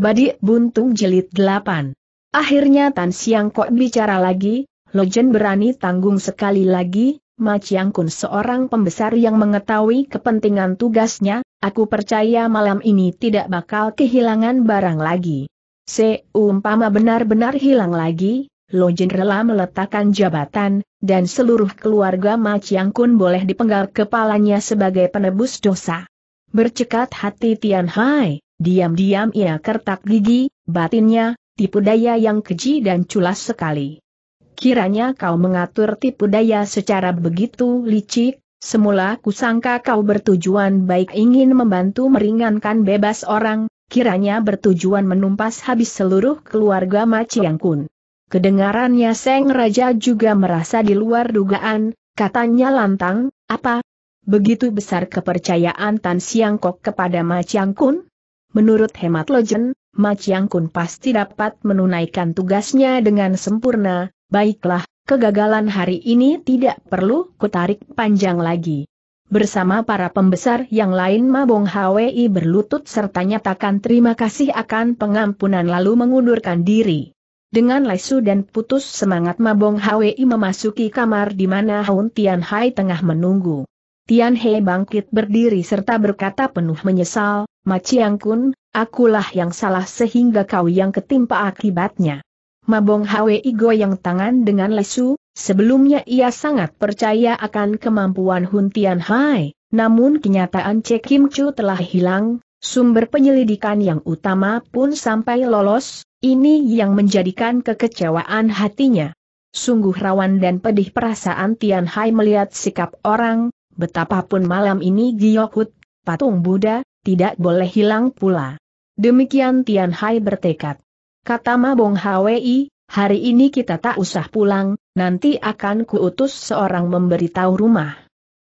Badi Buntung Jelit 8 Akhirnya Tan Siang Kok bicara lagi, Lojen berani tanggung sekali lagi, Ma Chiang Kun seorang pembesar yang mengetahui kepentingan tugasnya, aku percaya malam ini tidak bakal kehilangan barang lagi. Seumpama benar-benar hilang lagi, Lojen rela meletakkan jabatan, dan seluruh keluarga Ma Chiang Kun boleh dipenggal kepalanya sebagai penebus dosa. Bercekat hati Tian Hai, Diam-diam ia kertak gigi, batinnya, tipu daya yang keji dan culas sekali. Kiranya kau mengatur tipu daya secara begitu licik, semula kusangka kau bertujuan baik ingin membantu meringankan bebas orang, kiranya bertujuan menumpas habis seluruh keluarga Maciang Kun. Kedengarannya Seng Raja juga merasa di luar dugaan, katanya lantang, apa? Begitu besar kepercayaan Tan Siangkok kepada Maciang Kun? Menurut hemat Lojen, Ma Kun pasti dapat menunaikan tugasnya dengan sempurna, baiklah, kegagalan hari ini tidak perlu kutarik panjang lagi. Bersama para pembesar yang lain Mabong Hwi berlutut serta nyatakan terima kasih akan pengampunan lalu mengundurkan diri. Dengan lesu dan putus semangat Mabong Hwi memasuki kamar di mana Haun Tian Hai tengah menunggu. Tian He bangkit berdiri serta berkata penuh menyesal, Maciang Kun, akulah yang salah sehingga kau yang ketimpa akibatnya. Mabong Hwe yang tangan dengan lesu, sebelumnya ia sangat percaya akan kemampuan Hun Tian Hai, namun kenyataan Che Kim Chu telah hilang, sumber penyelidikan yang utama pun sampai lolos, ini yang menjadikan kekecewaan hatinya. Sungguh rawan dan pedih perasaan Tian Hai melihat sikap orang, betapapun malam ini Giyohut, patung Buddha, tidak boleh hilang pula. Demikian Tian Hai bertekad. Kata Mabong Hwi, hari ini kita tak usah pulang, nanti akan kuutus seorang memberitahu rumah.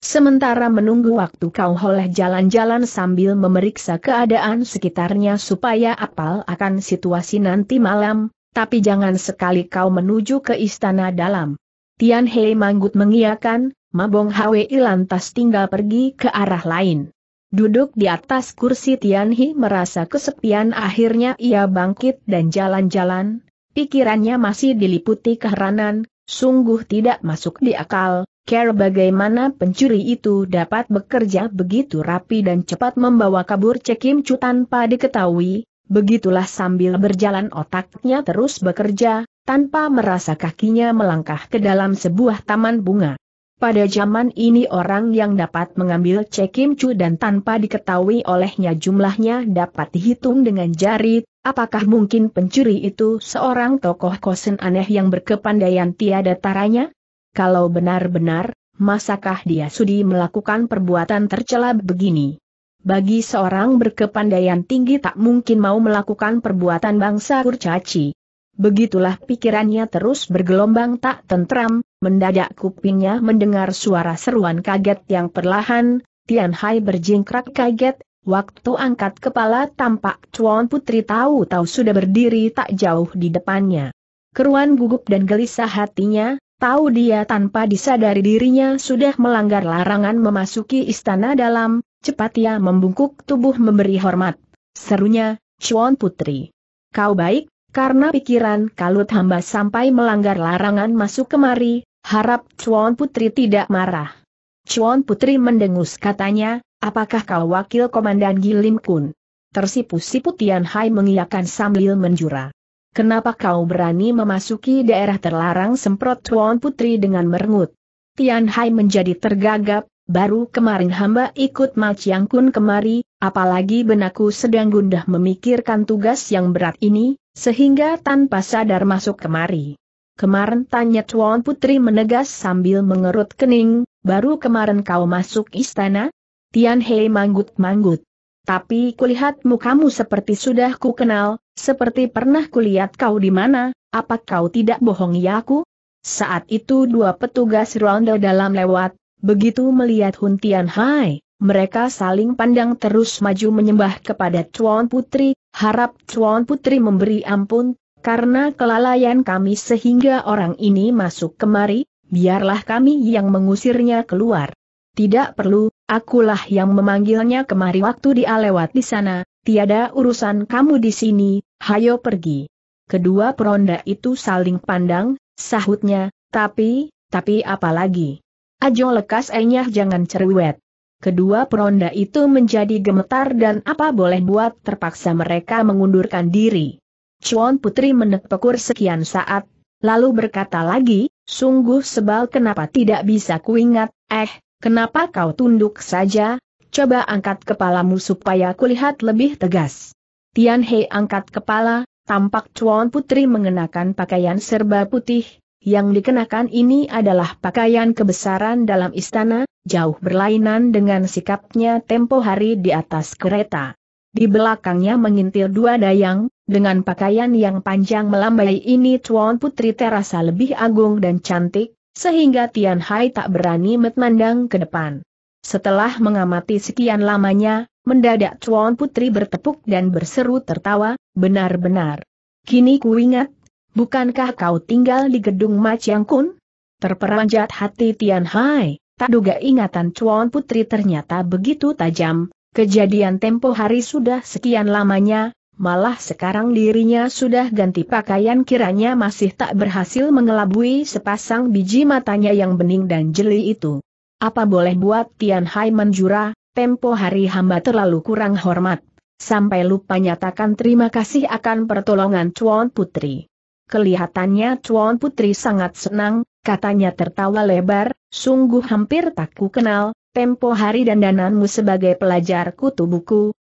Sementara menunggu waktu kau oleh jalan-jalan sambil memeriksa keadaan sekitarnya supaya apal akan situasi nanti malam, tapi jangan sekali kau menuju ke istana dalam. Tian Hei manggut mengiakan, Mabong Hwi lantas tinggal pergi ke arah lain. Duduk di atas kursi Tianhi merasa kesepian akhirnya ia bangkit dan jalan-jalan, pikirannya masih diliputi keheranan, sungguh tidak masuk di akal, care bagaimana pencuri itu dapat bekerja begitu rapi dan cepat membawa kabur Cekim Chu tanpa diketahui, begitulah sambil berjalan otaknya terus bekerja, tanpa merasa kakinya melangkah ke dalam sebuah taman bunga. Pada zaman ini orang yang dapat mengambil Kim Chu dan tanpa diketahui olehnya jumlahnya dapat dihitung dengan jari, apakah mungkin pencuri itu seorang tokoh kosen aneh yang berkepandaian tiada taranya? Kalau benar-benar, masakah dia sudi melakukan perbuatan tercela begini? Bagi seorang berkepandaian tinggi tak mungkin mau melakukan perbuatan bangsa kurcaci. Begitulah pikirannya terus bergelombang tak tentram, mendadak kupingnya mendengar suara seruan kaget yang perlahan, Tian Hai berjingkrak kaget, waktu angkat kepala tampak Chuan Putri tahu-tahu sudah berdiri tak jauh di depannya. Keruan gugup dan gelisah hatinya, tahu dia tanpa disadari dirinya sudah melanggar larangan memasuki istana dalam, cepat ia membungkuk tubuh memberi hormat. Serunya, Chuan Putri. Kau baik, karena pikiran kalut hamba sampai melanggar larangan masuk kemari, harap Chuan Putri tidak marah. Chuan Putri mendengus katanya, apakah kau wakil komandan Gilim Kun? Tersipu-sipu Tian Hai mengiakan sambil menjura. Kenapa kau berani memasuki daerah terlarang semprot Chuan Putri dengan merengut? Tian Hai menjadi tergagap, baru kemarin hamba ikut Ma Chiang Kun kemari, apalagi benaku sedang gundah memikirkan tugas yang berat ini, sehingga tanpa sadar masuk kemari. Kemarin tanya Tuan Putri menegas sambil mengerut kening, baru kemarin kau masuk istana? Tian Hei manggut-manggut. Tapi kulihat mukamu seperti sudah ku kenal, seperti pernah kulihat kau di mana, apa kau tidak bohongi aku? Saat itu dua petugas ronda dalam lewat, begitu melihat Hun Tian Hai, mereka saling pandang terus maju menyembah kepada Tuan Putri, Harap Tuan Putri memberi ampun, karena kelalaian kami sehingga orang ini masuk kemari, biarlah kami yang mengusirnya keluar. Tidak perlu, akulah yang memanggilnya kemari waktu dia lewat di sana, tiada urusan kamu di sini, hayo pergi. Kedua peronda itu saling pandang, sahutnya, tapi, tapi apalagi. Ajo lekas enyah jangan cerewet. Kedua peronda itu menjadi gemetar dan apa boleh buat terpaksa mereka mengundurkan diri. Chuan Putri menepekur sekian saat, lalu berkata lagi, sungguh sebal kenapa tidak bisa kuingat, eh, kenapa kau tunduk saja, coba angkat kepalamu supaya kulihat lebih tegas. Tian He angkat kepala, tampak Chuan Putri mengenakan pakaian serba putih, yang dikenakan ini adalah pakaian kebesaran dalam istana, jauh berlainan dengan sikapnya tempo hari di atas kereta. Di belakangnya mengintil dua dayang, dengan pakaian yang panjang melambai ini Tuan Putri terasa lebih agung dan cantik, sehingga Tian Hai tak berani memandang ke depan. Setelah mengamati sekian lamanya, mendadak Tuan Putri bertepuk dan berseru tertawa, benar-benar. Kini ku ingat, bukankah kau tinggal di gedung Maciang Kun? Terperanjat hati Tian Hai. Tak duga ingatan Chuan Putri ternyata begitu tajam, kejadian tempo hari sudah sekian lamanya, malah sekarang dirinya sudah ganti pakaian kiranya masih tak berhasil mengelabui sepasang biji matanya yang bening dan jeli itu. Apa boleh buat Tian Hai menjura, tempo hari hamba terlalu kurang hormat, sampai lupa nyatakan terima kasih akan pertolongan Chuan Putri. Kelihatannya Chuan Putri sangat senang, katanya tertawa lebar, sungguh hampir tak ku kenal, tempo hari dan dananmu sebagai pelajar kutu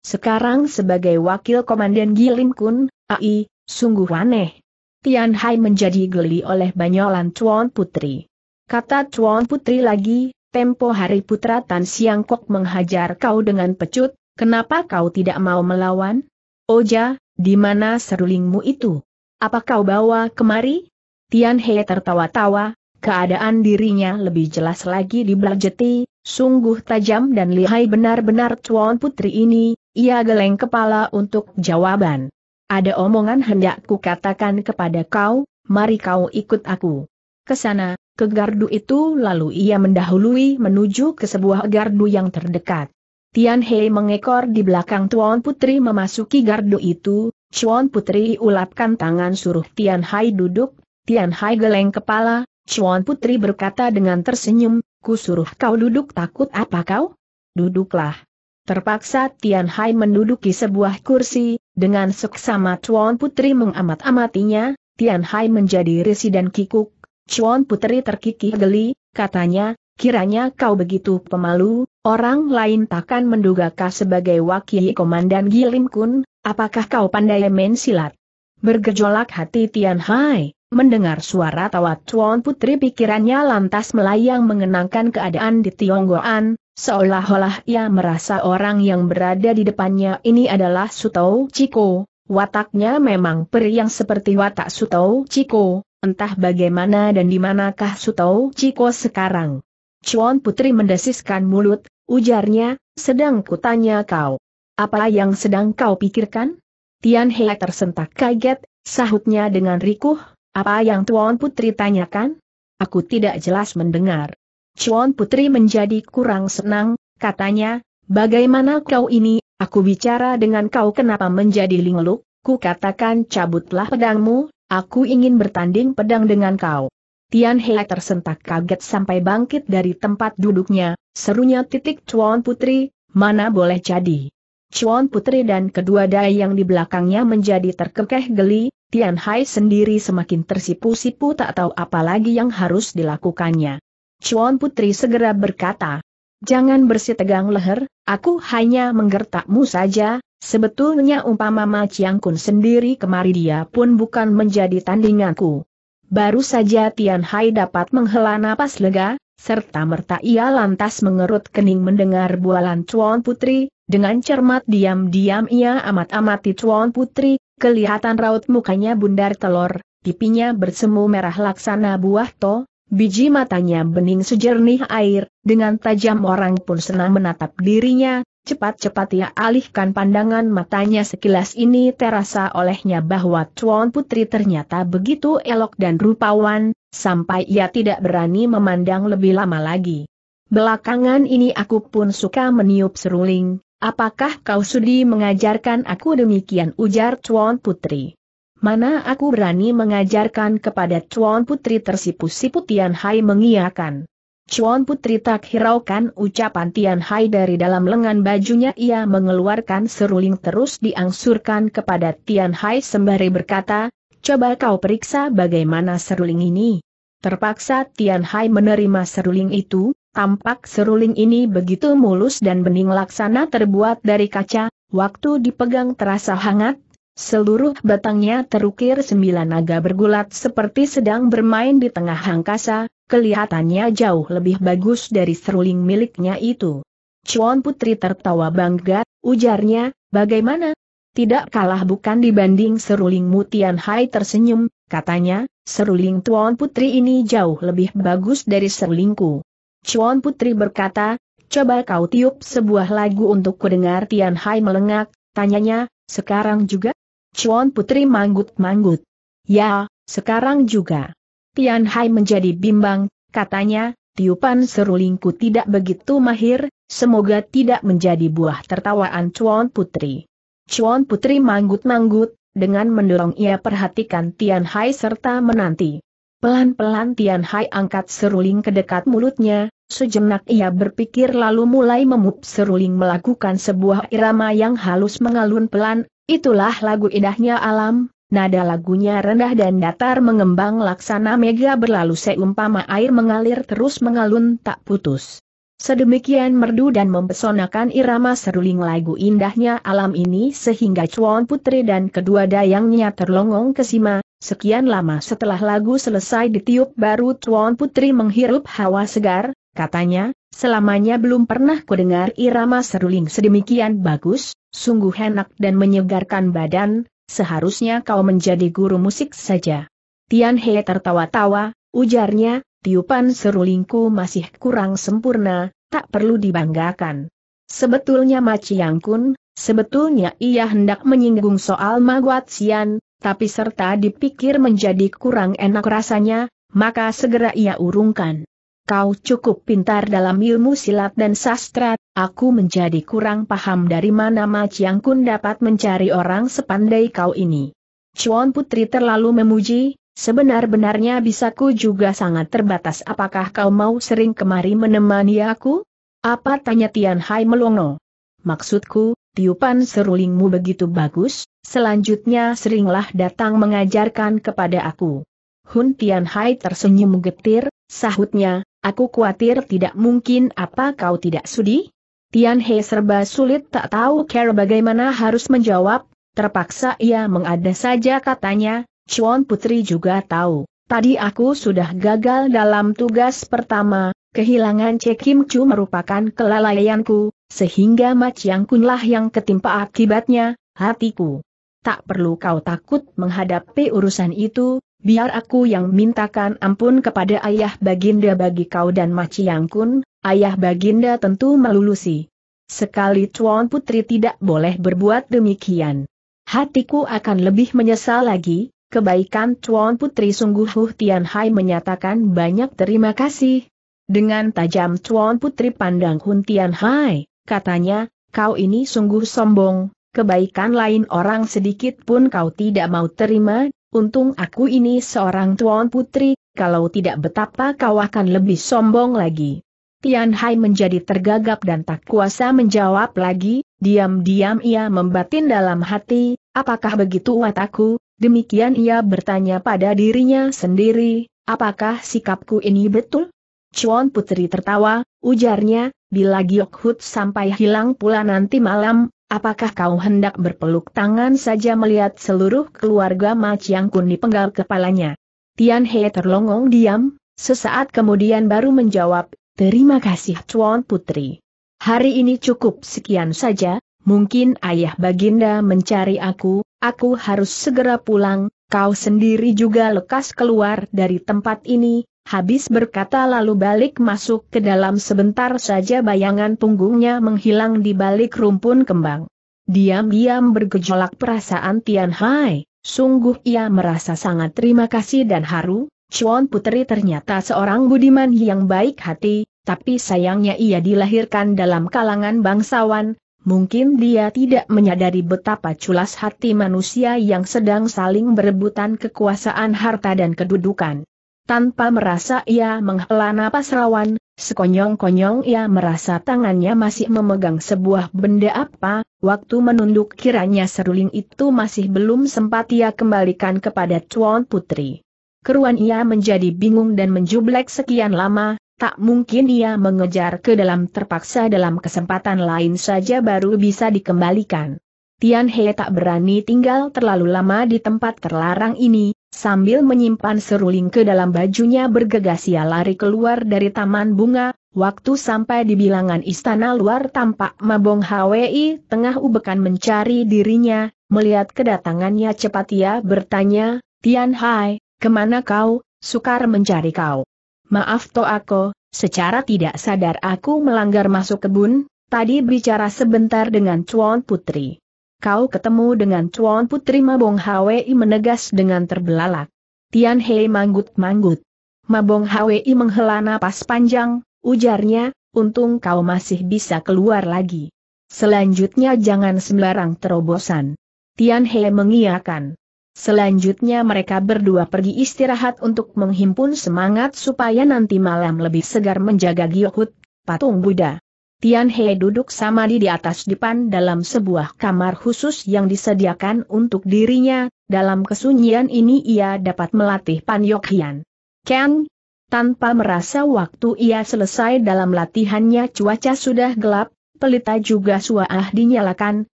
sekarang sebagai wakil komandan Gilim Kun, ai, sungguh aneh. Tian Hai menjadi geli oleh banyolan Chuan Putri. Kata Chuan Putri lagi, tempo hari putra Tan Siangkok menghajar kau dengan pecut, kenapa kau tidak mau melawan? Oja, di mana serulingmu itu? Apa kau bawa kemari? Tian He tertawa-tawa, keadaan dirinya lebih jelas lagi di belajeti, sungguh tajam dan lihai benar-benar Tuan Putri ini, ia geleng kepala untuk jawaban. Ada omongan hendak ku katakan kepada kau, mari kau ikut aku. Kesana, ke gardu itu lalu ia mendahului menuju ke sebuah gardu yang terdekat. Tian Hei mengekor di belakang Tuan Putri memasuki gardu itu, Tuan Putri ulapkan tangan suruh Tian Hai duduk, Tian Hai geleng kepala, Chuan Putri berkata dengan tersenyum, ku suruh kau duduk takut apa kau? Duduklah. Terpaksa Tian Hai menduduki sebuah kursi, dengan seksama Chuan Putri mengamat-amatinya, Tian Hai menjadi resi dan kikuk, Chuan Putri terkikik geli, katanya, kiranya kau begitu pemalu, orang lain takkan menduga kau sebagai wakil komandan Gilim Kun, apakah kau pandai main silat? Bergejolak hati Tian Hai. Mendengar suara tawa Chuan Putri pikirannya lantas melayang mengenangkan keadaan di Tionggoan, seolah-olah ia merasa orang yang berada di depannya ini adalah Sutou Chiko. Wataknya memang peri yang seperti watak Sutou Chiko, entah bagaimana dan di manakah Sutou Chiko sekarang. Chuan Putri mendesiskan mulut, ujarnya, sedang kutanya kau. Apa yang sedang kau pikirkan? Tian Hei tersentak kaget, sahutnya dengan rikuh, apa yang Tuan Putri tanyakan? Aku tidak jelas mendengar. Tuan Putri menjadi kurang senang, katanya, bagaimana kau ini, aku bicara dengan kau kenapa menjadi lingluk, ku katakan cabutlah pedangmu, aku ingin bertanding pedang dengan kau. Tian Hei tersentak kaget sampai bangkit dari tempat duduknya, serunya titik Tuan Putri, mana boleh jadi. Chuan Putri dan kedua dai yang di belakangnya menjadi terkekeh geli, Tian Hai sendiri semakin tersipu-sipu tak tahu apa lagi yang harus dilakukannya. Chuan Putri segera berkata, Jangan bersitegang leher, aku hanya menggertakmu saja, sebetulnya umpama Ma Chiang Kun sendiri kemari dia pun bukan menjadi tandinganku. Baru saja Tian Hai dapat menghela napas lega, serta merta ia lantas mengerut kening mendengar bualan Chuan Putri, dengan cermat diam-diam ia amat-amati Chuan Putri, Kelihatan raut mukanya bundar telur, pipinya bersemu merah laksana buah to, biji matanya bening sejernih air, dengan tajam orang pun senang menatap dirinya, cepat-cepat ia alihkan pandangan matanya sekilas ini terasa olehnya bahwa Tuan Putri ternyata begitu elok dan rupawan, sampai ia tidak berani memandang lebih lama lagi. Belakangan ini aku pun suka meniup seruling, Apakah kau sudi mengajarkan aku demikian ujar Chuan Putri? Mana aku berani mengajarkan kepada Chuan Putri tersipu-sipu Tian Hai mengiakan. Chuan Putri tak hiraukan ucapan Tian Hai dari dalam lengan bajunya ia mengeluarkan seruling terus diangsurkan kepada Tian Hai sembari berkata, coba kau periksa bagaimana seruling ini. Terpaksa Tian Hai menerima seruling itu, Tampak seruling ini begitu mulus dan bening laksana terbuat dari kaca, waktu dipegang terasa hangat, seluruh batangnya terukir sembilan naga bergulat seperti sedang bermain di tengah angkasa, kelihatannya jauh lebih bagus dari seruling miliknya itu. Cuan Putri tertawa bangga, ujarnya, bagaimana? Tidak kalah bukan dibanding seruling Mutian Hai tersenyum, katanya, seruling Tuan Putri ini jauh lebih bagus dari serulingku. Chuan Putri berkata, coba kau tiup sebuah lagu untuk kudengar Tian Hai melengak, tanyanya, sekarang juga? Chuan Putri manggut-manggut. Ya, sekarang juga. Tian Hai menjadi bimbang, katanya, tiupan serulingku tidak begitu mahir, semoga tidak menjadi buah tertawaan Chuan Putri. Chuan Putri manggut-manggut, dengan mendorong ia perhatikan Tian Hai serta menanti. Pelan-pelan Tian Hai angkat seruling ke dekat mulutnya, Sejenak ia berpikir lalu mulai memup seruling melakukan sebuah irama yang halus mengalun pelan, itulah lagu indahnya alam, nada lagunya rendah dan datar mengembang laksana mega berlalu seumpama air mengalir terus mengalun tak putus. Sedemikian merdu dan mempesonakan irama seruling lagu indahnya alam ini sehingga cuan Putri dan kedua dayangnya terlongong ke sima. Sekian lama setelah lagu selesai ditiup baru cuan Putri menghirup hawa segar, Katanya, selamanya belum pernah kudengar irama seruling sedemikian bagus, sungguh enak dan menyegarkan badan, seharusnya kau menjadi guru musik saja. Tian He tertawa-tawa, ujarnya, tiupan serulingku masih kurang sempurna, tak perlu dibanggakan. Sebetulnya Ma Chiang Kun, sebetulnya ia hendak menyinggung soal Ma Guat Xian, tapi serta dipikir menjadi kurang enak rasanya, maka segera ia urungkan. Kau cukup pintar dalam ilmu silat dan sastra, aku menjadi kurang paham dari mana Ma Chiang Kun dapat mencari orang sepandai kau ini. Chuan Putri terlalu memuji, sebenar-benarnya bisaku juga sangat terbatas apakah kau mau sering kemari menemani aku? Apa tanya Tian Hai melongo? Maksudku, tiupan serulingmu begitu bagus, selanjutnya seringlah datang mengajarkan kepada aku. Hun Tian Hai tersenyum getir, sahutnya, aku khawatir tidak mungkin apa kau tidak sudi? Tian He serba sulit tak tahu cara bagaimana harus menjawab, terpaksa ia mengada saja katanya, Chuan Putri juga tahu. Tadi aku sudah gagal dalam tugas pertama, kehilangan Che Kim Chu merupakan kelalaianku, sehingga Mat Yang Kun yang ketimpa akibatnya, hatiku. Tak perlu kau takut menghadapi urusan itu, biar aku yang mintakan ampun kepada ayah baginda bagi kau dan Maciang Kun, ayah baginda tentu melulusi. Sekali Tuan Putri tidak boleh berbuat demikian. Hatiku akan lebih menyesal lagi, kebaikan Tuan Putri sungguh Hu Tian Hai menyatakan banyak terima kasih. Dengan tajam Tuan Putri pandang Hun Tian Hai, katanya, kau ini sungguh sombong, kebaikan lain orang sedikit pun kau tidak mau terima, untung aku ini seorang tuan putri, kalau tidak betapa kau akan lebih sombong lagi. Tian Hai menjadi tergagap dan tak kuasa menjawab lagi, diam-diam ia membatin dalam hati, apakah begitu wataku, demikian ia bertanya pada dirinya sendiri, apakah sikapku ini betul? Cuan Putri tertawa, ujarnya, bila Giok Hut sampai hilang pula nanti malam, Apakah kau hendak berpeluk tangan saja melihat seluruh keluarga Ma Chiang Kun dipenggal kepalanya? Tian He terlongong diam, sesaat kemudian baru menjawab, Terima kasih Chuan Putri. Hari ini cukup sekian saja, mungkin ayah baginda mencari aku, aku harus segera pulang, kau sendiri juga lekas keluar dari tempat ini, Habis berkata lalu balik masuk ke dalam sebentar saja bayangan punggungnya menghilang di balik rumpun kembang. Diam-diam bergejolak perasaan Tian Hai, sungguh ia merasa sangat terima kasih dan haru, Chuan Putri ternyata seorang budiman yang baik hati, tapi sayangnya ia dilahirkan dalam kalangan bangsawan, mungkin dia tidak menyadari betapa culas hati manusia yang sedang saling berebutan kekuasaan harta dan kedudukan. Tanpa merasa ia menghela napas rawan, sekonyong-konyong ia merasa tangannya masih memegang sebuah benda apa, waktu menunduk kiranya seruling itu masih belum sempat ia kembalikan kepada Tuan Putri. Keruan ia menjadi bingung dan menjublek sekian lama, tak mungkin ia mengejar ke dalam terpaksa dalam kesempatan lain saja baru bisa dikembalikan. Tian He tak berani tinggal terlalu lama di tempat terlarang ini, Sambil menyimpan seruling ke dalam bajunya bergegas ia lari keluar dari taman bunga, waktu sampai di bilangan istana luar tampak Mabong Hwi tengah ubekan mencari dirinya, melihat kedatangannya cepat ia bertanya, Tian Hai, kemana kau, sukar mencari kau. Maaf to aku, secara tidak sadar aku melanggar masuk kebun, tadi bicara sebentar dengan Chuan Putri kau ketemu dengan Chuan Putri Mabong Hwi menegas dengan terbelalak. Tian Hei manggut-manggut. Mabong Hwi menghela napas panjang, ujarnya, untung kau masih bisa keluar lagi. Selanjutnya jangan sembarang terobosan. Tian Hei mengiakan. Selanjutnya mereka berdua pergi istirahat untuk menghimpun semangat supaya nanti malam lebih segar menjaga Gyohut, patung Buddha. Tian He duduk sama di atas depan dalam sebuah kamar khusus yang disediakan untuk dirinya, dalam kesunyian ini ia dapat melatih Pan Yok Hian. Ken, tanpa merasa waktu ia selesai dalam latihannya cuaca sudah gelap, pelita juga suah dinyalakan,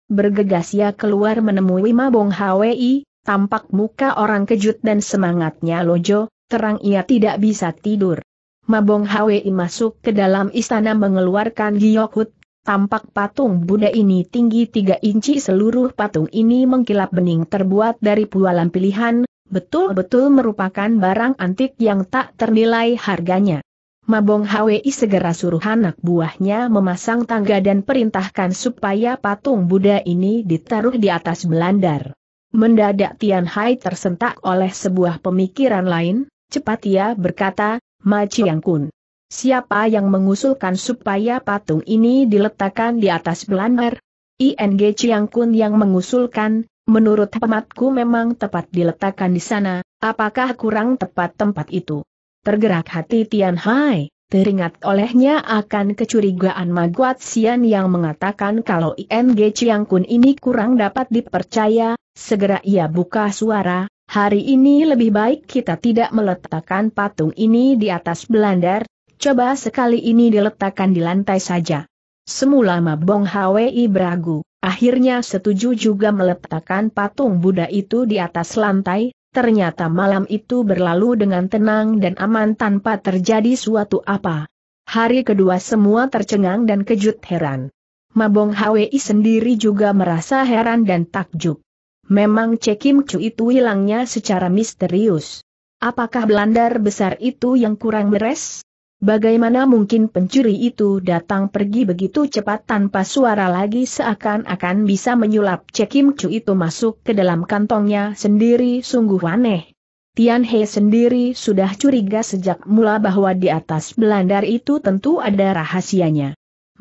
bergegas ia keluar menemui Mabong Hwi, tampak muka orang kejut dan semangatnya lojo, terang ia tidak bisa tidur. Mabong Hwi masuk ke dalam istana mengeluarkan Giyokhut. Tampak patung Buddha ini tinggi 3 inci seluruh patung ini mengkilap bening terbuat dari pualam pilihan, betul-betul merupakan barang antik yang tak ternilai harganya. Mabong Hwi segera suruh anak buahnya memasang tangga dan perintahkan supaya patung Buddha ini ditaruh di atas belandar. Mendadak Tian Hai tersentak oleh sebuah pemikiran lain, cepat ia berkata, Ma Chiang Kun. Siapa yang mengusulkan supaya patung ini diletakkan di atas belamer? ING Chiang Kun yang mengusulkan, menurut hematku memang tepat diletakkan di sana, apakah kurang tepat tempat itu? Tergerak hati Tian Hai, teringat olehnya akan kecurigaan Maguat Sian yang mengatakan kalau ING Chiang Kun ini kurang dapat dipercaya, segera ia buka suara, Hari ini lebih baik kita tidak meletakkan patung ini di atas belandar, coba sekali ini diletakkan di lantai saja. Semula Mabong Hwi beragu, akhirnya setuju juga meletakkan patung Buddha itu di atas lantai, ternyata malam itu berlalu dengan tenang dan aman tanpa terjadi suatu apa. Hari kedua semua tercengang dan kejut heran. Mabong Hwi sendiri juga merasa heran dan takjub. Memang Cekim Chu itu hilangnya secara misterius. Apakah belandar besar itu yang kurang beres? Bagaimana mungkin pencuri itu datang pergi begitu cepat tanpa suara lagi seakan-akan bisa menyulap Cekim Chu itu masuk ke dalam kantongnya sendiri sungguh aneh. Tian He sendiri sudah curiga sejak mula bahwa di atas belandar itu tentu ada rahasianya.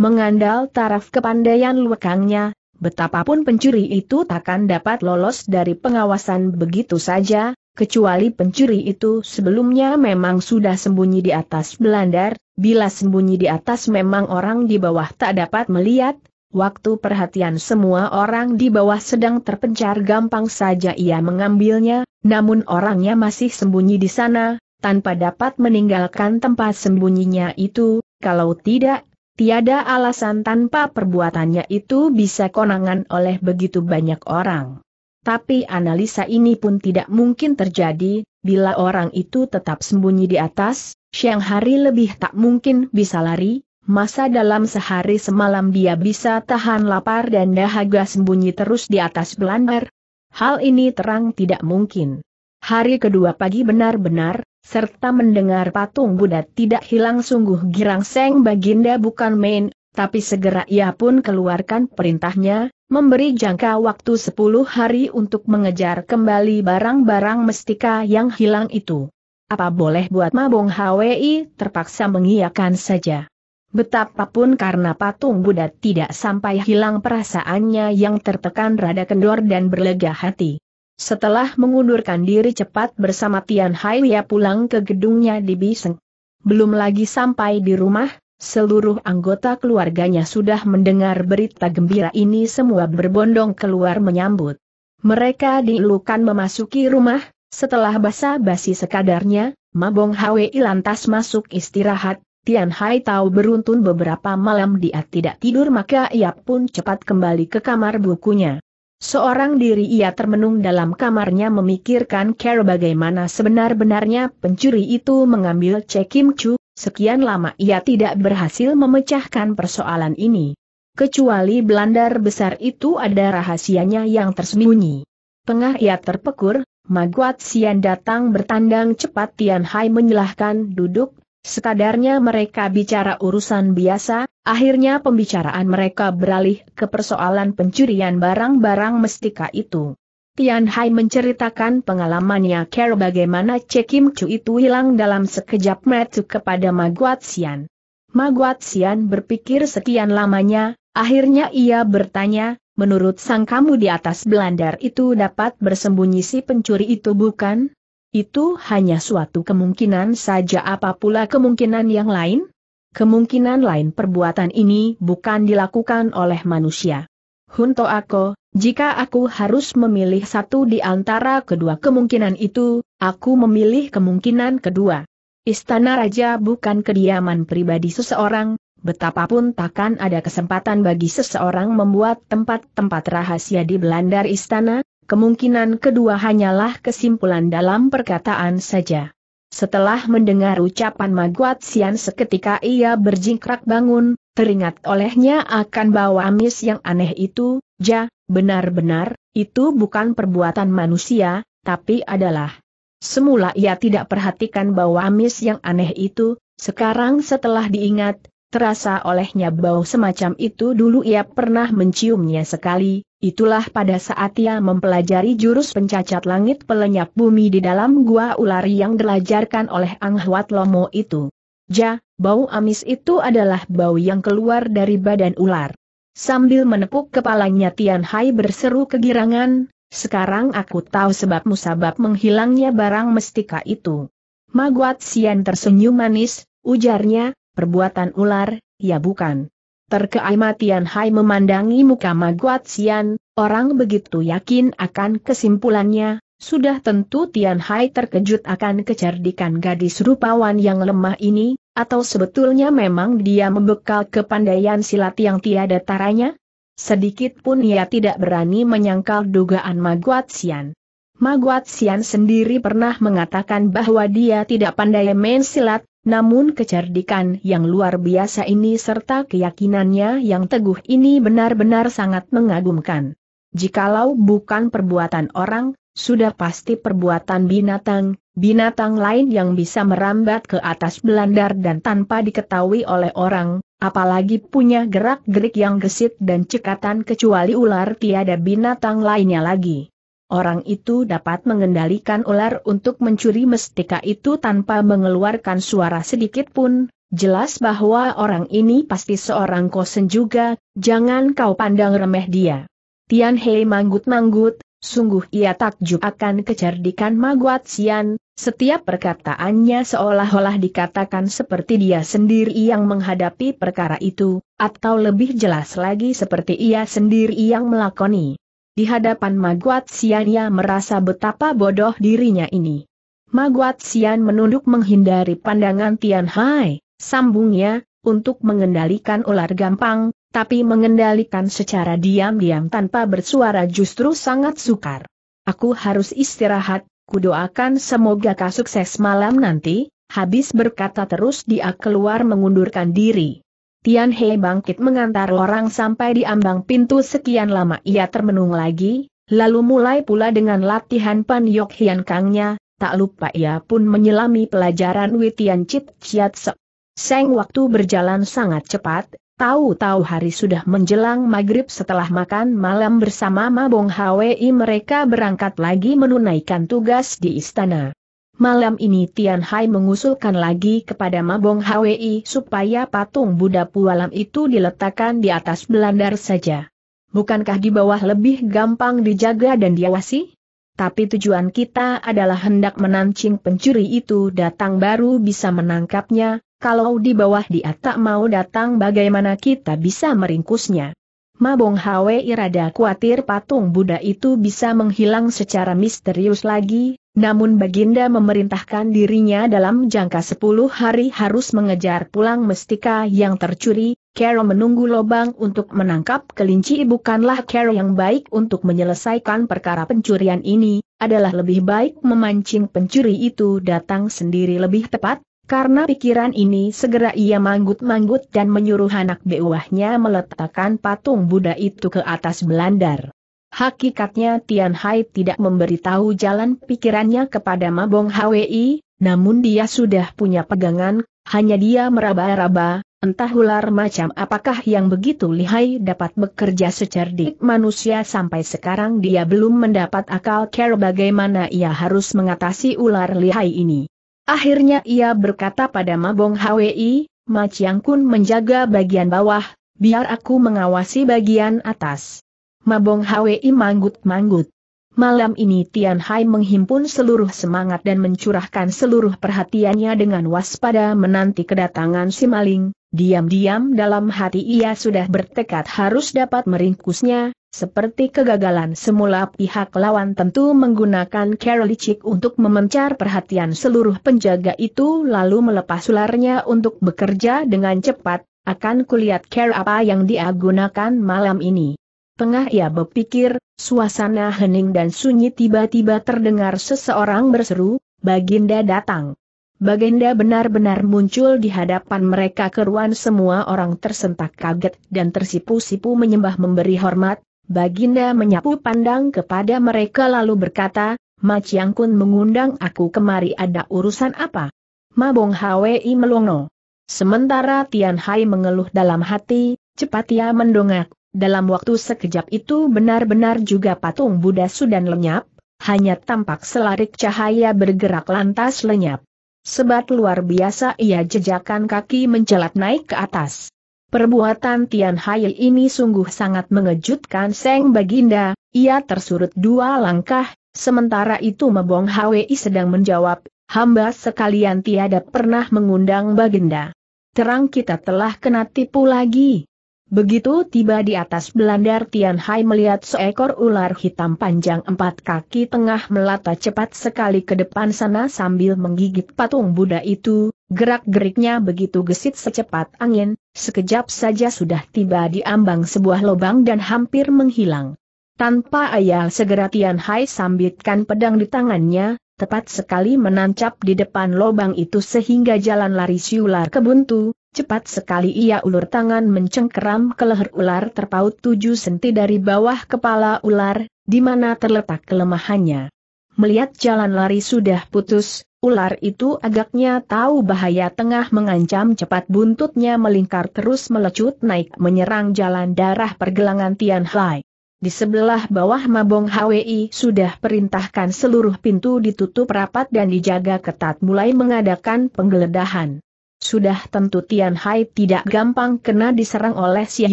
Mengandal taraf kepandaian luekangnya. Betapapun pencuri itu takkan dapat lolos dari pengawasan begitu saja, kecuali pencuri itu sebelumnya memang sudah sembunyi di atas belandar, bila sembunyi di atas memang orang di bawah tak dapat melihat, waktu perhatian semua orang di bawah sedang terpencar gampang saja ia mengambilnya, namun orangnya masih sembunyi di sana, tanpa dapat meninggalkan tempat sembunyinya itu, kalau tidak, Tiada alasan tanpa perbuatannya itu bisa konangan oleh begitu banyak orang. Tapi analisa ini pun tidak mungkin terjadi, bila orang itu tetap sembunyi di atas, siang hari lebih tak mungkin bisa lari, masa dalam sehari semalam dia bisa tahan lapar dan dahaga sembunyi terus di atas belandar. Hal ini terang tidak mungkin. Hari kedua pagi benar-benar, serta mendengar patung Buddha tidak hilang sungguh girang Seng Baginda bukan main, tapi segera ia pun keluarkan perintahnya, memberi jangka waktu 10 hari untuk mengejar kembali barang-barang mestika yang hilang itu. Apa boleh buat Mabong Hwi terpaksa mengiyakan saja. Betapapun karena patung Buddha tidak sampai hilang perasaannya yang tertekan rada kendor dan berlega hati. Setelah mengundurkan diri cepat bersama Tian Hai Lia pulang ke gedungnya di Biseng. Belum lagi sampai di rumah, seluruh anggota keluarganya sudah mendengar berita gembira ini semua berbondong keluar menyambut. Mereka dilukan memasuki rumah, setelah basa-basi sekadarnya, Mabong Hwi lantas masuk istirahat, Tian Hai tahu beruntun beberapa malam dia tidak tidur maka ia pun cepat kembali ke kamar bukunya. Seorang diri ia termenung dalam kamarnya memikirkan cara bagaimana sebenar-benarnya pencuri itu mengambil cek Kim sekian lama ia tidak berhasil memecahkan persoalan ini. Kecuali blandar besar itu ada rahasianya yang tersembunyi. Tengah ia terpekur, Maguat Sian datang bertandang cepat Tian Hai menyelahkan duduk, Sekadarnya mereka bicara urusan biasa, akhirnya pembicaraan mereka beralih ke persoalan pencurian barang-barang mestika itu. Tian Hai menceritakan pengalamannya Care bagaimana Che Kim Chu itu hilang dalam sekejap mata kepada Maguat Xian. Maguat Xian berpikir sekian lamanya, akhirnya ia bertanya, menurut sang kamu di atas belandar itu dapat bersembunyi si pencuri itu bukan? Itu hanya suatu kemungkinan saja apa pula kemungkinan yang lain? Kemungkinan lain perbuatan ini bukan dilakukan oleh manusia. Hunto aku, jika aku harus memilih satu di antara kedua kemungkinan itu, aku memilih kemungkinan kedua. Istana Raja bukan kediaman pribadi seseorang, betapapun takkan ada kesempatan bagi seseorang membuat tempat-tempat rahasia di belandar istana, Kemungkinan kedua hanyalah kesimpulan dalam perkataan saja. Setelah mendengar ucapan Maguat Sian seketika ia berjingkrak bangun, teringat olehnya akan bawa amis yang aneh itu, ja, benar-benar, itu bukan perbuatan manusia, tapi adalah. Semula ia tidak perhatikan bahwa amis yang aneh itu, sekarang setelah diingat, terasa olehnya bau semacam itu dulu ia pernah menciumnya sekali, itulah pada saat ia mempelajari jurus pencacat langit pelenyap bumi di dalam gua ular yang dilajarkan oleh Ang Lomo itu. Ja, bau amis itu adalah bau yang keluar dari badan ular. Sambil menepuk kepalanya Tian Hai berseru kegirangan, sekarang aku tahu sebab musabab menghilangnya barang mestika itu. Maguat Sian tersenyum manis, ujarnya, perbuatan ular, ya bukan. Terkeai matian Hai memandangi muka Maguat Sian, orang begitu yakin akan kesimpulannya, sudah tentu Tian Hai terkejut akan kecerdikan gadis rupawan yang lemah ini, atau sebetulnya memang dia membekal kepandaian silat yang tiada taranya? Sedikit pun ia tidak berani menyangkal dugaan Maguat Sian. Maguat Sian sendiri pernah mengatakan bahwa dia tidak pandai main silat, namun kecerdikan yang luar biasa ini serta keyakinannya yang teguh ini benar-benar sangat mengagumkan. Jikalau bukan perbuatan orang, sudah pasti perbuatan binatang, binatang lain yang bisa merambat ke atas belandar dan tanpa diketahui oleh orang, apalagi punya gerak-gerik yang gesit dan cekatan kecuali ular tiada binatang lainnya lagi. Orang itu dapat mengendalikan ular untuk mencuri mestika itu tanpa mengeluarkan suara sedikit pun. Jelas bahwa orang ini pasti seorang kosen juga, jangan kau pandang remeh dia. Tian Hei manggut-manggut, sungguh ia takjub akan kecerdikan Maguat Sian, setiap perkataannya seolah-olah dikatakan seperti dia sendiri yang menghadapi perkara itu, atau lebih jelas lagi seperti ia sendiri yang melakoni. Di hadapan Maguat Sian ia merasa betapa bodoh dirinya ini. Maguat Sian menunduk menghindari pandangan Tian Hai, sambungnya, untuk mengendalikan ular gampang, tapi mengendalikan secara diam-diam tanpa bersuara justru sangat sukar. Aku harus istirahat, kudoakan semoga kau sukses malam nanti, habis berkata terus dia keluar mengundurkan diri. Tian He bangkit mengantar orang sampai di ambang pintu sekian lama ia termenung lagi, lalu mulai pula dengan latihan Pan Yok Hian Kangnya, tak lupa ia pun menyelami pelajaran Tian Chit Chiat Se. Seng waktu berjalan sangat cepat, tahu-tahu hari sudah menjelang maghrib setelah makan malam bersama Mabong Hwi mereka berangkat lagi menunaikan tugas di istana. Malam ini Tian Hai mengusulkan lagi kepada Mabong Hwi supaya patung Buddha Pualam itu diletakkan di atas belandar saja. Bukankah di bawah lebih gampang dijaga dan diawasi? Tapi tujuan kita adalah hendak menancing pencuri itu datang baru bisa menangkapnya, kalau di bawah dia tak mau datang bagaimana kita bisa meringkusnya. Mabong Hwi rada khawatir patung Buddha itu bisa menghilang secara misterius lagi, namun Baginda memerintahkan dirinya dalam jangka 10 hari harus mengejar pulang mestika yang tercuri, Carol menunggu lobang untuk menangkap kelinci bukanlah Carol yang baik untuk menyelesaikan perkara pencurian ini, adalah lebih baik memancing pencuri itu datang sendiri lebih tepat, karena pikiran ini segera ia manggut-manggut dan menyuruh anak beuahnya meletakkan patung Buddha itu ke atas belandar. Hakikatnya Tian Hai tidak memberitahu jalan pikirannya kepada Mabong Hwi, namun dia sudah punya pegangan, hanya dia meraba-raba, entah ular macam apakah yang begitu lihai dapat bekerja secerdik manusia sampai sekarang dia belum mendapat akal care bagaimana ia harus mengatasi ular lihai ini. Akhirnya ia berkata pada Mabong Hwi, Ma Chiang Kun menjaga bagian bawah, biar aku mengawasi bagian atas. Mabong Hwi manggut-manggut. Malam ini Tian Hai menghimpun seluruh semangat dan mencurahkan seluruh perhatiannya dengan waspada menanti kedatangan si maling, diam-diam dalam hati ia sudah bertekad harus dapat meringkusnya, seperti kegagalan semula pihak lawan tentu menggunakan Carolicik untuk memencar perhatian seluruh penjaga itu lalu melepas ularnya untuk bekerja dengan cepat, akan kulihat care apa yang dia gunakan malam ini. Tengah ia berpikir, suasana hening dan sunyi tiba-tiba terdengar seseorang berseru, Baginda datang. Baginda benar-benar muncul di hadapan mereka keruan semua orang tersentak kaget dan tersipu-sipu menyembah memberi hormat, Baginda menyapu pandang kepada mereka lalu berkata, Ma Chiang Kun mengundang aku kemari ada urusan apa? Mabong Hwi melongo. Sementara Tian Hai mengeluh dalam hati, cepat ia mendongak dalam waktu sekejap itu benar-benar juga patung Buddha sudah lenyap, hanya tampak selarik cahaya bergerak lantas lenyap. Sebat luar biasa ia jejakan kaki menjelat naik ke atas. Perbuatan Tian Hai ini sungguh sangat mengejutkan Seng Baginda, ia tersurut dua langkah, sementara itu Mebong Hwi sedang menjawab, hamba sekalian tiada pernah mengundang Baginda. Terang kita telah kena tipu lagi, Begitu tiba di atas belandar Tianhai melihat seekor ular hitam panjang empat kaki tengah melata cepat sekali ke depan sana sambil menggigit patung Buddha itu, gerak-geriknya begitu gesit secepat angin, sekejap saja sudah tiba di ambang sebuah lubang dan hampir menghilang. Tanpa ayah segera Tianhai Hai sambitkan pedang di tangannya, tepat sekali menancap di depan lubang itu sehingga jalan lari si ular kebuntu, Cepat sekali ia ulur tangan mencengkeram ke leher ular terpaut tujuh senti dari bawah kepala ular, di mana terletak kelemahannya. Melihat jalan lari sudah putus, ular itu agaknya tahu bahaya tengah mengancam cepat buntutnya melingkar terus melecut naik menyerang jalan darah pergelangan Tian Hai. Di sebelah bawah Mabong HWI sudah perintahkan seluruh pintu ditutup rapat dan dijaga ketat mulai mengadakan penggeledahan. Sudah tentu Tian Hai tidak gampang kena diserang oleh si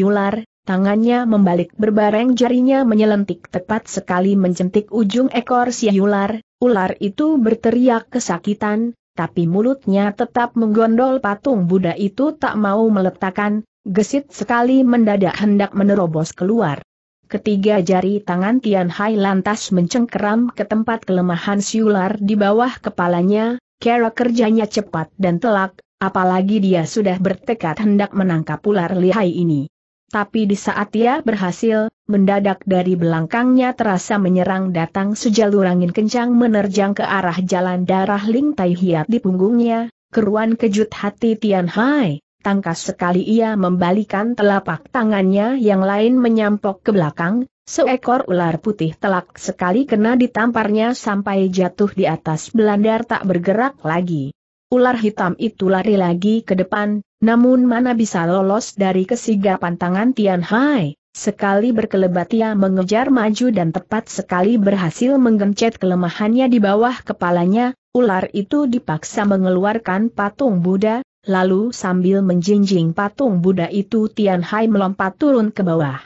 ular, tangannya membalik berbareng jarinya menyelentik tepat sekali mencentik ujung ekor si ular, ular itu berteriak kesakitan, tapi mulutnya tetap menggondol patung Buddha itu tak mau meletakkan, gesit sekali mendadak hendak menerobos keluar. Ketiga jari tangan Tian Hai lantas mencengkeram ke tempat kelemahan siular di bawah kepalanya, kera kerjanya cepat dan telak, apalagi dia sudah bertekad hendak menangkap ular lihai ini. Tapi di saat ia berhasil, mendadak dari belakangnya terasa menyerang datang sejalur angin kencang menerjang ke arah jalan darah Ling Tai Hiat di punggungnya, keruan kejut hati Tian Hai. Tangkas sekali ia membalikan telapak tangannya yang lain menyampok ke belakang, seekor ular putih telak sekali kena ditamparnya sampai jatuh di atas belandar tak bergerak lagi. Ular hitam itu lari lagi ke depan, namun mana bisa lolos dari kesigapan tangan Tian Hai. Sekali berkelebat ia mengejar maju dan tepat sekali berhasil menggencet kelemahannya di bawah kepalanya, ular itu dipaksa mengeluarkan patung Buddha, lalu sambil menjinjing patung Buddha itu Tian Hai melompat turun ke bawah.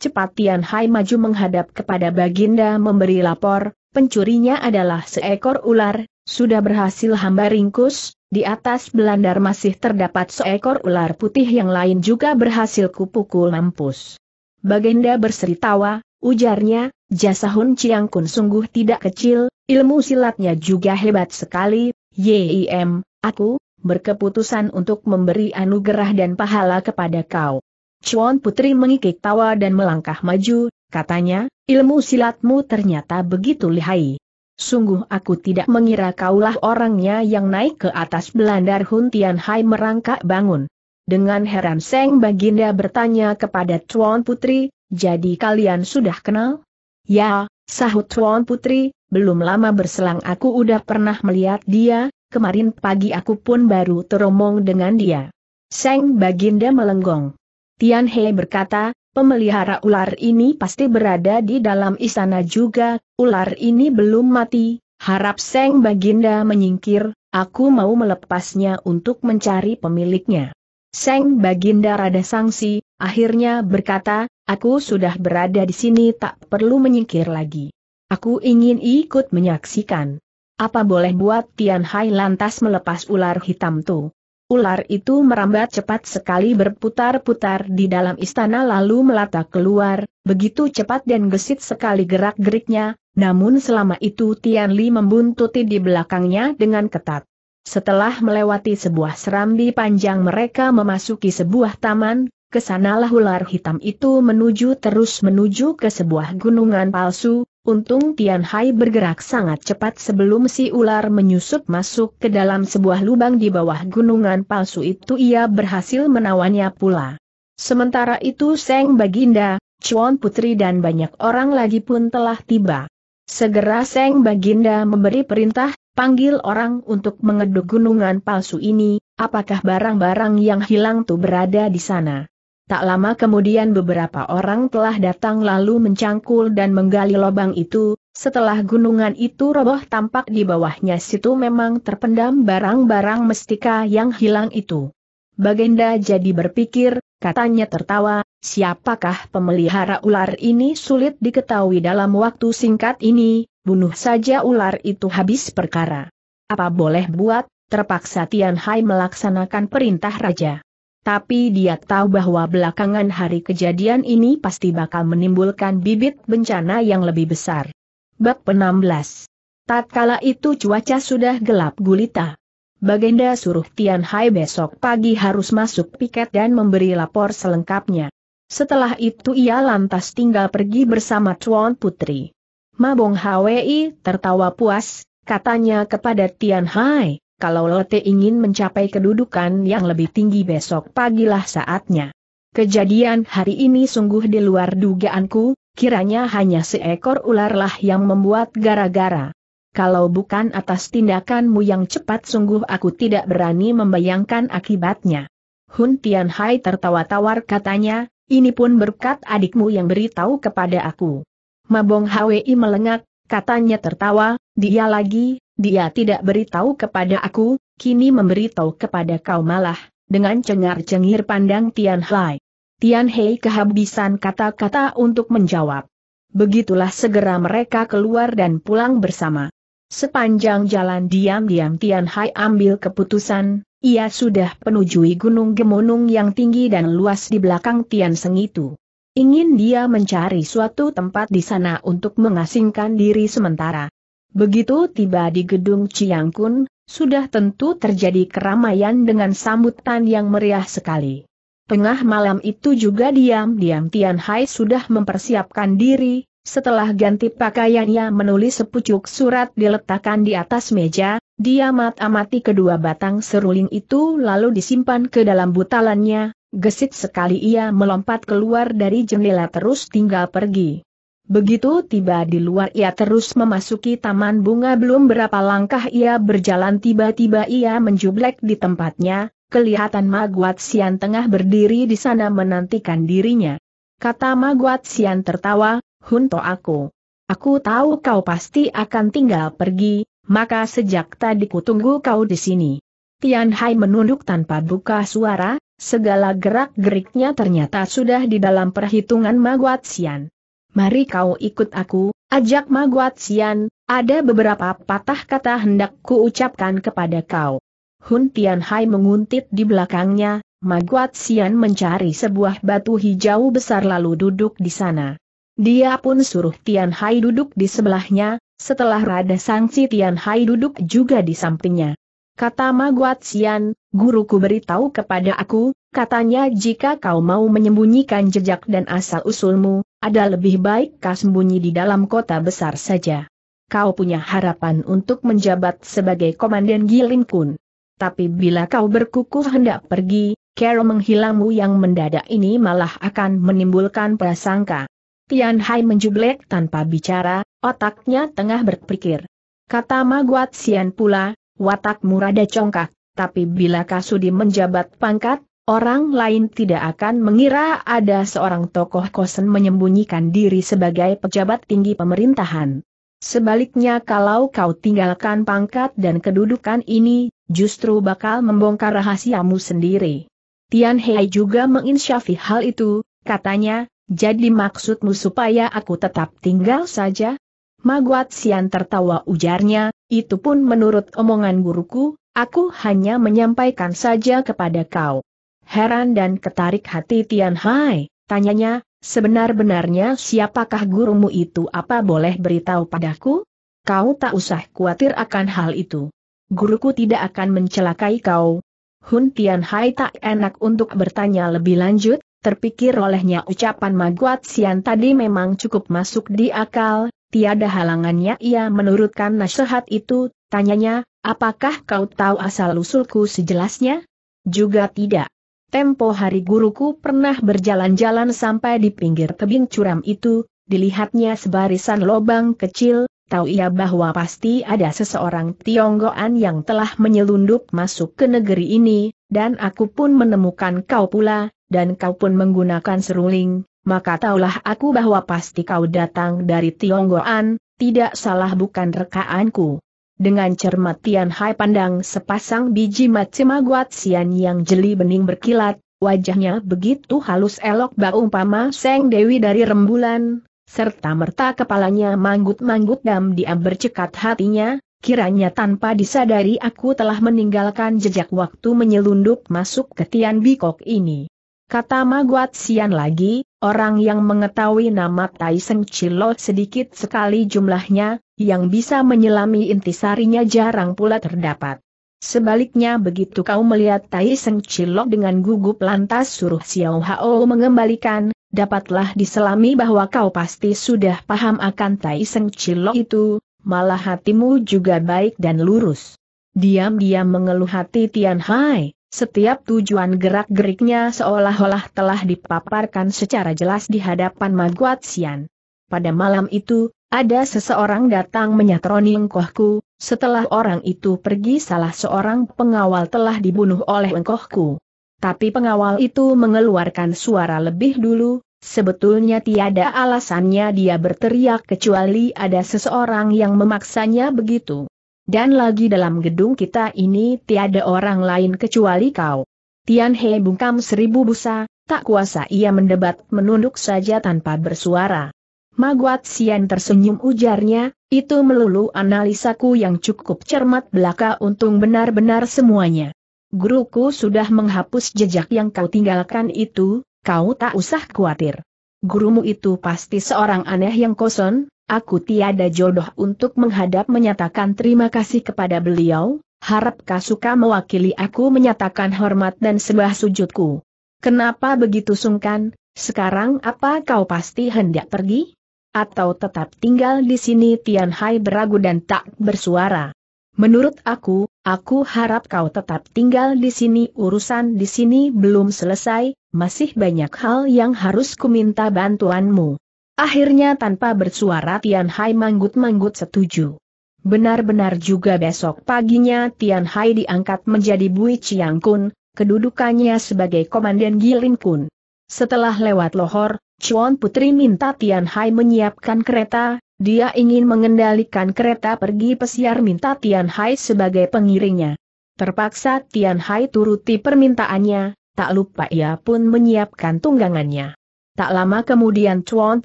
Cepat Tian Hai maju menghadap kepada Baginda memberi lapor, pencurinya adalah seekor ular, sudah berhasil hamba ringkus, di atas belandar masih terdapat seekor ular putih yang lain juga berhasil kupukul mampus. Bagenda berseri tawa, ujarnya, jasa Hun Chiang Kun sungguh tidak kecil, ilmu silatnya juga hebat sekali, YIM, aku, berkeputusan untuk memberi anugerah dan pahala kepada kau. Chuan Putri mengikik tawa dan melangkah maju, katanya, ilmu silatmu ternyata begitu lihai. Sungguh aku tidak mengira kaulah orangnya yang naik ke atas belandar Hun Hai merangkak bangun. Dengan heran Seng Baginda bertanya kepada Tuan Putri, jadi kalian sudah kenal? Ya, sahut Tuan Putri, belum lama berselang aku udah pernah melihat dia, kemarin pagi aku pun baru teromong dengan dia. Seng Baginda melenggong. Tian He berkata, Pemelihara ular ini pasti berada di dalam istana juga, ular ini belum mati, harap Seng Baginda menyingkir, aku mau melepasnya untuk mencari pemiliknya. Seng Baginda rada sangsi, akhirnya berkata, aku sudah berada di sini tak perlu menyingkir lagi. Aku ingin ikut menyaksikan. Apa boleh buat Tian Hai lantas melepas ular hitam tuh? Ular itu merambat cepat sekali berputar-putar di dalam istana lalu melata keluar, begitu cepat dan gesit sekali gerak-geriknya, namun selama itu Tian Li membuntuti di belakangnya dengan ketat. Setelah melewati sebuah serambi panjang mereka memasuki sebuah taman, kesanalah ular hitam itu menuju terus menuju ke sebuah gunungan palsu, Untung Tian Hai bergerak sangat cepat sebelum si ular menyusup masuk ke dalam sebuah lubang di bawah gunungan palsu itu ia berhasil menawannya pula. Sementara itu Seng Baginda, Chuan Putri dan banyak orang lagi pun telah tiba. Segera Seng Baginda memberi perintah, panggil orang untuk mengeduk gunungan palsu ini, apakah barang-barang yang hilang tuh berada di sana. Tak lama kemudian beberapa orang telah datang lalu mencangkul dan menggali lubang itu, setelah gunungan itu roboh tampak di bawahnya situ memang terpendam barang-barang mestika yang hilang itu. Bagenda jadi berpikir, katanya tertawa, siapakah pemelihara ular ini sulit diketahui dalam waktu singkat ini, bunuh saja ular itu habis perkara. Apa boleh buat, terpaksa Tian Hai melaksanakan perintah raja. Tapi dia tahu bahwa belakangan hari kejadian ini pasti bakal menimbulkan bibit bencana yang lebih besar. Bab 16 Tatkala itu cuaca sudah gelap gulita. Bagenda suruh Tian Hai besok pagi harus masuk piket dan memberi lapor selengkapnya. Setelah itu ia lantas tinggal pergi bersama Chuan Putri. Mabong Hwi tertawa puas, katanya kepada Tian Hai, kalau Lote ingin mencapai kedudukan yang lebih tinggi besok pagilah saatnya. Kejadian hari ini sungguh di luar dugaanku, kiranya hanya seekor ularlah yang membuat gara-gara. Kalau bukan atas tindakanmu yang cepat sungguh aku tidak berani membayangkan akibatnya. Hun Tian Hai tertawa tawar katanya, ini pun berkat adikmu yang beritahu kepada aku. Mabong Hwi melengak, katanya tertawa, dia lagi, dia tidak beritahu kepada aku, kini memberitahu kepada kau malah, dengan cengar-cengir pandang Tian Hai. Tian Hai kehabisan kata-kata untuk menjawab. Begitulah segera mereka keluar dan pulang bersama. Sepanjang jalan diam-diam Tian Hai ambil keputusan, ia sudah penujui gunung gemunung yang tinggi dan luas di belakang Tian Seng itu. Ingin dia mencari suatu tempat di sana untuk mengasingkan diri sementara. Begitu tiba di gedung Ciangkun, sudah tentu terjadi keramaian dengan sambutan yang meriah sekali. Tengah malam itu juga diam-diam Tian Hai sudah mempersiapkan diri, setelah ganti pakaiannya, menulis sepucuk surat diletakkan di atas meja, dia mat-amati kedua batang seruling itu lalu disimpan ke dalam butalannya, gesit sekali ia melompat keluar dari jendela terus tinggal pergi. Begitu tiba di luar ia terus memasuki taman bunga belum berapa langkah ia berjalan tiba-tiba ia menjublek di tempatnya, kelihatan Maguat Sian tengah berdiri di sana menantikan dirinya. Kata Maguat Sian tertawa, Hunto aku. Aku tahu kau pasti akan tinggal pergi, maka sejak tadi kutunggu kau di sini. Tian Hai menunduk tanpa buka suara, segala gerak-geriknya ternyata sudah di dalam perhitungan Maguat Sian mari kau ikut aku, ajak Maguat Sian, ada beberapa patah kata hendak kuucapkan kepada kau. Hun Tianhai menguntit di belakangnya, Maguat Sian mencari sebuah batu hijau besar lalu duduk di sana. Dia pun suruh Tianhai duduk di sebelahnya, setelah rada sangsi Tianhai duduk juga di sampingnya. Kata Maguat Sian, guruku beritahu kepada aku, katanya jika kau mau menyembunyikan jejak dan asal-usulmu, ada lebih baik kau sembunyi di dalam kota besar saja. Kau punya harapan untuk menjabat sebagai komandan Gilin Kun. Tapi bila kau berkukuh hendak pergi, Kero menghilangmu yang mendadak ini malah akan menimbulkan prasangka. Tian Hai menjublek tanpa bicara, otaknya tengah berpikir. Kata Maguat Sian pula, watakmu rada congkak tapi bila Kasudi menjabat pangkat, orang lain tidak akan mengira ada seorang tokoh kosen menyembunyikan diri sebagai pejabat tinggi pemerintahan. Sebaliknya kalau kau tinggalkan pangkat dan kedudukan ini, justru bakal membongkar rahasiamu sendiri. Tian Hei juga menginsyafi hal itu, katanya, jadi maksudmu supaya aku tetap tinggal saja? Maguat Sian tertawa ujarnya, itu pun menurut omongan guruku, Aku hanya menyampaikan saja kepada kau. Heran dan ketarik hati Tian Hai, tanyanya, sebenar-benarnya siapakah gurumu itu apa boleh beritahu padaku? Kau tak usah khawatir akan hal itu. Guruku tidak akan mencelakai kau. Hun Tian Hai tak enak untuk bertanya lebih lanjut, Terpikir olehnya ucapan Maguat Sian tadi memang cukup masuk di akal, tiada halangannya ia menurutkan nasihat itu, Tanyanya, apakah kau tahu asal-usulku sejelasnya? Juga tidak. Tempo hari guruku pernah berjalan-jalan sampai di pinggir tebing curam itu, dilihatnya sebarisan lobang kecil, tahu ia bahwa pasti ada seseorang Tionggoan yang telah menyelundup masuk ke negeri ini, dan aku pun menemukan kau pula, dan kau pun menggunakan seruling, maka taulah aku bahwa pasti kau datang dari Tionggoan, tidak salah bukan rekaanku. Dengan cermat Tian Hai pandang sepasang biji maguat sian yang jeli bening berkilat, wajahnya begitu halus elok bau umpama Seng Dewi dari rembulan, serta merta kepalanya manggut-manggut diam dia bercekat hatinya, kiranya tanpa disadari aku telah meninggalkan jejak waktu menyelundup masuk ke Tian Bikok ini. Kata Maguat Sian lagi, orang yang mengetahui nama Tai Seng Chilo sedikit sekali jumlahnya, yang bisa menyelami intisarinya jarang pula terdapat. Sebaliknya begitu kau melihat Tai Seng Cilok dengan gugup lantas suruh Xiao Hao mengembalikan, dapatlah diselami bahwa kau pasti sudah paham akan Tai Seng Cilok itu, malah hatimu juga baik dan lurus. Diam-diam mengeluh hati Tian Hai, setiap tujuan gerak-geriknya seolah-olah telah dipaparkan secara jelas di hadapan Maguat Sian. Pada malam itu, ada seseorang datang menyatroni engkohku, setelah orang itu pergi salah seorang pengawal telah dibunuh oleh engkohku. Tapi pengawal itu mengeluarkan suara lebih dulu, sebetulnya tiada alasannya dia berteriak kecuali ada seseorang yang memaksanya begitu. Dan lagi dalam gedung kita ini tiada orang lain kecuali kau. Tian He bungkam seribu busa, tak kuasa ia mendebat menunduk saja tanpa bersuara. Maguat Sian tersenyum ujarnya, itu melulu analisaku yang cukup cermat belaka untung benar-benar semuanya. Guruku sudah menghapus jejak yang kau tinggalkan itu, kau tak usah khawatir. Gurumu itu pasti seorang aneh yang kosong, aku tiada jodoh untuk menghadap menyatakan terima kasih kepada beliau, harap kau suka mewakili aku menyatakan hormat dan sebuah sujudku. Kenapa begitu sungkan, sekarang apa kau pasti hendak pergi? atau tetap tinggal di sini Tian Hai beragu dan tak bersuara. Menurut aku, aku harap kau tetap tinggal di sini urusan di sini belum selesai, masih banyak hal yang harus kuminta bantuanmu. Akhirnya tanpa bersuara Tian Hai manggut-manggut setuju. Benar-benar juga besok paginya Tian Hai diangkat menjadi Bui Chiang Kun, kedudukannya sebagai Komandan Gilin Kun. Setelah lewat Lohor, Chuan Putri minta Tian Hai menyiapkan kereta, dia ingin mengendalikan kereta pergi pesiar minta Tian Hai sebagai pengiringnya. Terpaksa Tian Hai turuti permintaannya, tak lupa ia pun menyiapkan tunggangannya. Tak lama kemudian Chuan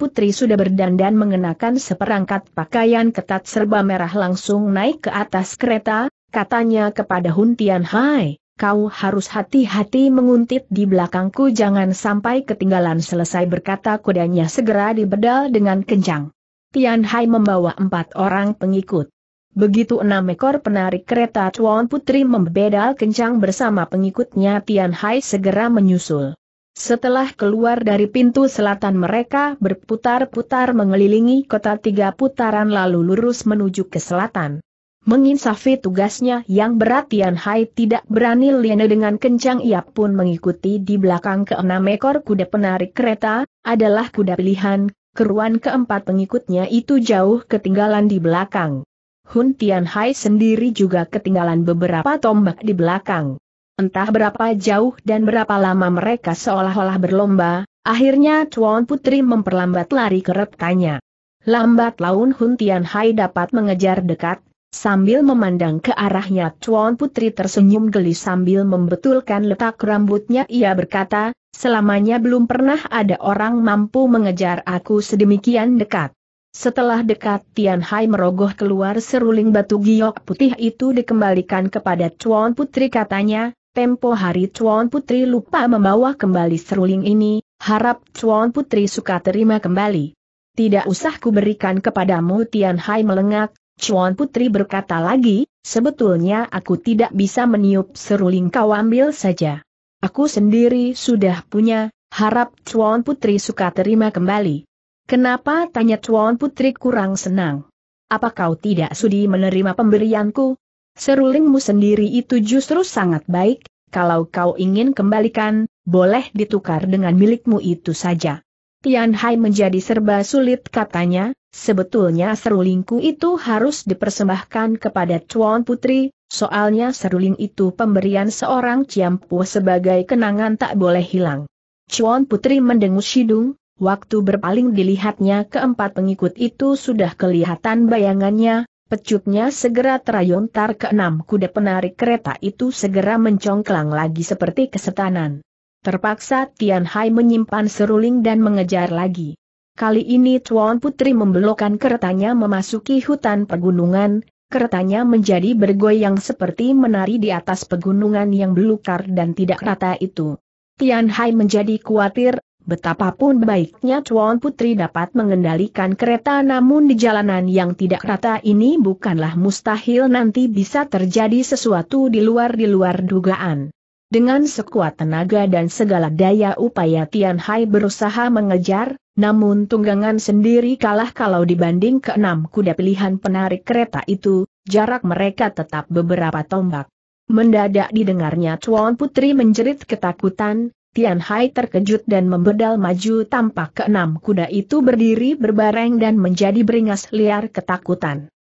Putri sudah berdandan mengenakan seperangkat pakaian ketat serba merah langsung naik ke atas kereta, katanya kepada Hun Tian Hai kau harus hati-hati menguntit di belakangku jangan sampai ketinggalan selesai berkata kudanya segera dibedal dengan kencang. Tian Hai membawa empat orang pengikut. Begitu enam ekor penarik kereta Chuan Putri membedal kencang bersama pengikutnya Tian Hai segera menyusul. Setelah keluar dari pintu selatan mereka berputar-putar mengelilingi kota tiga putaran lalu lurus menuju ke selatan. Menginsafi tugasnya yang berat Tian Hai tidak berani liana dengan kencang ia pun mengikuti di belakang keenam ekor kuda penarik kereta, adalah kuda pilihan, keruan keempat pengikutnya itu jauh ketinggalan di belakang. Hun Tian Hai sendiri juga ketinggalan beberapa tombak di belakang. Entah berapa jauh dan berapa lama mereka seolah-olah berlomba, akhirnya Tuan Putri memperlambat lari keretanya. Lambat laun Hun Tian Hai dapat mengejar dekat, Sambil memandang ke arahnya Tuan Putri tersenyum geli sambil membetulkan letak rambutnya ia berkata, selamanya belum pernah ada orang mampu mengejar aku sedemikian dekat. Setelah dekat Tian Hai merogoh keluar seruling batu giok putih itu dikembalikan kepada Tuan Putri katanya, tempo hari Tuan Putri lupa membawa kembali seruling ini, harap Tuan Putri suka terima kembali. Tidak usah kuberikan kepadamu Tian Hai melengak, Cuan Putri berkata lagi, sebetulnya aku tidak bisa meniup seruling kau ambil saja. Aku sendiri sudah punya, harap Cuan Putri suka terima kembali. Kenapa tanya Cuan Putri kurang senang? Apa kau tidak sudi menerima pemberianku? Serulingmu sendiri itu justru sangat baik, kalau kau ingin kembalikan, boleh ditukar dengan milikmu itu saja. Tian Hai menjadi serba sulit katanya, Sebetulnya serulingku itu harus dipersembahkan kepada Tuan Putri, soalnya seruling itu pemberian seorang Ciampu sebagai kenangan tak boleh hilang. Chuan Putri mendengus hidung, waktu berpaling dilihatnya keempat pengikut itu sudah kelihatan bayangannya, Pecutnya segera terayontar ke enam kuda penarik kereta itu segera mencongklang lagi seperti kesetanan. Terpaksa Tian Hai menyimpan seruling dan mengejar lagi. Kali ini Tuan Putri membelokkan keretanya memasuki hutan pegunungan, keretanya menjadi bergoyang seperti menari di atas pegunungan yang belukar dan tidak rata itu. Tian Hai menjadi khawatir, betapapun baiknya Tuan Putri dapat mengendalikan kereta namun di jalanan yang tidak rata ini bukanlah mustahil nanti bisa terjadi sesuatu di luar-di luar dugaan. Dengan sekuat tenaga dan segala daya upaya Tian Hai berusaha mengejar, namun tunggangan sendiri kalah kalau dibanding keenam kuda pilihan penarik kereta itu, jarak mereka tetap beberapa tombak. Mendadak didengarnya Chuan Putri menjerit ketakutan, Tian Hai terkejut dan membedal maju tampak keenam kuda itu berdiri berbareng dan menjadi beringas liar ketakutan.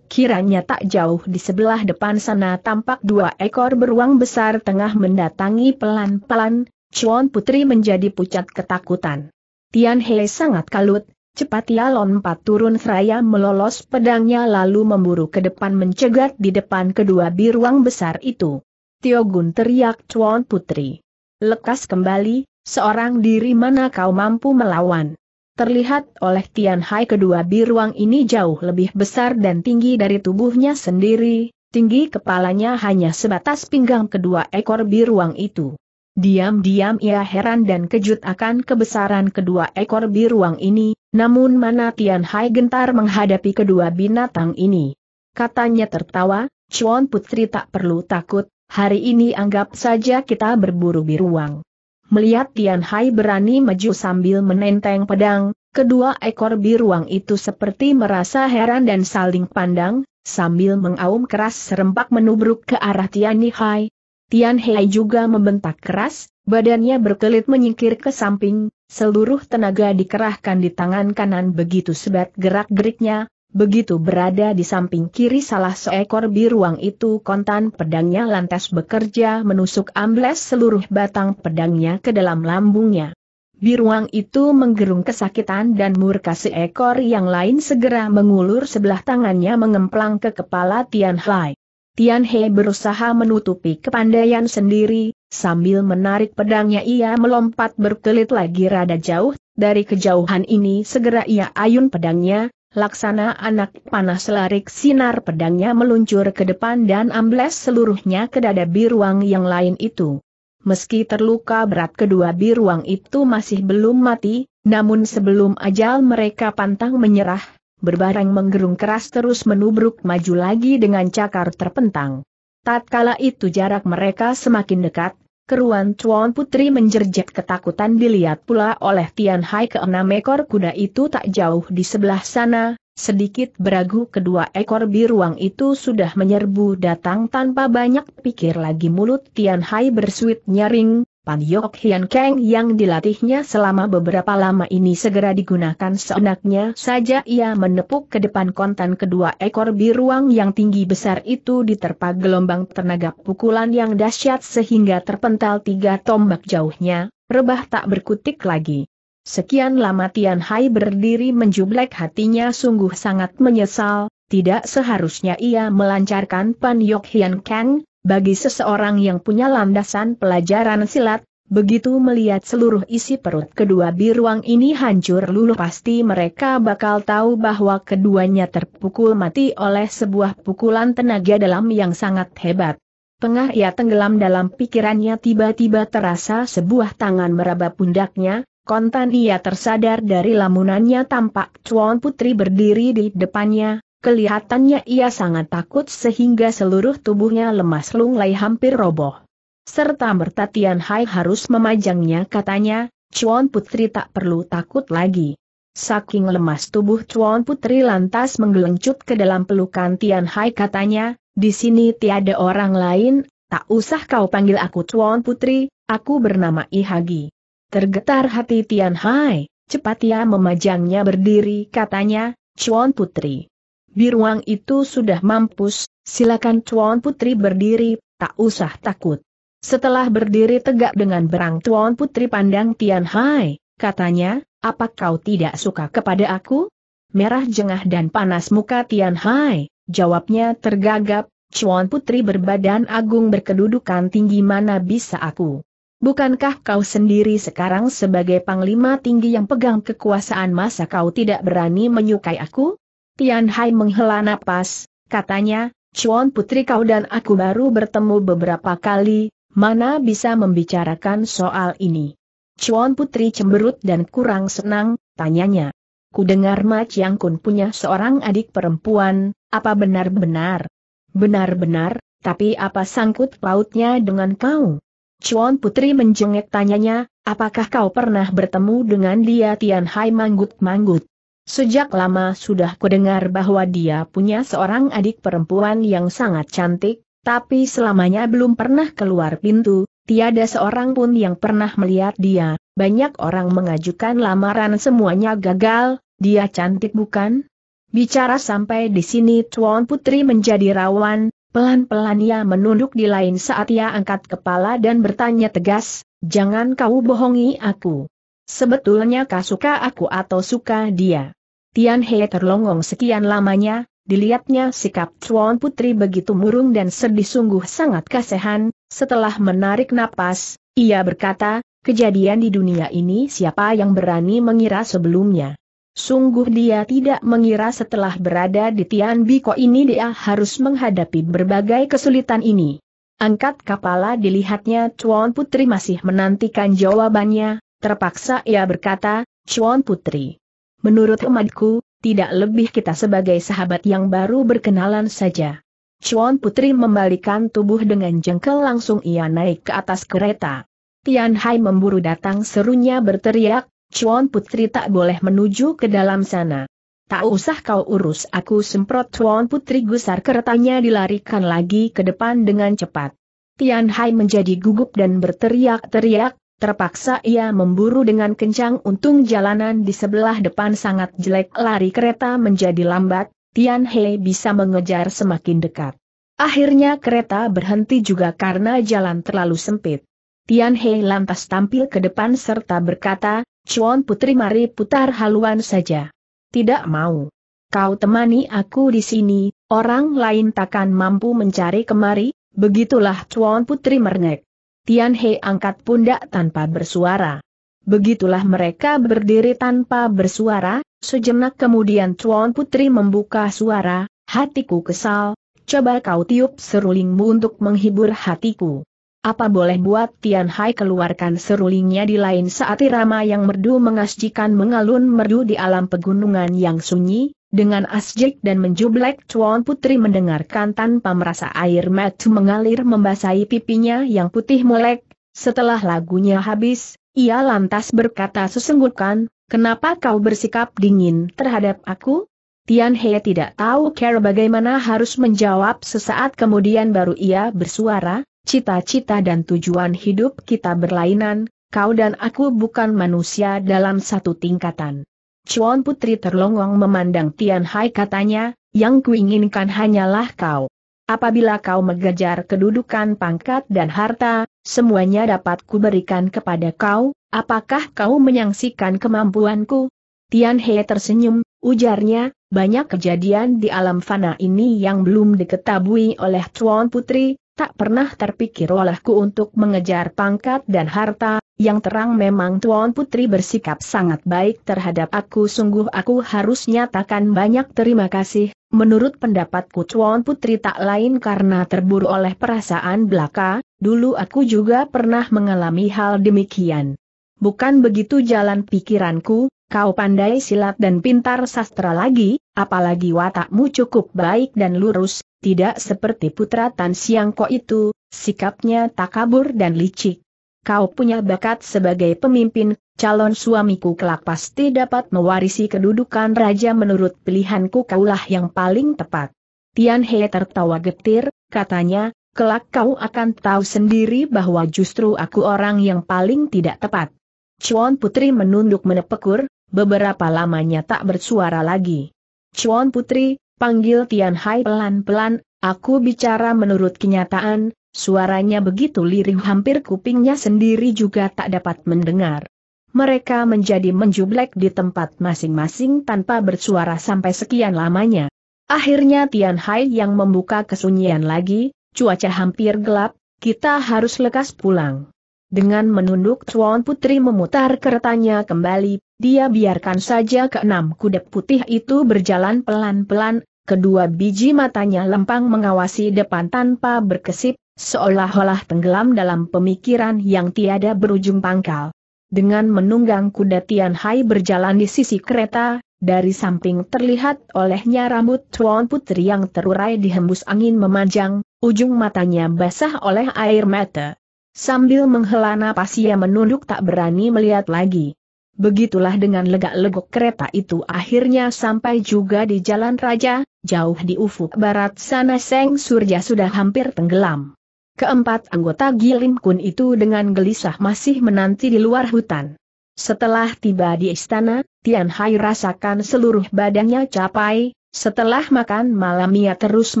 Kiranya tak jauh di sebelah depan sana tampak dua ekor beruang besar tengah mendatangi pelan-pelan, Chuan Putri menjadi pucat ketakutan. Tian Hei sangat kalut, cepat ia lompat turun seraya melolos pedangnya lalu memburu ke depan mencegat di depan kedua biruang besar itu. Tio Gun teriak Cuan Putri. Lekas kembali, seorang diri mana kau mampu melawan. Terlihat oleh Tian Hai kedua biruang ini jauh lebih besar dan tinggi dari tubuhnya sendiri, tinggi kepalanya hanya sebatas pinggang kedua ekor biruang itu. Diam-diam ia heran dan kejut akan kebesaran kedua ekor biruang ini, namun mana Tian Hai gentar menghadapi kedua binatang ini. Katanya tertawa, Chuan Putri tak perlu takut, hari ini anggap saja kita berburu biruang. Melihat Tian Hai berani maju sambil menenteng pedang, kedua ekor biruang itu seperti merasa heran dan saling pandang, sambil mengaum keras serempak menubruk ke arah Tian Hai, Tian Hei juga membentak keras, badannya berkelit menyingkir ke samping, seluruh tenaga dikerahkan di tangan kanan begitu sebat gerak-geriknya, begitu berada di samping kiri salah seekor biruang itu kontan pedangnya lantas bekerja menusuk ambles seluruh batang pedangnya ke dalam lambungnya. Biruang itu menggerung kesakitan dan murka seekor yang lain segera mengulur sebelah tangannya mengemplang ke kepala Tian Hai. Tian He berusaha menutupi kepandaian sendiri, sambil menarik pedangnya ia melompat berkelit lagi rada jauh, dari kejauhan ini segera ia ayun pedangnya, laksana anak panah selarik sinar pedangnya meluncur ke depan dan ambles seluruhnya ke dada biruang yang lain itu. Meski terluka berat kedua biruang itu masih belum mati, namun sebelum ajal mereka pantang menyerah, Berbareng menggerung keras terus menubruk maju lagi dengan cakar terpentang. Tatkala itu jarak mereka semakin dekat, keruan Chuan Putri menjerjet ketakutan dilihat pula oleh Tian Hai ke enam ekor kuda itu tak jauh di sebelah sana, sedikit beragu kedua ekor biruang itu sudah menyerbu datang tanpa banyak pikir lagi mulut Tian Hai bersuit nyaring, Pan Yok Hian Kang yang dilatihnya selama beberapa lama ini segera digunakan seenaknya saja ia menepuk ke depan kontan kedua ekor biruang yang tinggi besar itu diterpa gelombang tenaga pukulan yang dahsyat sehingga terpental tiga tombak jauhnya, rebah tak berkutik lagi. Sekian lama Tian Hai berdiri menjublek hatinya sungguh sangat menyesal, tidak seharusnya ia melancarkan Pan Yok Hian Kang, bagi seseorang yang punya landasan pelajaran silat, begitu melihat seluruh isi perut kedua biruang ini hancur luluh pasti mereka bakal tahu bahwa keduanya terpukul mati oleh sebuah pukulan tenaga dalam yang sangat hebat. Tengah ia tenggelam dalam pikirannya tiba-tiba terasa sebuah tangan meraba pundaknya, kontan ia tersadar dari lamunannya tampak Cuan Putri berdiri di depannya, Kelihatannya ia sangat takut sehingga seluruh tubuhnya lemas lunglai hampir roboh. Serta merta Tian Hai harus memajangnya katanya, Chuan Putri tak perlu takut lagi. Saking lemas tubuh Chuan Putri lantas menggelengcut ke dalam pelukan Tian Hai katanya, di sini tiada orang lain, tak usah kau panggil aku Chuan Putri, aku bernama Ihagi. Tergetar hati Tian Hai, cepat ia memajangnya berdiri katanya, Chuan Putri. Di ruang itu sudah mampus, silakan Tuan Putri berdiri, tak usah takut. Setelah berdiri tegak dengan berang Tuan Putri pandang Tian Hai, katanya, apa kau tidak suka kepada aku? Merah jengah dan panas muka Tian Hai, jawabnya tergagap, Chuan Putri berbadan agung berkedudukan tinggi mana bisa aku. Bukankah kau sendiri sekarang sebagai panglima tinggi yang pegang kekuasaan masa kau tidak berani menyukai aku? Tian Hai menghela napas, katanya, Chuan Putri kau dan aku baru bertemu beberapa kali, mana bisa membicarakan soal ini. Chuan Putri cemberut dan kurang senang, tanyanya. Ku dengar Ma Chiang Kun punya seorang adik perempuan, apa benar-benar? Benar-benar, tapi apa sangkut pautnya dengan kau? Chuan Putri menjengek tanyanya, apakah kau pernah bertemu dengan dia Tian Hai manggut-manggut? Sejak lama sudah kudengar bahwa dia punya seorang adik perempuan yang sangat cantik, tapi selamanya belum pernah keluar pintu, tiada seorang pun yang pernah melihat dia, banyak orang mengajukan lamaran semuanya gagal, dia cantik bukan? Bicara sampai di sini Tuan Putri menjadi rawan, pelan-pelan ia menunduk di lain saat ia angkat kepala dan bertanya tegas, jangan kau bohongi aku. Sebetulnya kau suka aku atau suka dia? Tian He terlongong sekian lamanya, dilihatnya sikap Chuan Putri begitu murung dan sedih sungguh sangat kasihan, setelah menarik napas, ia berkata, kejadian di dunia ini siapa yang berani mengira sebelumnya. Sungguh dia tidak mengira setelah berada di Tian Biko ini dia harus menghadapi berbagai kesulitan ini. Angkat kepala dilihatnya Chuan Putri masih menantikan jawabannya, terpaksa ia berkata, Chuan Putri. Menurut umatku, tidak lebih kita sebagai sahabat yang baru berkenalan saja. Chuan Putri membalikan tubuh dengan jengkel langsung ia naik ke atas kereta. Tian Hai memburu datang serunya berteriak, Chuan Putri tak boleh menuju ke dalam sana. Tak usah kau urus aku semprot Chuan Putri gusar keretanya dilarikan lagi ke depan dengan cepat. Tian Hai menjadi gugup dan berteriak-teriak, Terpaksa ia memburu dengan kencang untung jalanan di sebelah depan sangat jelek lari kereta menjadi lambat, Tian He bisa mengejar semakin dekat. Akhirnya kereta berhenti juga karena jalan terlalu sempit. Tian He lantas tampil ke depan serta berkata, Chuan Putri mari putar haluan saja. Tidak mau. Kau temani aku di sini, orang lain takkan mampu mencari kemari, begitulah Chuan Putri merengek. Tian He angkat pundak tanpa bersuara. Begitulah mereka berdiri tanpa bersuara, sejenak kemudian Chuan Putri membuka suara, hatiku kesal, coba kau tiup serulingmu untuk menghibur hatiku. Apa boleh buat Tian Hai keluarkan serulingnya di lain saat irama yang merdu mengasjikan mengalun merdu di alam pegunungan yang sunyi, dengan asjik dan menjublek Chuan Putri mendengarkan tanpa merasa air mata mengalir membasahi pipinya yang putih molek. Setelah lagunya habis, ia lantas berkata sesenggukan, kenapa kau bersikap dingin terhadap aku? Tian He tidak tahu cara bagaimana harus menjawab sesaat kemudian baru ia bersuara, cita-cita dan tujuan hidup kita berlainan, kau dan aku bukan manusia dalam satu tingkatan. Chuan Putri terlongong memandang Tian Hai katanya, yang kuinginkan hanyalah kau. Apabila kau mengejar kedudukan pangkat dan harta, semuanya dapat kuberikan kepada kau, apakah kau menyaksikan kemampuanku? Tian He tersenyum, ujarnya, banyak kejadian di alam fana ini yang belum diketahui oleh Chuan Putri, tak pernah terpikir olehku untuk mengejar pangkat dan harta, yang terang memang Tuan Putri bersikap sangat baik terhadap aku sungguh aku harus nyatakan banyak terima kasih, menurut pendapatku Tuan Putri tak lain karena terburu oleh perasaan belaka, dulu aku juga pernah mengalami hal demikian bukan begitu jalan pikiranku, kau pandai silat dan pintar sastra lagi, apalagi watakmu cukup baik dan lurus, tidak seperti putra Tan Siang Siangko itu, sikapnya tak kabur dan licik. Kau punya bakat sebagai pemimpin, calon suamiku kelak pasti dapat mewarisi kedudukan raja menurut pilihanku kaulah yang paling tepat. Tian He tertawa getir, katanya, kelak kau akan tahu sendiri bahwa justru aku orang yang paling tidak tepat. Chuan Putri menunduk menepekur, beberapa lamanya tak bersuara lagi. Chuan Putri, panggil Tian Hai pelan-pelan, aku bicara menurut kenyataan, suaranya begitu lirih hampir kupingnya sendiri juga tak dapat mendengar. Mereka menjadi menjublek di tempat masing-masing tanpa bersuara sampai sekian lamanya. Akhirnya Tian Hai yang membuka kesunyian lagi, cuaca hampir gelap, kita harus lekas pulang. Dengan menunduk Tuan Putri memutar keretanya kembali, dia biarkan saja keenam kuda putih itu berjalan pelan-pelan, kedua biji matanya lempang mengawasi depan tanpa berkesip, seolah-olah tenggelam dalam pemikiran yang tiada berujung pangkal. Dengan menunggang kuda Tian Hai berjalan di sisi kereta, dari samping terlihat olehnya rambut Tuan Putri yang terurai dihembus angin memanjang, ujung matanya basah oleh air mata. Sambil menghela napas ia menunduk tak berani melihat lagi. Begitulah dengan legak-legok kereta itu akhirnya sampai juga di Jalan Raja, jauh di ufuk barat sana Seng Surya sudah hampir tenggelam. Keempat anggota Gilin Kun itu dengan gelisah masih menanti di luar hutan. Setelah tiba di istana, Tian Hai rasakan seluruh badannya capai, setelah makan malam ia terus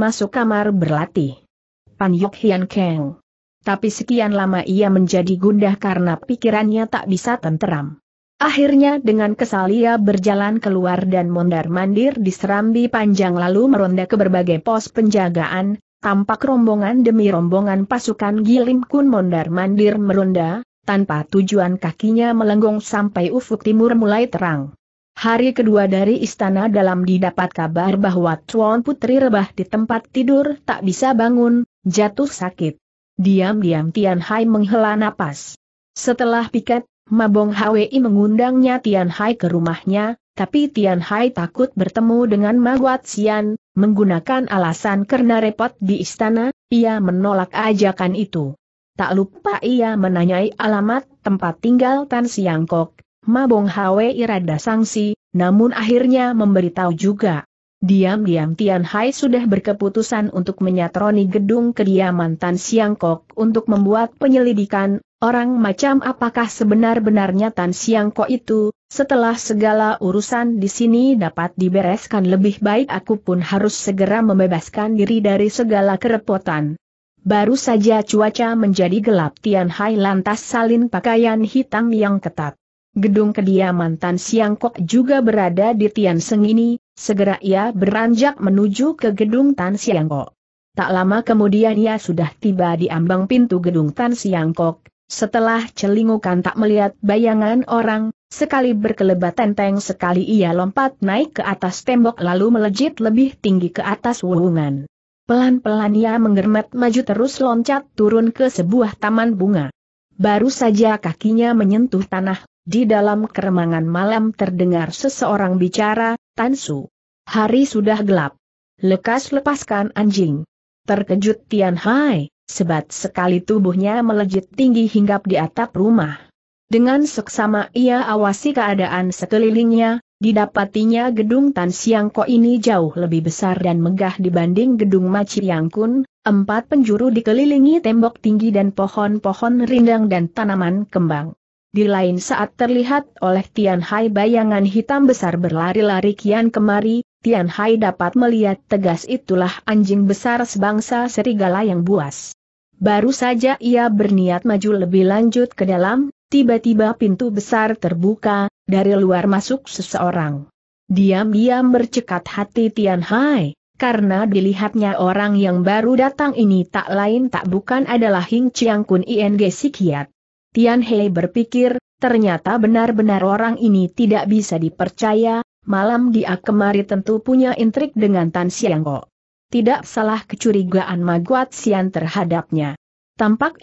masuk kamar berlatih. Pan Yok Hian Keng tapi sekian lama ia menjadi gundah karena pikirannya tak bisa tenteram. Akhirnya dengan kesal ia berjalan keluar dan mondar-mandir di serambi panjang lalu meronda ke berbagai pos penjagaan, tampak rombongan demi rombongan pasukan Gilim Kun mondar-mandir meronda, tanpa tujuan kakinya melenggong sampai ufuk timur mulai terang. Hari kedua dari istana dalam didapat kabar bahwa Tuan Putri rebah di tempat tidur tak bisa bangun, jatuh sakit. Diam-diam Tian Hai menghela napas. Setelah piket, Mabong Hwi mengundangnya Tian Hai ke rumahnya, tapi Tian Hai takut bertemu dengan Maguat Sian, menggunakan alasan karena repot di istana, ia menolak ajakan itu. Tak lupa ia menanyai alamat tempat tinggal Tan Siangkok, Mabong Hwi rada sangsi, namun akhirnya memberitahu juga. Diam-diam Tian Hai sudah berkeputusan untuk menyatroni gedung kediaman Tan Siang Kok untuk membuat penyelidikan, orang macam apakah sebenar-benarnya Tan Siang Kok itu, setelah segala urusan di sini dapat dibereskan lebih baik aku pun harus segera membebaskan diri dari segala kerepotan. Baru saja cuaca menjadi gelap Tian Hai lantas salin pakaian hitam yang ketat. Gedung kediaman Tan Siang Kok juga berada di Tian Seng ini, Segera ia beranjak menuju ke gedung Tan Siangkok. Tak lama kemudian ia sudah tiba di ambang pintu gedung Tan Siangkok, setelah celingukan tak melihat bayangan orang, sekali berkelebat tenteng sekali ia lompat naik ke atas tembok lalu melejit lebih tinggi ke atas wuhungan. Pelan-pelan ia menggermet maju terus loncat turun ke sebuah taman bunga. Baru saja kakinya menyentuh tanah, di dalam keremangan malam terdengar seseorang bicara, Tansu. Hari sudah gelap. Lekas lepaskan anjing. Terkejut Tian Hai, sebat sekali tubuhnya melejit tinggi hinggap di atap rumah. Dengan seksama ia awasi keadaan sekelilingnya, didapatinya gedung Tan Siang Ko ini jauh lebih besar dan megah dibanding gedung Maci Yang Kun, empat penjuru dikelilingi tembok tinggi dan pohon-pohon rindang dan tanaman kembang. Di lain saat terlihat oleh Tian Hai bayangan hitam besar berlari-lari kian kemari, Tian Hai dapat melihat tegas itulah anjing besar sebangsa serigala yang buas. Baru saja ia berniat maju lebih lanjut ke dalam, tiba-tiba pintu besar terbuka, dari luar masuk seseorang. Diam-diam bercekat hati Tian Hai, karena dilihatnya orang yang baru datang ini tak lain tak bukan adalah Hing Chiang Kun ING Sikiat. Tian Hei berpikir, ternyata benar-benar orang ini tidak bisa dipercaya, malam dia kemari tentu punya intrik dengan Tan Ho. Tidak salah kecurigaan Maguat Sian terhadapnya. Tampak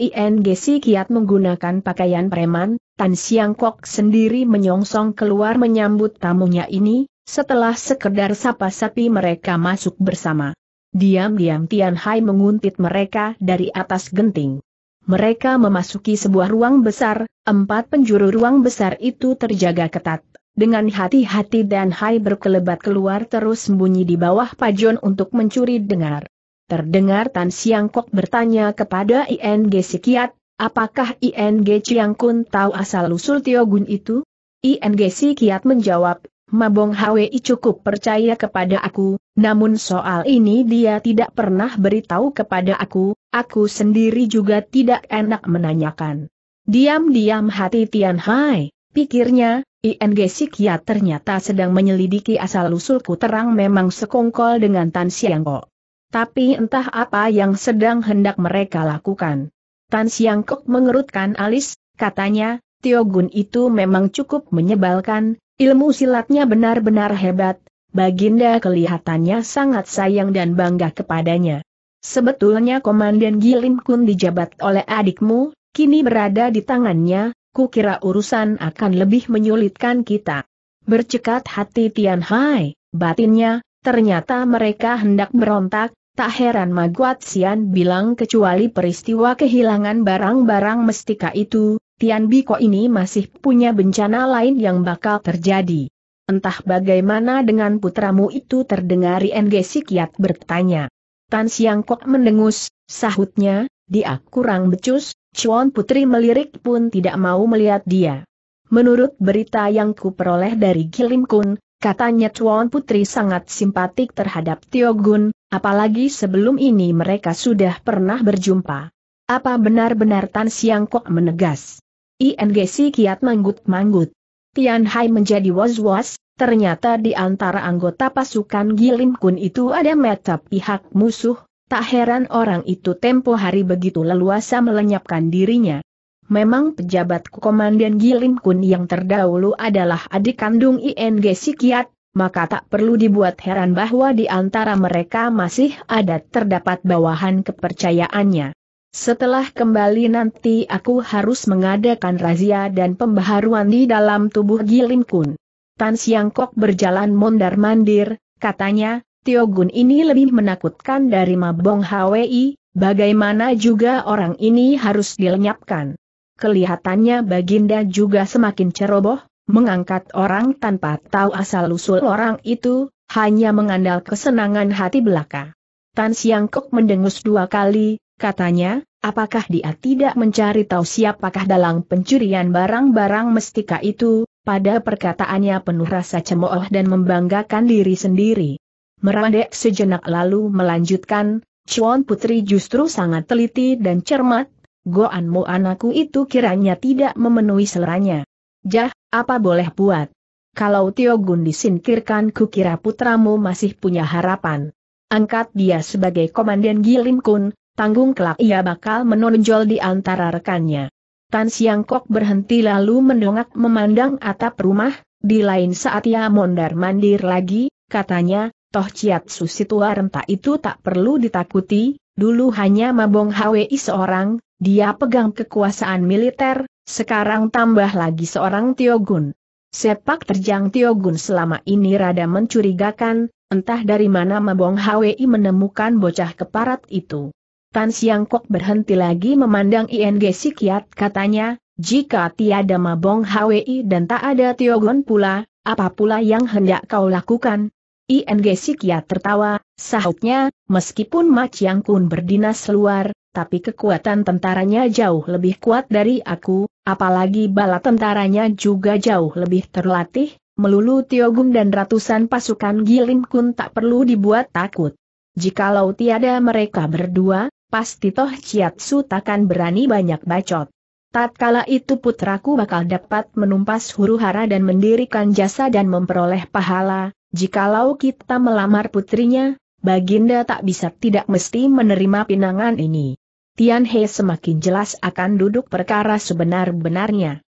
si kiat menggunakan pakaian preman, Tan Kok sendiri menyongsong keluar menyambut tamunya ini, setelah sekedar sapa sapi mereka masuk bersama. Diam-diam Tian Hai menguntit mereka dari atas genting mereka memasuki sebuah ruang besar, empat penjuru ruang besar itu terjaga ketat. Dengan hati-hati dan Hai berkelebat keluar terus sembunyi di bawah pajon untuk mencuri dengar. Terdengar Tan Siang bertanya kepada ING Sikiat, apakah ING Chiang Kun tahu asal-usul Tio Gun itu? ING Sikiat menjawab, Mabong Hwi cukup percaya kepada aku, namun soal ini dia tidak pernah beritahu kepada aku, Aku sendiri juga tidak enak menanyakan. Diam-diam hati Tian Hai, pikirnya, ING Sikia ya ternyata sedang menyelidiki asal-usulku terang memang sekongkol dengan Tan Siangko. Tapi entah apa yang sedang hendak mereka lakukan. Tan Siangkok mengerutkan alis, katanya, Tiogun itu memang cukup menyebalkan, ilmu silatnya benar-benar hebat, Baginda kelihatannya sangat sayang dan bangga kepadanya. Sebetulnya Komandan Gilim Kun dijabat oleh adikmu, kini berada di tangannya, kukira urusan akan lebih menyulitkan kita. Bercekat hati Tian Hai, batinnya, ternyata mereka hendak berontak, tak heran Maguat Sian bilang kecuali peristiwa kehilangan barang-barang mestika itu, Tian Biko ini masih punya bencana lain yang bakal terjadi. Entah bagaimana dengan putramu itu terdengar NG Sikiat bertanya. Tan Siang Kok mendengus, sahutnya, dia kurang becus, Chuan Putri melirik pun tidak mau melihat dia. Menurut berita yang kuperoleh dari Gilim Kun, katanya Chuan Putri sangat simpatik terhadap Tio Gun, apalagi sebelum ini mereka sudah pernah berjumpa. Apa benar-benar Tan Siang Kok menegas? ING si kiat manggut-manggut. Tian Hai menjadi was-was, Ternyata di antara anggota pasukan Gilim Kun itu ada meta pihak musuh, tak heran orang itu tempo hari begitu leluasa melenyapkan dirinya. Memang pejabat komandan Gilim Kun yang terdahulu adalah adik kandung ING Sikiat, maka tak perlu dibuat heran bahwa di antara mereka masih ada terdapat bawahan kepercayaannya. Setelah kembali nanti aku harus mengadakan razia dan pembaharuan di dalam tubuh Gilim Kun. Tan Siang Kok berjalan mondar-mandir, katanya, Tio ini lebih menakutkan dari Mabong Hwi, bagaimana juga orang ini harus dilenyapkan. Kelihatannya Baginda juga semakin ceroboh, mengangkat orang tanpa tahu asal-usul orang itu, hanya mengandal kesenangan hati belaka. Tan Siang Kok mendengus dua kali, katanya, apakah dia tidak mencari tahu siapakah dalang pencurian barang-barang mestika itu, pada perkataannya penuh rasa cemooh dan membanggakan diri sendiri. Merandek sejenak lalu melanjutkan, Chuan Putri justru sangat teliti dan cermat, Goanmu anakku itu kiranya tidak memenuhi seleranya. Jah, apa boleh buat? Kalau Tio Gun disingkirkan kukira putramu masih punya harapan. Angkat dia sebagai komandan Gilim Kun, tanggung kelak ia bakal menonjol di antara rekannya. Tan Siang Kok berhenti lalu mendongak memandang atap rumah, di lain saat ia mondar-mandir lagi, katanya, toh Ciat tua renta itu tak perlu ditakuti, dulu hanya Mabong HWI seorang, dia pegang kekuasaan militer, sekarang tambah lagi seorang Tiogun. Sepak terjang Tiogun selama ini rada mencurigakan, entah dari mana Mabong HWI menemukan bocah keparat itu. Tan Siang Kok berhenti lagi memandang ING Sikiat katanya, jika tiada Mabong HWI dan tak ada Tiogon pula, apa pula yang hendak kau lakukan? ING Sikiat tertawa, sahutnya, meskipun Ma Chiang Kun berdinas luar, tapi kekuatan tentaranya jauh lebih kuat dari aku, apalagi bala tentaranya juga jauh lebih terlatih, melulu Tiogun dan ratusan pasukan Gilim Kun tak perlu dibuat takut. Jikalau tiada mereka berdua, pasti Toh Su takkan berani banyak bacot. Tatkala itu putraku bakal dapat menumpas huru hara dan mendirikan jasa dan memperoleh pahala, jikalau kita melamar putrinya, Baginda tak bisa tidak mesti menerima pinangan ini. Tian He semakin jelas akan duduk perkara sebenar-benarnya.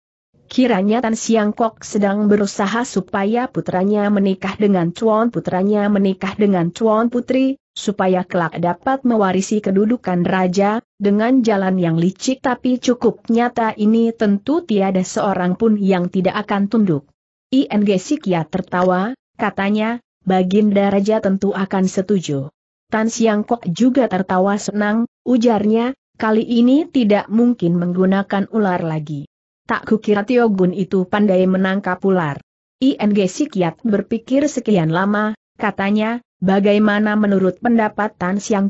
Kiranya Tan Siang Kok sedang berusaha supaya putranya menikah dengan cuan putranya menikah dengan cuan putri, supaya kelak dapat mewarisi kedudukan raja, dengan jalan yang licik tapi cukup nyata ini tentu tiada seorang pun yang tidak akan tunduk. ING Sikia tertawa, katanya, Baginda Raja tentu akan setuju. Tan Siang Kok juga tertawa senang, ujarnya, kali ini tidak mungkin menggunakan ular lagi. Tak kukira Tio Gun itu pandai menangkap ular. ING Sikiat berpikir sekian lama, katanya, bagaimana menurut pendapat Tan Siang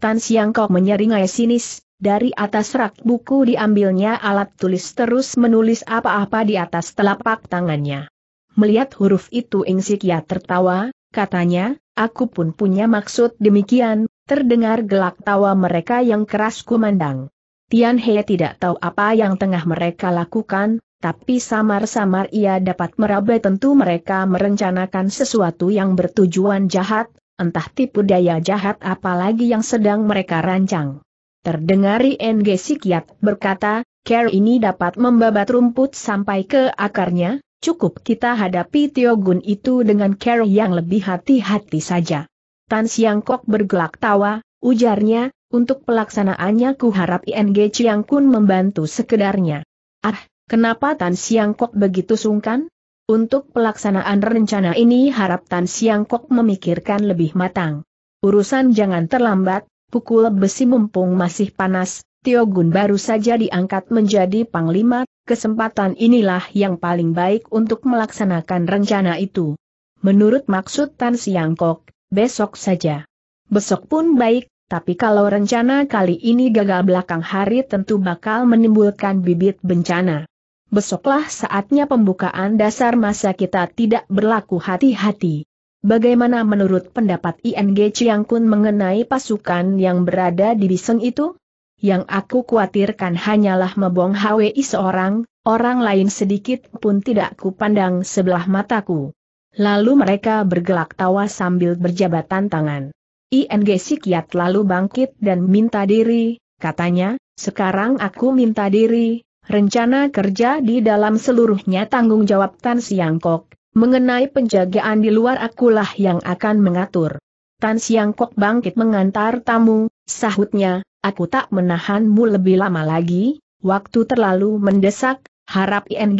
Tan Siang menyeringai sinis, dari atas rak buku diambilnya alat tulis terus menulis apa-apa di atas telapak tangannya. Melihat huruf itu Ing Sikiat tertawa, katanya, aku pun punya maksud demikian, terdengar gelak tawa mereka yang keras kumandang. Tian He tidak tahu apa yang tengah mereka lakukan, tapi samar-samar ia dapat meraba tentu mereka merencanakan sesuatu yang bertujuan jahat, entah tipu daya jahat apalagi yang sedang mereka rancang. Terdengari NG Sikiat berkata, care ini dapat membabat rumput sampai ke akarnya, cukup kita hadapi Tio Gun itu dengan care yang lebih hati-hati saja. Tan Siang Kok bergelak tawa, ujarnya, untuk pelaksanaannya ku harap ING Chiang Kun membantu sekedarnya. Ah, kenapa Tan Siang Kok begitu sungkan? Untuk pelaksanaan rencana ini harap Tan Siang Kok memikirkan lebih matang. Urusan jangan terlambat, pukul besi mumpung masih panas, Tio baru saja diangkat menjadi panglima, kesempatan inilah yang paling baik untuk melaksanakan rencana itu. Menurut maksud Tan Siang Kok, besok saja. Besok pun baik, tapi kalau rencana kali ini gagal belakang hari tentu bakal menimbulkan bibit bencana. Besoklah saatnya pembukaan dasar masa kita tidak berlaku hati-hati. Bagaimana menurut pendapat ING Chiang Kun mengenai pasukan yang berada di Biseng itu? Yang aku khawatirkan hanyalah Mebong Hwi seorang, orang lain sedikit pun tidak kupandang sebelah mataku. Lalu mereka bergelak tawa sambil berjabatan tangan. ING Sikiat lalu bangkit dan minta diri, katanya, sekarang aku minta diri, rencana kerja di dalam seluruhnya tanggung jawab Tan Siangkok, mengenai penjagaan di luar akulah yang akan mengatur. Tan Siangkok bangkit mengantar tamu, sahutnya, aku tak menahanmu lebih lama lagi, waktu terlalu mendesak, harap ING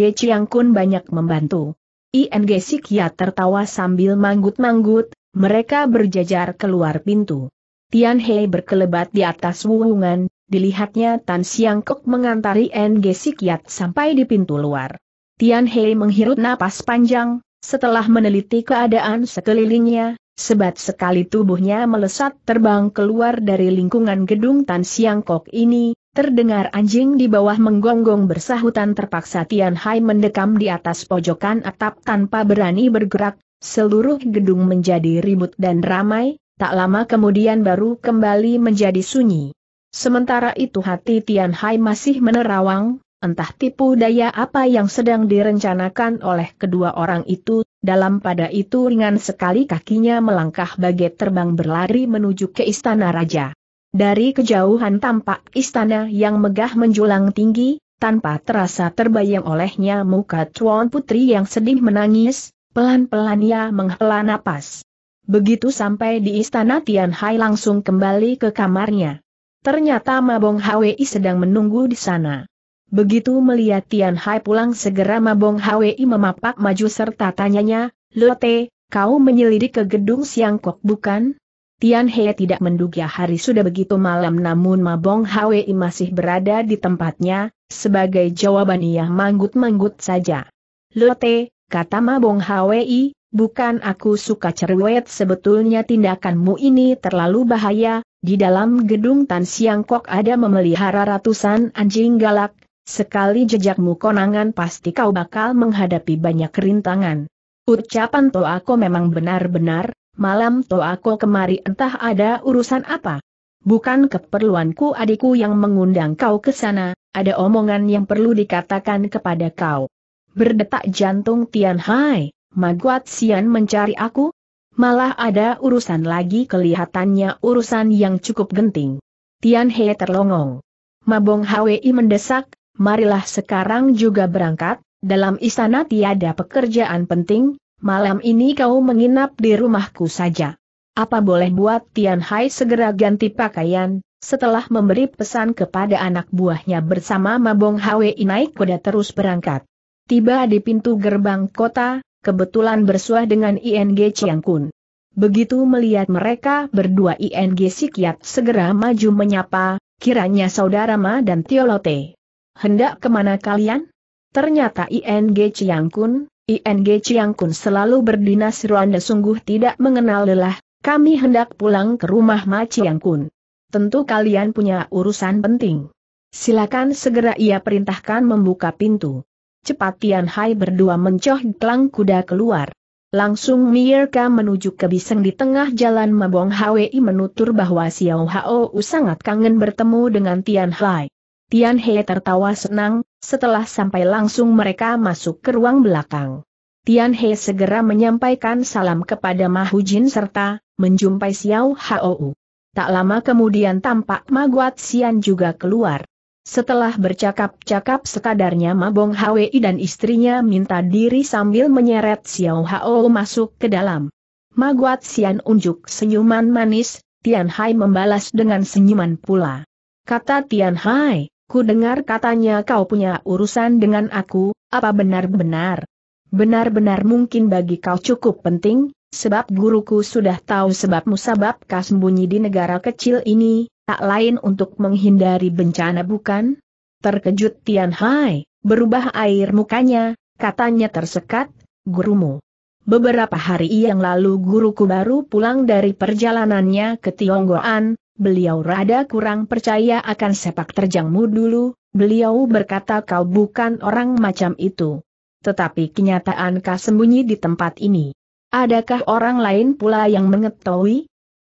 Kun banyak membantu. ING Sikiat tertawa sambil manggut-manggut, mereka berjajar keluar pintu. Tian Hei berkelebat di atas wungan, dilihatnya Tan Siang Kok mengantari NG Sikyat sampai di pintu luar. Tian Hei menghirup napas panjang, setelah meneliti keadaan sekelilingnya, sebat sekali tubuhnya melesat terbang keluar dari lingkungan gedung Tan Siang Kok ini, terdengar anjing di bawah menggonggong bersahutan terpaksa Tian Hai mendekam di atas pojokan atap tanpa berani bergerak, Seluruh gedung menjadi ribut dan ramai, tak lama kemudian baru kembali menjadi sunyi. Sementara itu hati Tian Hai masih menerawang, entah tipu daya apa yang sedang direncanakan oleh kedua orang itu, dalam pada itu ringan sekali kakinya melangkah bagai terbang berlari menuju ke istana raja. Dari kejauhan tampak istana yang megah menjulang tinggi, tanpa terasa terbayang olehnya muka tuan Putri yang sedih menangis, Pelan-pelan ia menghela napas. Begitu sampai di istana Tian Hai langsung kembali ke kamarnya. Ternyata Mabong Hwi sedang menunggu di sana. Begitu melihat Tian Hai pulang segera Mabong Hwi memapak maju serta tanyanya, Lote, kau menyelidik ke gedung Siang Kok bukan? Tian He tidak menduga hari sudah begitu malam namun Mabong Hwi masih berada di tempatnya, sebagai jawaban ia manggut-manggut saja. Lote, kata Mabong Hwi, bukan aku suka cerewet sebetulnya tindakanmu ini terlalu bahaya, di dalam gedung Tan Siang ada memelihara ratusan anjing galak, sekali jejakmu konangan pasti kau bakal menghadapi banyak rintangan. Ucapan aku memang benar-benar, malam aku kemari entah ada urusan apa. Bukan keperluanku adikku yang mengundang kau ke sana, ada omongan yang perlu dikatakan kepada kau. Berdetak jantung Tian Hai, Maguat Sian mencari aku? Malah ada urusan lagi kelihatannya urusan yang cukup genting. Tian He terlongong. Mabong Hwi mendesak, marilah sekarang juga berangkat, dalam istana tiada pekerjaan penting, malam ini kau menginap di rumahku saja. Apa boleh buat Tian Hai segera ganti pakaian, setelah memberi pesan kepada anak buahnya bersama Mabong Hwi naik kuda terus berangkat. Tiba di pintu gerbang kota, kebetulan bersuah dengan ING Chiang Kun. Begitu melihat mereka berdua ING Sikiat segera maju menyapa, kiranya saudara Ma dan Tiolote. Hendak kemana kalian? Ternyata ING Chiang Kun, ING Chiang Kun selalu berdinas Rwanda sungguh tidak mengenal lelah, kami hendak pulang ke rumah Ma Chiang Kun. Tentu kalian punya urusan penting. Silakan segera ia perintahkan membuka pintu. Cepat Tian Hai berdua mencoh gelang kuda keluar. Langsung Mierka menuju ke Biseng di tengah jalan Mabong Hwi menutur bahwa Xiao Hao sangat kangen bertemu dengan Tian Hai. Tian Hai tertawa senang, setelah sampai langsung mereka masuk ke ruang belakang. Tian Hai segera menyampaikan salam kepada Ma Jin serta menjumpai Xiao Hao. Tak lama kemudian tampak Maguat Xian juga keluar. Setelah bercakap-cakap sekadarnya Mabong Hwi dan istrinya minta diri sambil menyeret Xiao Hao masuk ke dalam. Maguat Xian unjuk senyuman manis, Tian Hai membalas dengan senyuman pula. Kata Tian Hai, ku dengar katanya kau punya urusan dengan aku, apa benar-benar? Benar-benar mungkin bagi kau cukup penting, sebab guruku sudah tahu sebabmu sebab kau sembunyi di negara kecil ini, tak lain untuk menghindari bencana bukan? Terkejut Tian Hai, berubah air mukanya, katanya tersekat, gurumu. Beberapa hari yang lalu guruku baru pulang dari perjalanannya ke Tionggoan, beliau rada kurang percaya akan sepak terjangmu dulu, beliau berkata kau bukan orang macam itu. Tetapi kenyataan kau sembunyi di tempat ini. Adakah orang lain pula yang mengetahui?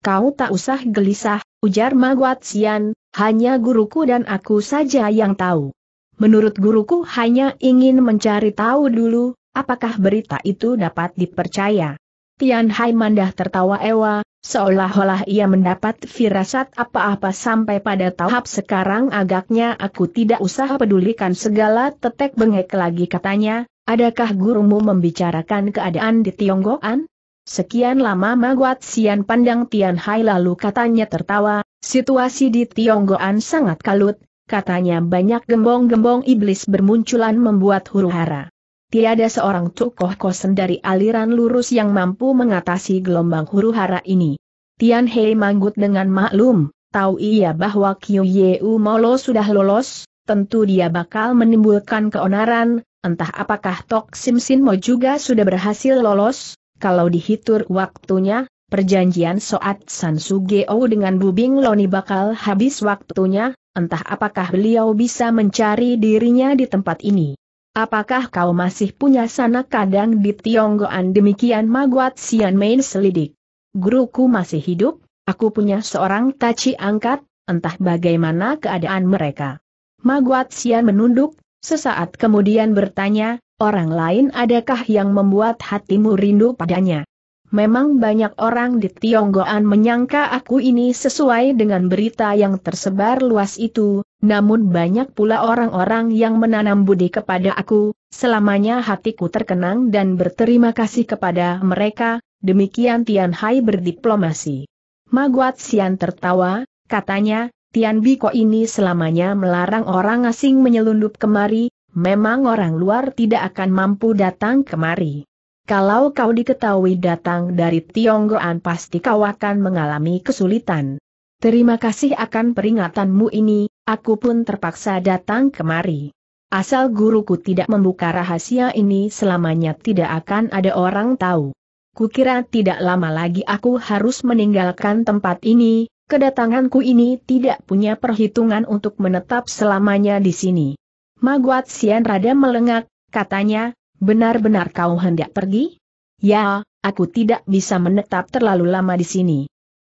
Kau tak usah gelisah, ujar Maguat Sian, hanya guruku dan aku saja yang tahu. Menurut guruku hanya ingin mencari tahu dulu, apakah berita itu dapat dipercaya. Tian Hai Mandah tertawa ewa, seolah-olah ia mendapat firasat apa-apa sampai pada tahap sekarang agaknya aku tidak usah pedulikan segala tetek bengek lagi katanya, adakah gurumu membicarakan keadaan di Tionggoan? Sekian lama Maguat Sian pandang Tian Hai lalu katanya tertawa, situasi di Tionggoan sangat kalut, katanya banyak gembong-gembong iblis bermunculan membuat huru hara. Tiada seorang tokoh kosen dari aliran lurus yang mampu mengatasi gelombang huru hara ini. Tian Hei manggut dengan maklum, tahu ia bahwa Kyu Yeu Molo sudah lolos, tentu dia bakal menimbulkan keonaran, entah apakah Tok Sim Sin Mo juga sudah berhasil lolos, kalau dihitur waktunya, perjanjian Soat San Sugeo dengan Bubing Loni bakal habis waktunya, entah apakah beliau bisa mencari dirinya di tempat ini. Apakah kau masih punya sana kadang di Tionggoan demikian Maguat Sian Main selidik? Guruku masih hidup, aku punya seorang taci angkat, entah bagaimana keadaan mereka. Maguat Sian menunduk, sesaat kemudian bertanya, Orang lain adakah yang membuat hatimu rindu padanya? Memang banyak orang di Tionggoan menyangka aku ini sesuai dengan berita yang tersebar luas itu, namun banyak pula orang-orang yang menanam budi kepada aku, selamanya hatiku terkenang dan berterima kasih kepada mereka, demikian Tian Hai berdiplomasi. Maguat Sian tertawa, katanya, Tian Biko ini selamanya melarang orang asing menyelundup kemari, memang orang luar tidak akan mampu datang kemari. Kalau kau diketahui datang dari Tionggoan pasti kau akan mengalami kesulitan. Terima kasih akan peringatanmu ini, aku pun terpaksa datang kemari. Asal guruku tidak membuka rahasia ini selamanya tidak akan ada orang tahu. Kukira tidak lama lagi aku harus meninggalkan tempat ini, kedatanganku ini tidak punya perhitungan untuk menetap selamanya di sini. Maguat Sian rada melengak, katanya, benar-benar kau hendak pergi? Ya, aku tidak bisa menetap terlalu lama di sini.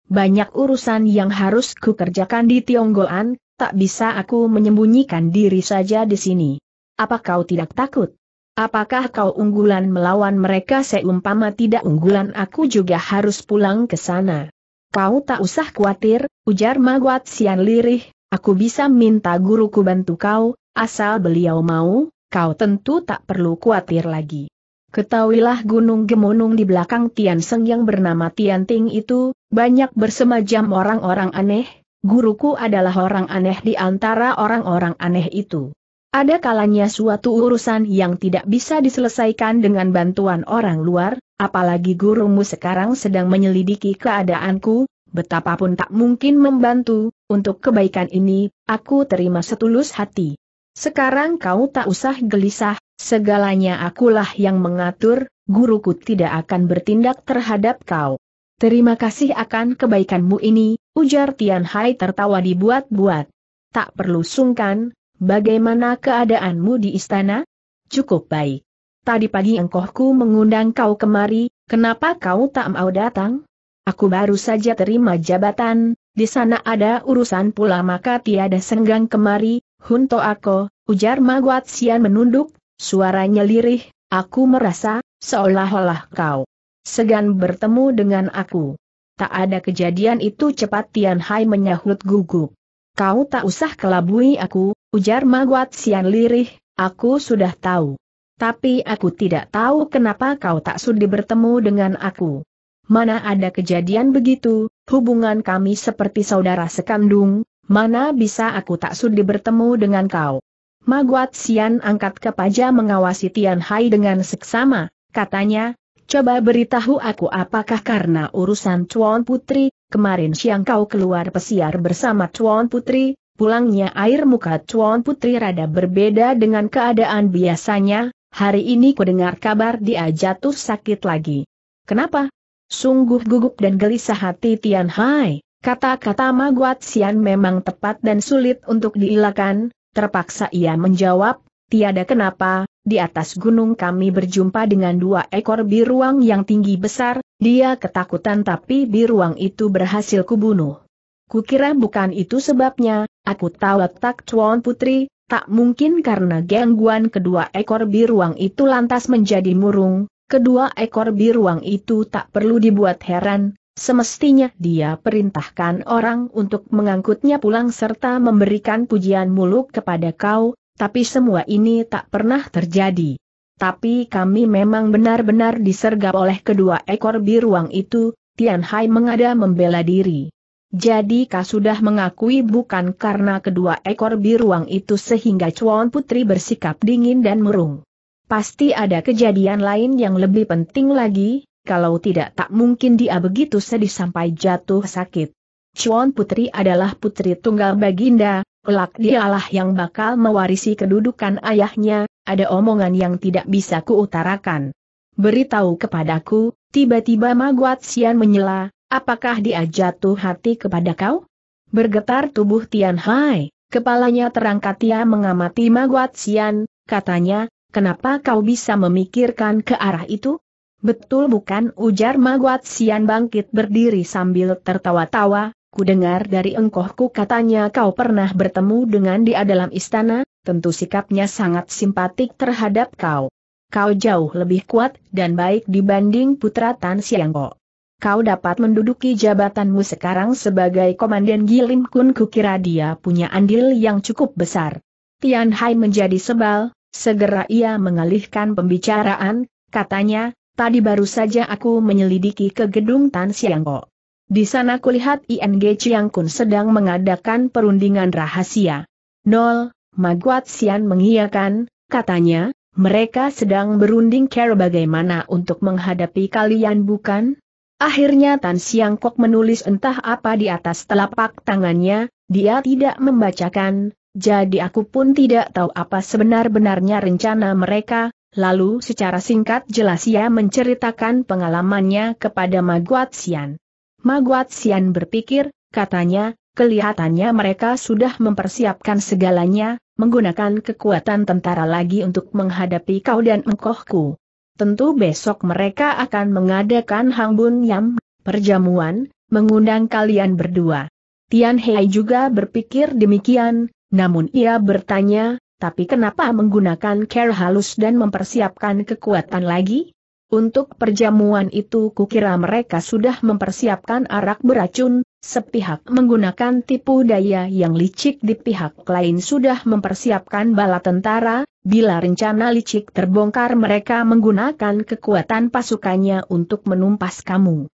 Banyak urusan yang harus kukerjakan di Tionggoan, tak bisa aku menyembunyikan diri saja di sini. Apa kau tidak takut? Apakah kau unggulan melawan mereka seumpama tidak unggulan aku juga harus pulang ke sana? Kau tak usah khawatir, ujar Maguat Sian lirih, aku bisa minta guruku bantu kau, Asal beliau mau, kau tentu tak perlu khawatir lagi. Ketahuilah gunung gemunung di belakang Tian Seng yang bernama Tian Ting itu, banyak bersemajam orang-orang aneh, guruku adalah orang aneh di antara orang-orang aneh itu. Ada kalanya suatu urusan yang tidak bisa diselesaikan dengan bantuan orang luar, apalagi gurumu sekarang sedang menyelidiki keadaanku, betapapun tak mungkin membantu, untuk kebaikan ini, aku terima setulus hati. Sekarang kau tak usah gelisah, segalanya akulah yang mengatur, guruku tidak akan bertindak terhadap kau. Terima kasih akan kebaikanmu ini, ujar Tian Hai tertawa dibuat-buat. Tak perlu sungkan, bagaimana keadaanmu di istana? Cukup baik. Tadi pagi engkohku mengundang kau kemari, kenapa kau tak mau datang? Aku baru saja terima jabatan, di sana ada urusan pula maka tiada senggang kemari, Hunto Ako, ujar Maguat Sian menunduk, suaranya lirih, aku merasa, seolah-olah kau segan bertemu dengan aku. Tak ada kejadian itu cepat Tian Hai menyahut gugup. Kau tak usah kelabui aku, ujar Maguat Sian lirih, aku sudah tahu. Tapi aku tidak tahu kenapa kau tak sudi bertemu dengan aku. Mana ada kejadian begitu, hubungan kami seperti saudara sekandung, Mana bisa aku tak sudi bertemu dengan kau? Maguat Sian angkat kepaja mengawasi Tian Hai dengan seksama, katanya, coba beritahu aku apakah karena urusan Tuan Putri, kemarin siang kau keluar pesiar bersama Tuan Putri, pulangnya air muka Tuan Putri rada berbeda dengan keadaan biasanya, hari ini ku dengar kabar dia jatuh sakit lagi. Kenapa? Sungguh gugup dan gelisah hati Tian Hai. Kata-kata Maguat Sian memang tepat dan sulit untuk diilakan, terpaksa ia menjawab, tiada kenapa, di atas gunung kami berjumpa dengan dua ekor biruang yang tinggi besar, dia ketakutan tapi biruang itu berhasil kubunuh. Kukira bukan itu sebabnya, aku tahu tak cuan Putri, tak mungkin karena gangguan kedua ekor biruang itu lantas menjadi murung, kedua ekor biruang itu tak perlu dibuat heran, Semestinya dia perintahkan orang untuk mengangkutnya pulang serta memberikan pujian muluk kepada kau, tapi semua ini tak pernah terjadi. Tapi kami memang benar-benar disergap oleh kedua ekor biruang itu, Tian Hai mengada membela diri. Jadi kau sudah mengakui bukan karena kedua ekor biruang itu sehingga Chuan Putri bersikap dingin dan murung. Pasti ada kejadian lain yang lebih penting lagi, kalau tidak tak mungkin dia begitu sedih sampai jatuh sakit. Chuan Putri adalah putri tunggal Baginda, kelak dialah yang bakal mewarisi kedudukan ayahnya, ada omongan yang tidak bisa kuutarakan. Beritahu kepadaku, tiba-tiba Maguat Sian menyela, apakah dia jatuh hati kepada kau? Bergetar tubuh Tian Hai, kepalanya terangkat ia mengamati Maguat Sian, katanya, kenapa kau bisa memikirkan ke arah itu? Betul bukan ujar Maguat Sian bangkit berdiri sambil tertawa-tawa, ku dengar dari engkohku katanya kau pernah bertemu dengan dia dalam istana, tentu sikapnya sangat simpatik terhadap kau. Kau jauh lebih kuat dan baik dibanding putra Tan Siangko. Kau dapat menduduki jabatanmu sekarang sebagai komandan Gilim Kun kukira dia punya andil yang cukup besar. Tian Hai menjadi sebal, segera ia mengalihkan pembicaraan, katanya, Tadi baru saja aku menyelidiki ke gedung Tan Siangko. Di sana kulihat ING Chiangkun sedang mengadakan perundingan rahasia. Nol, Maguat Sian mengiyakan, katanya, mereka sedang berunding care bagaimana untuk menghadapi kalian bukan? Akhirnya Tan Siang Kok menulis entah apa di atas telapak tangannya, dia tidak membacakan, jadi aku pun tidak tahu apa sebenar-benarnya rencana mereka, Lalu secara singkat jelas ia menceritakan pengalamannya kepada Maguat Sian. Maguat Sian berpikir, katanya, kelihatannya mereka sudah mempersiapkan segalanya, menggunakan kekuatan tentara lagi untuk menghadapi kau dan engkohku. Tentu besok mereka akan mengadakan Hangbun Yam, perjamuan, mengundang kalian berdua. Tian Hei juga berpikir demikian, namun ia bertanya, tapi kenapa menggunakan care halus dan mempersiapkan kekuatan lagi? Untuk perjamuan itu kukira mereka sudah mempersiapkan arak beracun, sepihak menggunakan tipu daya yang licik di pihak lain sudah mempersiapkan bala tentara, bila rencana licik terbongkar mereka menggunakan kekuatan pasukannya untuk menumpas kamu.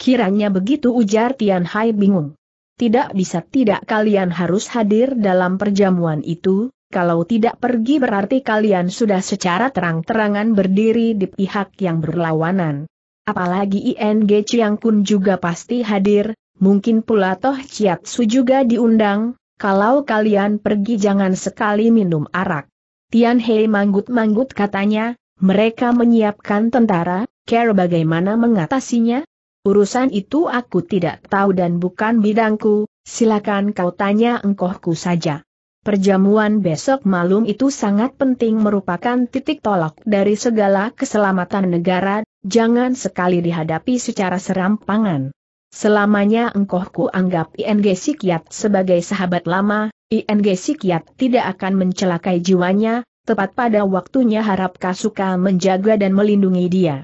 Kiranya begitu ujar Tian Hai bingung. Tidak bisa tidak kalian harus hadir dalam perjamuan itu, kalau tidak pergi berarti kalian sudah secara terang-terangan berdiri di pihak yang berlawanan. Apalagi ING Chiang Kun juga pasti hadir, mungkin pula Toh Chiat Su juga diundang, kalau kalian pergi jangan sekali minum arak. Tian Hei manggut-manggut katanya, mereka menyiapkan tentara, care bagaimana mengatasinya? Urusan itu aku tidak tahu dan bukan bidangku, silakan kau tanya engkohku saja. Perjamuan besok malam itu sangat penting merupakan titik tolak dari segala keselamatan negara, jangan sekali dihadapi secara serampangan. Selamanya engkau ku anggap ING Sikiat sebagai sahabat lama, ING Sikiat tidak akan mencelakai jiwanya, tepat pada waktunya harap Kasuka menjaga dan melindungi dia.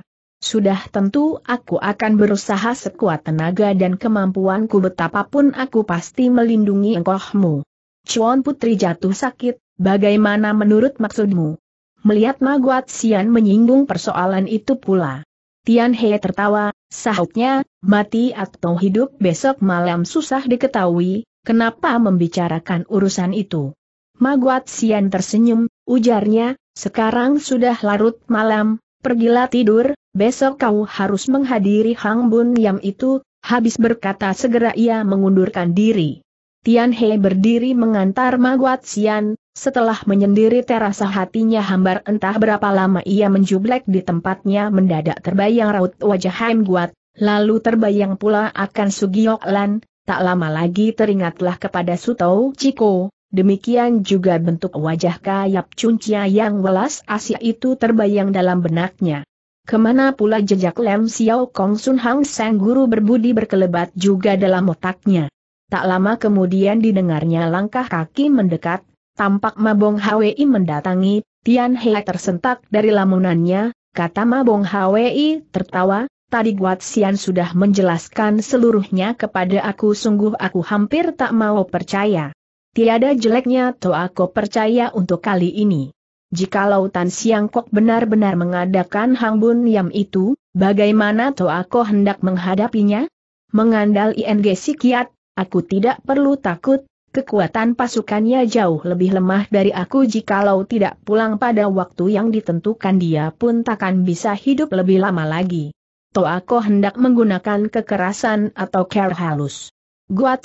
Sudah tentu aku akan berusaha sekuat tenaga dan kemampuanku betapapun aku pasti melindungi engkaumu. Cuan Putri jatuh sakit, bagaimana menurut maksudmu? Melihat Maguat Sian menyinggung persoalan itu pula. Tian He tertawa, sahutnya, mati atau hidup besok malam susah diketahui, kenapa membicarakan urusan itu? Maguat Sian tersenyum, ujarnya, sekarang sudah larut malam, pergilah tidur, besok kau harus menghadiri Hang Bun Yam itu, habis berkata segera ia mengundurkan diri. Tian He berdiri mengantar Ma Xian. setelah menyendiri terasa hatinya hambar entah berapa lama ia menjublek di tempatnya mendadak terbayang raut wajah Haim Guat, lalu terbayang pula akan Sugiok Lan, tak lama lagi teringatlah kepada Sutou Chiko. demikian juga bentuk wajah kayap cuncia yang welas Asia itu terbayang dalam benaknya. Kemana pula jejak Lem Xiao Kong Sun Hang Sang Guru berbudi berkelebat juga dalam otaknya. Tak lama kemudian didengarnya langkah kaki mendekat, tampak Mabong Hwi mendatangi, Tian He tersentak dari lamunannya, kata Mabong Hwi tertawa, tadi Guat Xian sudah menjelaskan seluruhnya kepada aku sungguh aku hampir tak mau percaya. Tiada jeleknya to aku percaya untuk kali ini. Jikalau Tan Siang Kok benar-benar mengadakan Hang Bun Yam itu, bagaimana to aku hendak menghadapinya? Mengandal ING Sikiat Aku tidak perlu takut, kekuatan pasukannya jauh lebih lemah dari aku jikalau tidak pulang pada waktu yang ditentukan dia pun takkan bisa hidup lebih lama lagi. aku hendak menggunakan kekerasan atau care halus.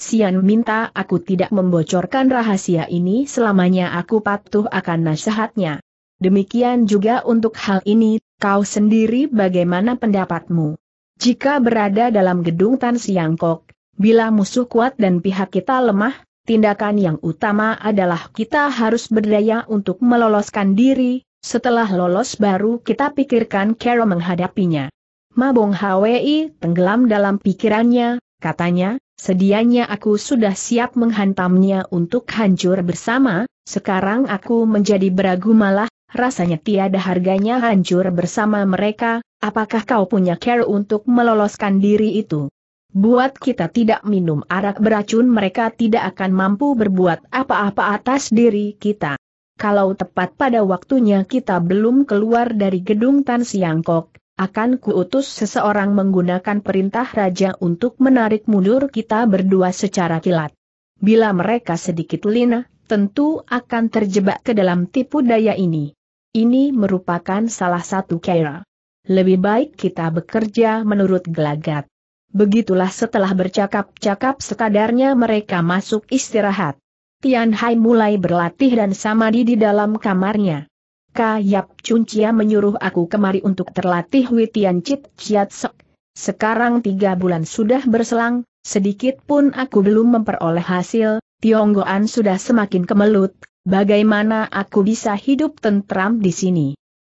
Sian minta aku tidak membocorkan rahasia ini selamanya aku patuh akan nasihatnya. Demikian juga untuk hal ini, kau sendiri bagaimana pendapatmu? Jika berada dalam gedung Tan Siangkok, Bila musuh kuat dan pihak kita lemah, tindakan yang utama adalah kita harus berdaya untuk meloloskan diri, setelah lolos baru kita pikirkan cara menghadapinya. Mabong Hwi tenggelam dalam pikirannya, katanya, sedianya aku sudah siap menghantamnya untuk hancur bersama, sekarang aku menjadi beragu malah, rasanya tiada harganya hancur bersama mereka, apakah kau punya care untuk meloloskan diri itu? Buat kita tidak minum arak beracun mereka tidak akan mampu berbuat apa-apa atas diri kita. Kalau tepat pada waktunya kita belum keluar dari gedung Tan Siangkok, akan kuutus seseorang menggunakan perintah raja untuk menarik mundur kita berdua secara kilat. Bila mereka sedikit lina, tentu akan terjebak ke dalam tipu daya ini. Ini merupakan salah satu cara. Lebih baik kita bekerja menurut gelagat. Begitulah setelah bercakap-cakap sekadarnya mereka masuk istirahat. Tian Hai mulai berlatih dan samadi di dalam kamarnya. Kayap Chia menyuruh aku kemari untuk terlatih Witian Chit Chiat Sek. Sekarang tiga bulan sudah berselang, sedikit pun aku belum memperoleh hasil, Tionggoan sudah semakin kemelut, bagaimana aku bisa hidup tentram di sini.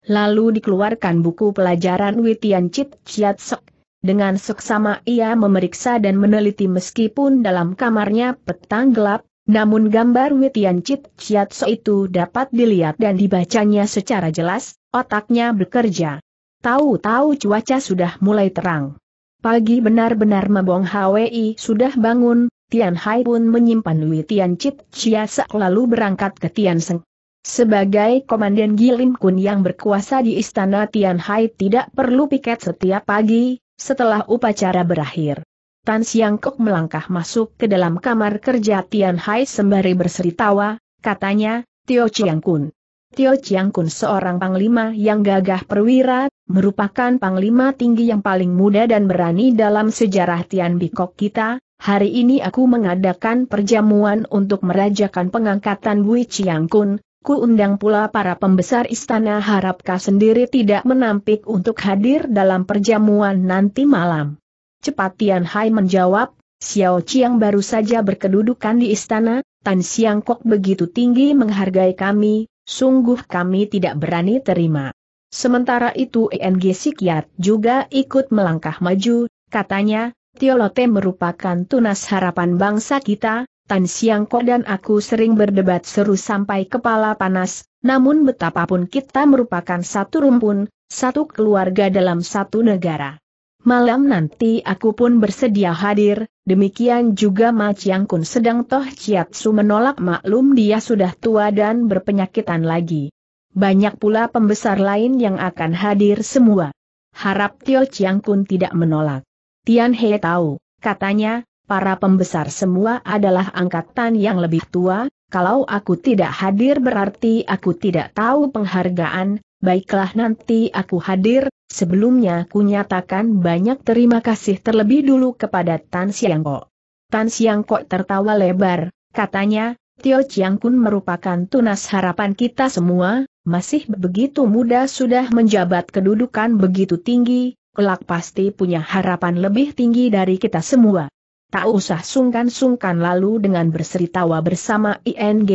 Lalu dikeluarkan buku pelajaran Witian Chit Chiat Sek dengan seksama ia memeriksa dan meneliti meskipun dalam kamarnya petang gelap, namun gambar Witian Chit Chiatso itu dapat dilihat dan dibacanya secara jelas, otaknya bekerja. Tahu-tahu cuaca sudah mulai terang. Pagi benar-benar Mabong Hwi sudah bangun, Tian Hai pun menyimpan Witian Chit Chiatso lalu berangkat ke Tian Seng. Sebagai Komandan Gilim Kun yang berkuasa di Istana Tianhai tidak perlu piket setiap pagi, setelah upacara berakhir, Tan Siang Kok melangkah masuk ke dalam kamar kerja Tian Hai sembari berseri tawa, katanya, Tio Chiang Kun. Tio Chiang Kun seorang panglima yang gagah perwira, merupakan panglima tinggi yang paling muda dan berani dalam sejarah Tian Bikok kita, hari ini aku mengadakan perjamuan untuk merajakan pengangkatan Bui Chiang Kun, Aku undang pula para pembesar istana harapkah sendiri tidak menampik untuk hadir dalam perjamuan nanti malam. Cepat Tian Hai menjawab, Xiao Qiang baru saja berkedudukan di istana, Tan Siang Kok begitu tinggi menghargai kami, sungguh kami tidak berani terima. Sementara itu ENG Sikyat juga ikut melangkah maju, katanya, Tiolote merupakan tunas harapan bangsa kita, Tan Ko dan aku sering berdebat seru sampai kepala panas, namun betapapun kita merupakan satu rumpun, satu keluarga dalam satu negara. Malam nanti aku pun bersedia hadir, demikian juga Ma Chiang Kun sedang Toh Su menolak maklum dia sudah tua dan berpenyakitan lagi. Banyak pula pembesar lain yang akan hadir semua. Harap Tio Chiang Kun tidak menolak. Tian He tahu, katanya, para pembesar semua adalah angkatan yang lebih tua, kalau aku tidak hadir berarti aku tidak tahu penghargaan, baiklah nanti aku hadir, sebelumnya ku nyatakan banyak terima kasih terlebih dulu kepada Tan Siangko. Tan Siangko tertawa lebar, katanya, Tio Chiang Kun merupakan tunas harapan kita semua, masih begitu muda sudah menjabat kedudukan begitu tinggi, kelak pasti punya harapan lebih tinggi dari kita semua. Tak usah sungkan-sungkan lalu dengan berseri tawa bersama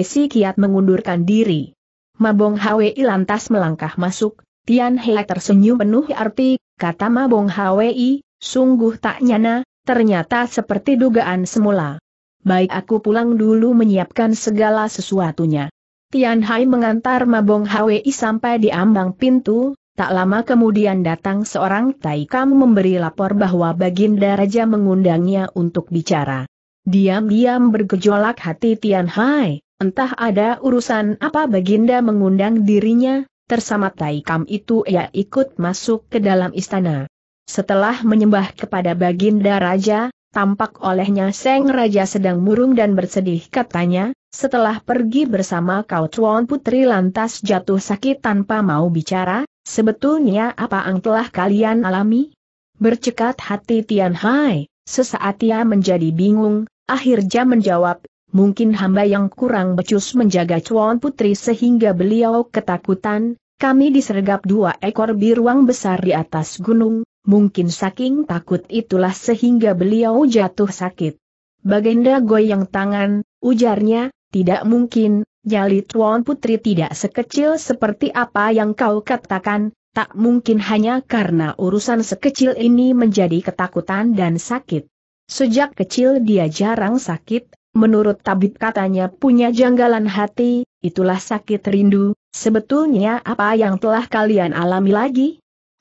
si kiat mengundurkan diri. Mabong Hwi lantas melangkah masuk, Tian Hei tersenyum penuh arti, kata Mabong Hwi, sungguh tak nyana, ternyata seperti dugaan semula. Baik aku pulang dulu menyiapkan segala sesuatunya. Tian Hai mengantar Mabong Hwi sampai di ambang pintu, Tak lama kemudian datang seorang Taikam memberi lapor bahwa Baginda Raja mengundangnya untuk bicara. Diam-diam bergejolak hati Tian Hai, entah ada urusan apa Baginda mengundang dirinya, tersama Taikam itu ia ikut masuk ke dalam istana. Setelah menyembah kepada Baginda Raja, tampak olehnya Seng Raja sedang murung dan bersedih katanya, setelah pergi bersama Kau Chuan Putri lantas jatuh sakit tanpa mau bicara, Sebetulnya apa yang telah kalian alami? Bercekat hati Tian Hai, sesaat ia menjadi bingung, akhirnya menjawab, mungkin hamba yang kurang becus menjaga cuan Putri sehingga beliau ketakutan, kami disergap dua ekor biruang besar di atas gunung, mungkin saking takut itulah sehingga beliau jatuh sakit. Baginda goyang tangan, ujarnya, tidak mungkin, Jali Tuan Putri tidak sekecil seperti apa yang kau katakan, tak mungkin hanya karena urusan sekecil ini menjadi ketakutan dan sakit. Sejak kecil dia jarang sakit, menurut tabib katanya punya janggalan hati, itulah sakit rindu, sebetulnya apa yang telah kalian alami lagi?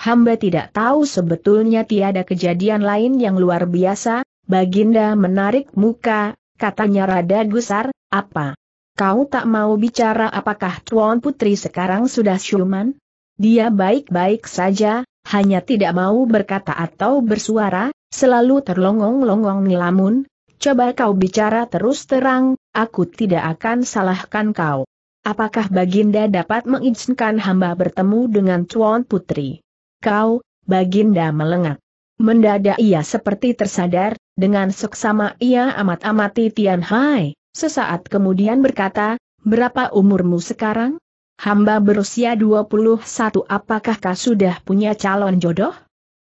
Hamba tidak tahu sebetulnya tiada kejadian lain yang luar biasa, Baginda menarik muka, katanya rada gusar, apa? Kau tak mau bicara apakah Tuan Putri sekarang sudah siuman? Dia baik-baik saja, hanya tidak mau berkata atau bersuara, selalu terlongong-longong ngelamun. Coba kau bicara terus terang, aku tidak akan salahkan kau. Apakah Baginda dapat mengizinkan hamba bertemu dengan Tuan Putri? Kau, Baginda melengak. Mendadak ia seperti tersadar, dengan seksama ia amat-amati Tian Hai. Sesaat kemudian berkata, berapa umurmu sekarang? Hamba berusia 21 apakah kau sudah punya calon jodoh?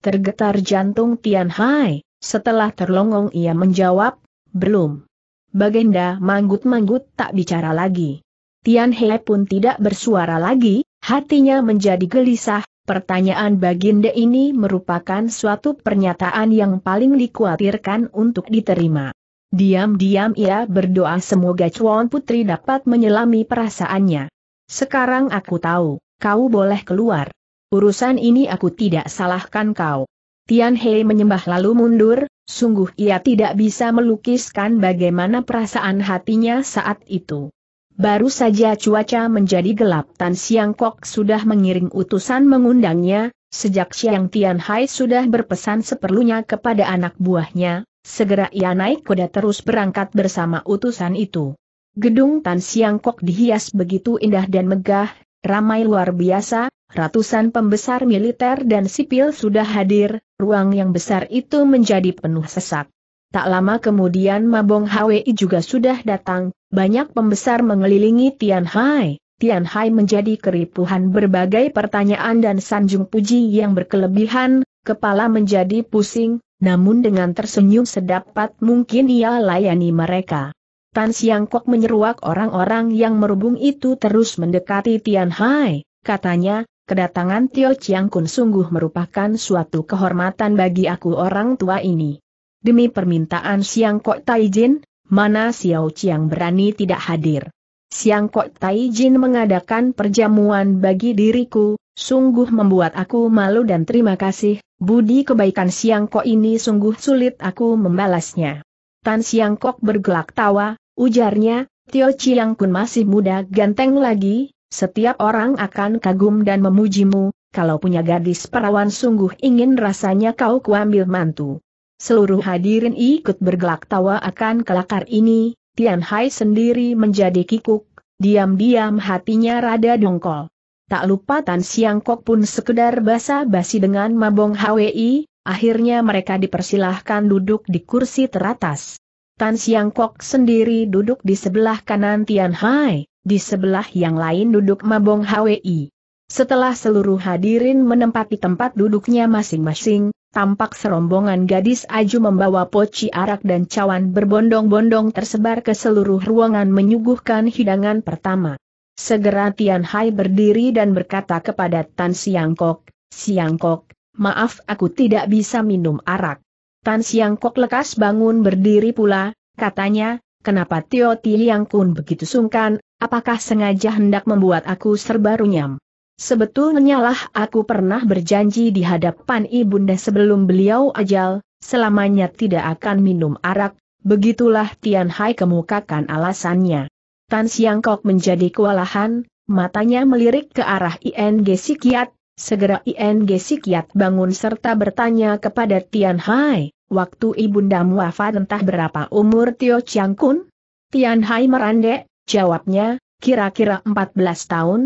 Tergetar jantung Tian Hai, setelah terlongong ia menjawab, belum. Baginda manggut-manggut tak bicara lagi. Tian He pun tidak bersuara lagi, hatinya menjadi gelisah, pertanyaan Baginda ini merupakan suatu pernyataan yang paling dikhawatirkan untuk diterima. Diam-diam ia berdoa semoga Chuan Putri dapat menyelami perasaannya. Sekarang aku tahu, kau boleh keluar. Urusan ini aku tidak salahkan kau. Tian Hei menyembah lalu mundur, sungguh ia tidak bisa melukiskan bagaimana perasaan hatinya saat itu. Baru saja cuaca menjadi gelap Tan Siang Kok sudah mengiring utusan mengundangnya, sejak Siang Tian Hai sudah berpesan seperlunya kepada anak buahnya, Segera ia naik kuda terus berangkat bersama utusan itu. Gedung Tan Siang Kok dihias begitu indah dan megah, ramai luar biasa, ratusan pembesar militer dan sipil sudah hadir, ruang yang besar itu menjadi penuh sesak. Tak lama kemudian Mabong Hwi juga sudah datang, banyak pembesar mengelilingi Tian Hai. Tian Hai menjadi keripuhan berbagai pertanyaan dan sanjung puji yang berkelebihan, kepala menjadi pusing, namun dengan tersenyum sedapat mungkin ia layani mereka. Tan Siang Kok menyeruak orang-orang yang merubung itu terus mendekati Tian Hai, katanya, kedatangan Tio Chiang Kun sungguh merupakan suatu kehormatan bagi aku orang tua ini. Demi permintaan Siang Kok Taijin, mana Xiao Chiang berani tidak hadir. Siang Kok Taijin mengadakan perjamuan bagi diriku, Sungguh membuat aku malu dan terima kasih, budi kebaikan Siangkok ini sungguh sulit aku membalasnya. Tan Siangkok bergelak tawa, ujarnya, Tio Chiang Kun masih muda ganteng lagi, setiap orang akan kagum dan memujimu, kalau punya gadis perawan sungguh ingin rasanya kau kuambil mantu. Seluruh hadirin ikut bergelak tawa akan kelakar ini, Tian Hai sendiri menjadi kikuk, diam-diam hatinya rada dongkol tak lupa Tan Siang pun sekedar basa-basi dengan Mabong Hwi, akhirnya mereka dipersilahkan duduk di kursi teratas. Tan Siang sendiri duduk di sebelah kanan Tian Hai, di sebelah yang lain duduk Mabong Hwi. Setelah seluruh hadirin menempati tempat duduknya masing-masing, tampak serombongan gadis aju membawa poci arak dan cawan berbondong-bondong tersebar ke seluruh ruangan menyuguhkan hidangan pertama. Segera Tian Hai berdiri dan berkata kepada Tan Siangkok, Siangkok, maaf aku tidak bisa minum arak. Tan Siangkok lekas bangun berdiri pula, katanya, kenapa Tio Tiang Kun begitu sungkan, apakah sengaja hendak membuat aku serba runyam? Sebetulnya lah aku pernah berjanji di hadapan ibunda sebelum beliau ajal, selamanya tidak akan minum arak, begitulah Tian Hai kemukakan alasannya. Tan Siang Kok menjadi kewalahan, matanya melirik ke arah ING Sikiat, segera ING Sikiat bangun serta bertanya kepada Tian Hai, waktu ibundamu wafat entah berapa umur Tio Chiang Kun? Tian Hai merandek, jawabnya, kira-kira 14 tahun,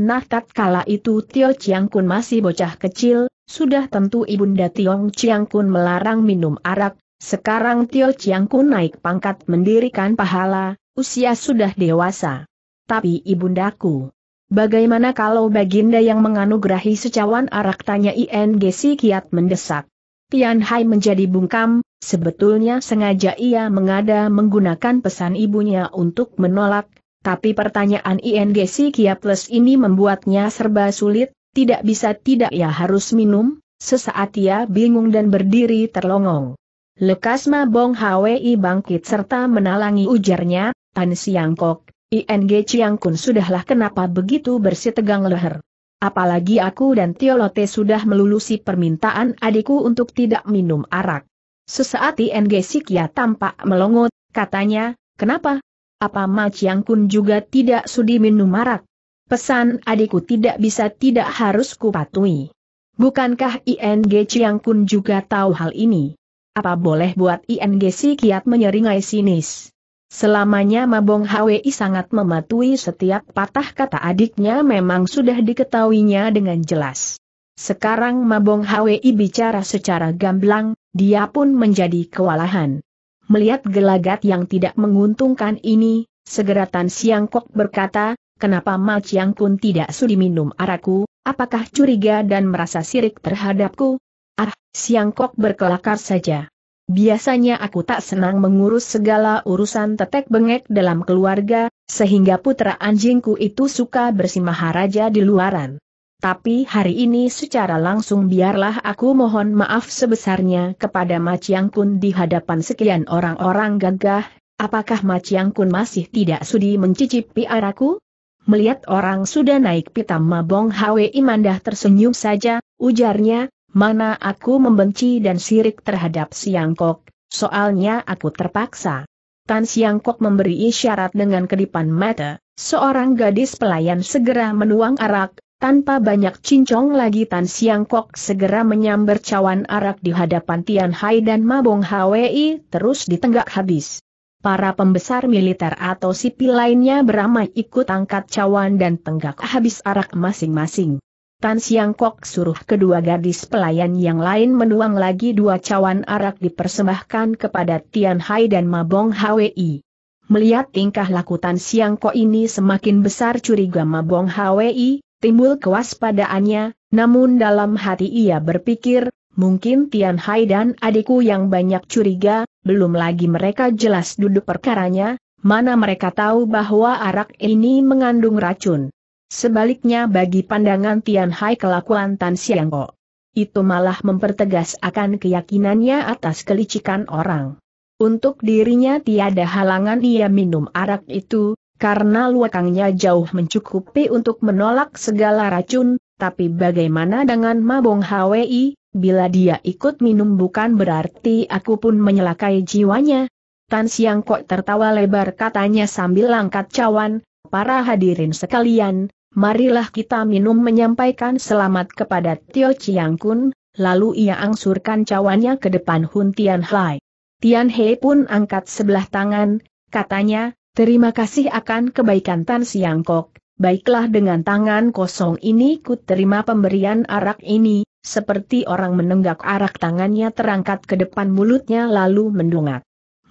Nah tatkala itu Tio Chiang Kun masih bocah kecil, sudah tentu Ibunda Tiong Chiang Kun melarang minum arak, sekarang Tio Chiangku naik pangkat mendirikan pahala, usia sudah dewasa. Tapi ibundaku, bagaimana kalau baginda yang menganugerahi secawan arak tanya INGC kiat mendesak? Tian Hai menjadi bungkam, sebetulnya sengaja ia mengada menggunakan pesan ibunya untuk menolak, tapi pertanyaan INGC kiat Plus ini membuatnya serba sulit, tidak bisa tidak ya harus minum, sesaat ia bingung dan berdiri terlongong. Lekas bong Hwi bangkit serta menalangi ujarnya, Tan Siang Kok, ING Chiang Kun sudahlah kenapa begitu bersih tegang leher. Apalagi aku dan Tiolote sudah melulusi permintaan adikku untuk tidak minum arak. Sesaat ING Sikya tampak melongot, katanya, kenapa? Apa Ma Chiang Kun juga tidak sudi minum arak? Pesan adikku tidak bisa tidak harus kupatuhi. Bukankah ING Chiang Kun juga tahu hal ini? Apa boleh buat si kiat menyeringai sinis. Selamanya Mabong Hwi sangat mematuhi setiap patah kata adiknya memang sudah diketahuinya dengan jelas. Sekarang Mabong Hwi bicara secara gamblang, dia pun menjadi kewalahan. Melihat gelagat yang tidak menguntungkan ini, segera Tan Siang Kok berkata, kenapa Mal Chiang Kun tidak sudi minum araku, apakah curiga dan merasa sirik terhadapku, Ah, siangkok berkelakar saja. Biasanya aku tak senang mengurus segala urusan tetek bengek dalam keluarga, sehingga putra anjingku itu suka bersimaharaja di luaran. Tapi hari ini secara langsung biarlah aku mohon maaf sebesarnya kepada Maciang Kun di hadapan sekian orang-orang gagah, apakah Maciang Kun masih tidak sudi mencicipi araku? Melihat orang sudah naik pitam Mabong Hwe Imandah tersenyum saja, ujarnya, mana aku membenci dan sirik terhadap Siangkok, soalnya aku terpaksa. Tan Siangkok memberi isyarat dengan kedipan mata, seorang gadis pelayan segera menuang arak, tanpa banyak cincong lagi Tan Siangkok segera menyambar cawan arak di hadapan Tian Hai dan Mabong Hwi terus ditenggak habis. Para pembesar militer atau sipil lainnya beramai ikut angkat cawan dan tenggak habis arak masing-masing. Tan Siang Kok suruh kedua gadis pelayan yang lain menuang lagi dua cawan arak dipersembahkan kepada Tian Hai dan Mabong Hwi. Melihat tingkah laku Tan Siang Kok ini semakin besar curiga Mabong Hwi, timbul kewaspadaannya, namun dalam hati ia berpikir, mungkin Tian Hai dan adikku yang banyak curiga, belum lagi mereka jelas duduk perkaranya, mana mereka tahu bahwa arak ini mengandung racun. Sebaliknya bagi pandangan Tian Hai kelakuan Tan Siang Ho. Itu malah mempertegas akan keyakinannya atas kelicikan orang. Untuk dirinya tiada halangan ia minum arak itu, karena luakangnya jauh mencukupi untuk menolak segala racun, tapi bagaimana dengan Mabong Hwi, bila dia ikut minum bukan berarti aku pun menyelakai jiwanya. Tan Siang Kok tertawa lebar katanya sambil angkat cawan, para hadirin sekalian, marilah kita minum menyampaikan selamat kepada Tio Chiang Kun, lalu ia angsurkan cawannya ke depan Hun Tian Hai. Tian He pun angkat sebelah tangan, katanya, terima kasih akan kebaikan Tan Siang Kok, baiklah dengan tangan kosong ini ku terima pemberian arak ini, seperti orang menenggak arak tangannya terangkat ke depan mulutnya lalu mendongak.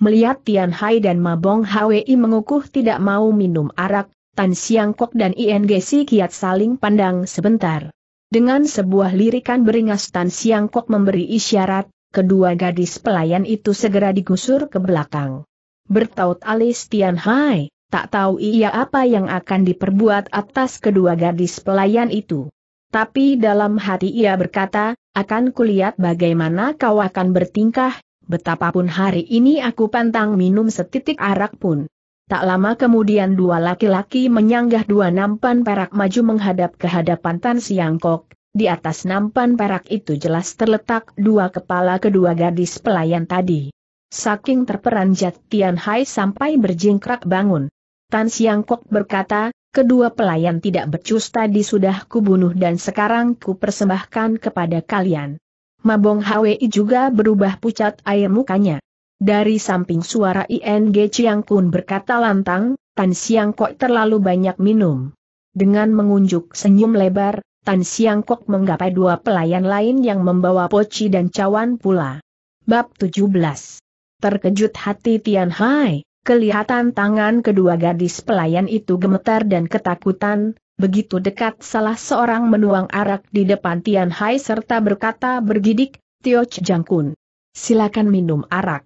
Melihat Tian Hai dan Mabong Hwi mengukuh tidak mau minum arak, Tan Siang Kok dan INGC kiat saling pandang sebentar. Dengan sebuah lirikan beringas Tan Siang Kok memberi isyarat, kedua gadis pelayan itu segera digusur ke belakang. Bertaut alis Tian Hai, tak tahu ia apa yang akan diperbuat atas kedua gadis pelayan itu. Tapi dalam hati ia berkata, akan kulihat bagaimana kau akan bertingkah, betapapun hari ini aku pantang minum setitik arak pun. Tak lama kemudian dua laki-laki menyanggah dua nampan perak maju menghadap ke hadapan Tan Siang Kok. Di atas nampan perak itu jelas terletak dua kepala kedua gadis pelayan tadi. Saking terperanjat Tian Hai sampai berjingkrak bangun. Tan Siang Kok berkata, kedua pelayan tidak becus tadi sudah kubunuh dan sekarang kupersembahkan kepada kalian. Mabong Hwi juga berubah pucat air mukanya. Dari samping suara ING Chiang Kun berkata lantang, Tan Siang Kok terlalu banyak minum. Dengan mengunjuk senyum lebar, Tan Siang Kok menggapai dua pelayan lain yang membawa poci dan cawan pula. Bab 17 Terkejut hati Tian Hai, kelihatan tangan kedua gadis pelayan itu gemetar dan ketakutan, begitu dekat salah seorang menuang arak di depan Tian Hai serta berkata bergidik, Tio Chiang Kun. Silakan minum arak.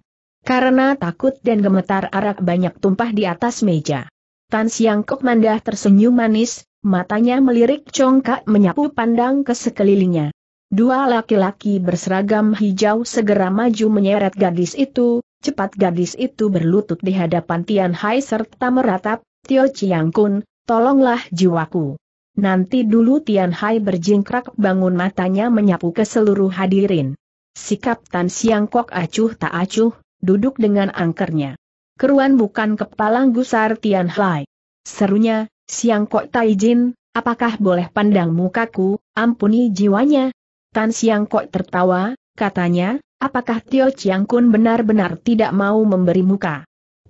Karena takut dan gemetar arak banyak tumpah di atas meja. Tan Siang Kok Mandah tersenyum manis, matanya melirik congkak menyapu pandang ke sekelilingnya. Dua laki-laki berseragam hijau segera maju menyeret gadis itu, cepat gadis itu berlutut di hadapan Tian Hai serta meratap, Tio Chiang Kun, tolonglah jiwaku. Nanti dulu Tian Hai berjingkrak bangun matanya menyapu ke seluruh hadirin. Sikap Tan Siang Kok acuh tak acuh, duduk dengan angkernya. Keruan bukan kepala gusar Tian Hai. Serunya, Siang Kok Taijin, apakah boleh pandang mukaku, ampuni jiwanya? Tan Siang Kok tertawa, katanya, apakah Tio Chiang Kun benar-benar tidak mau memberi muka?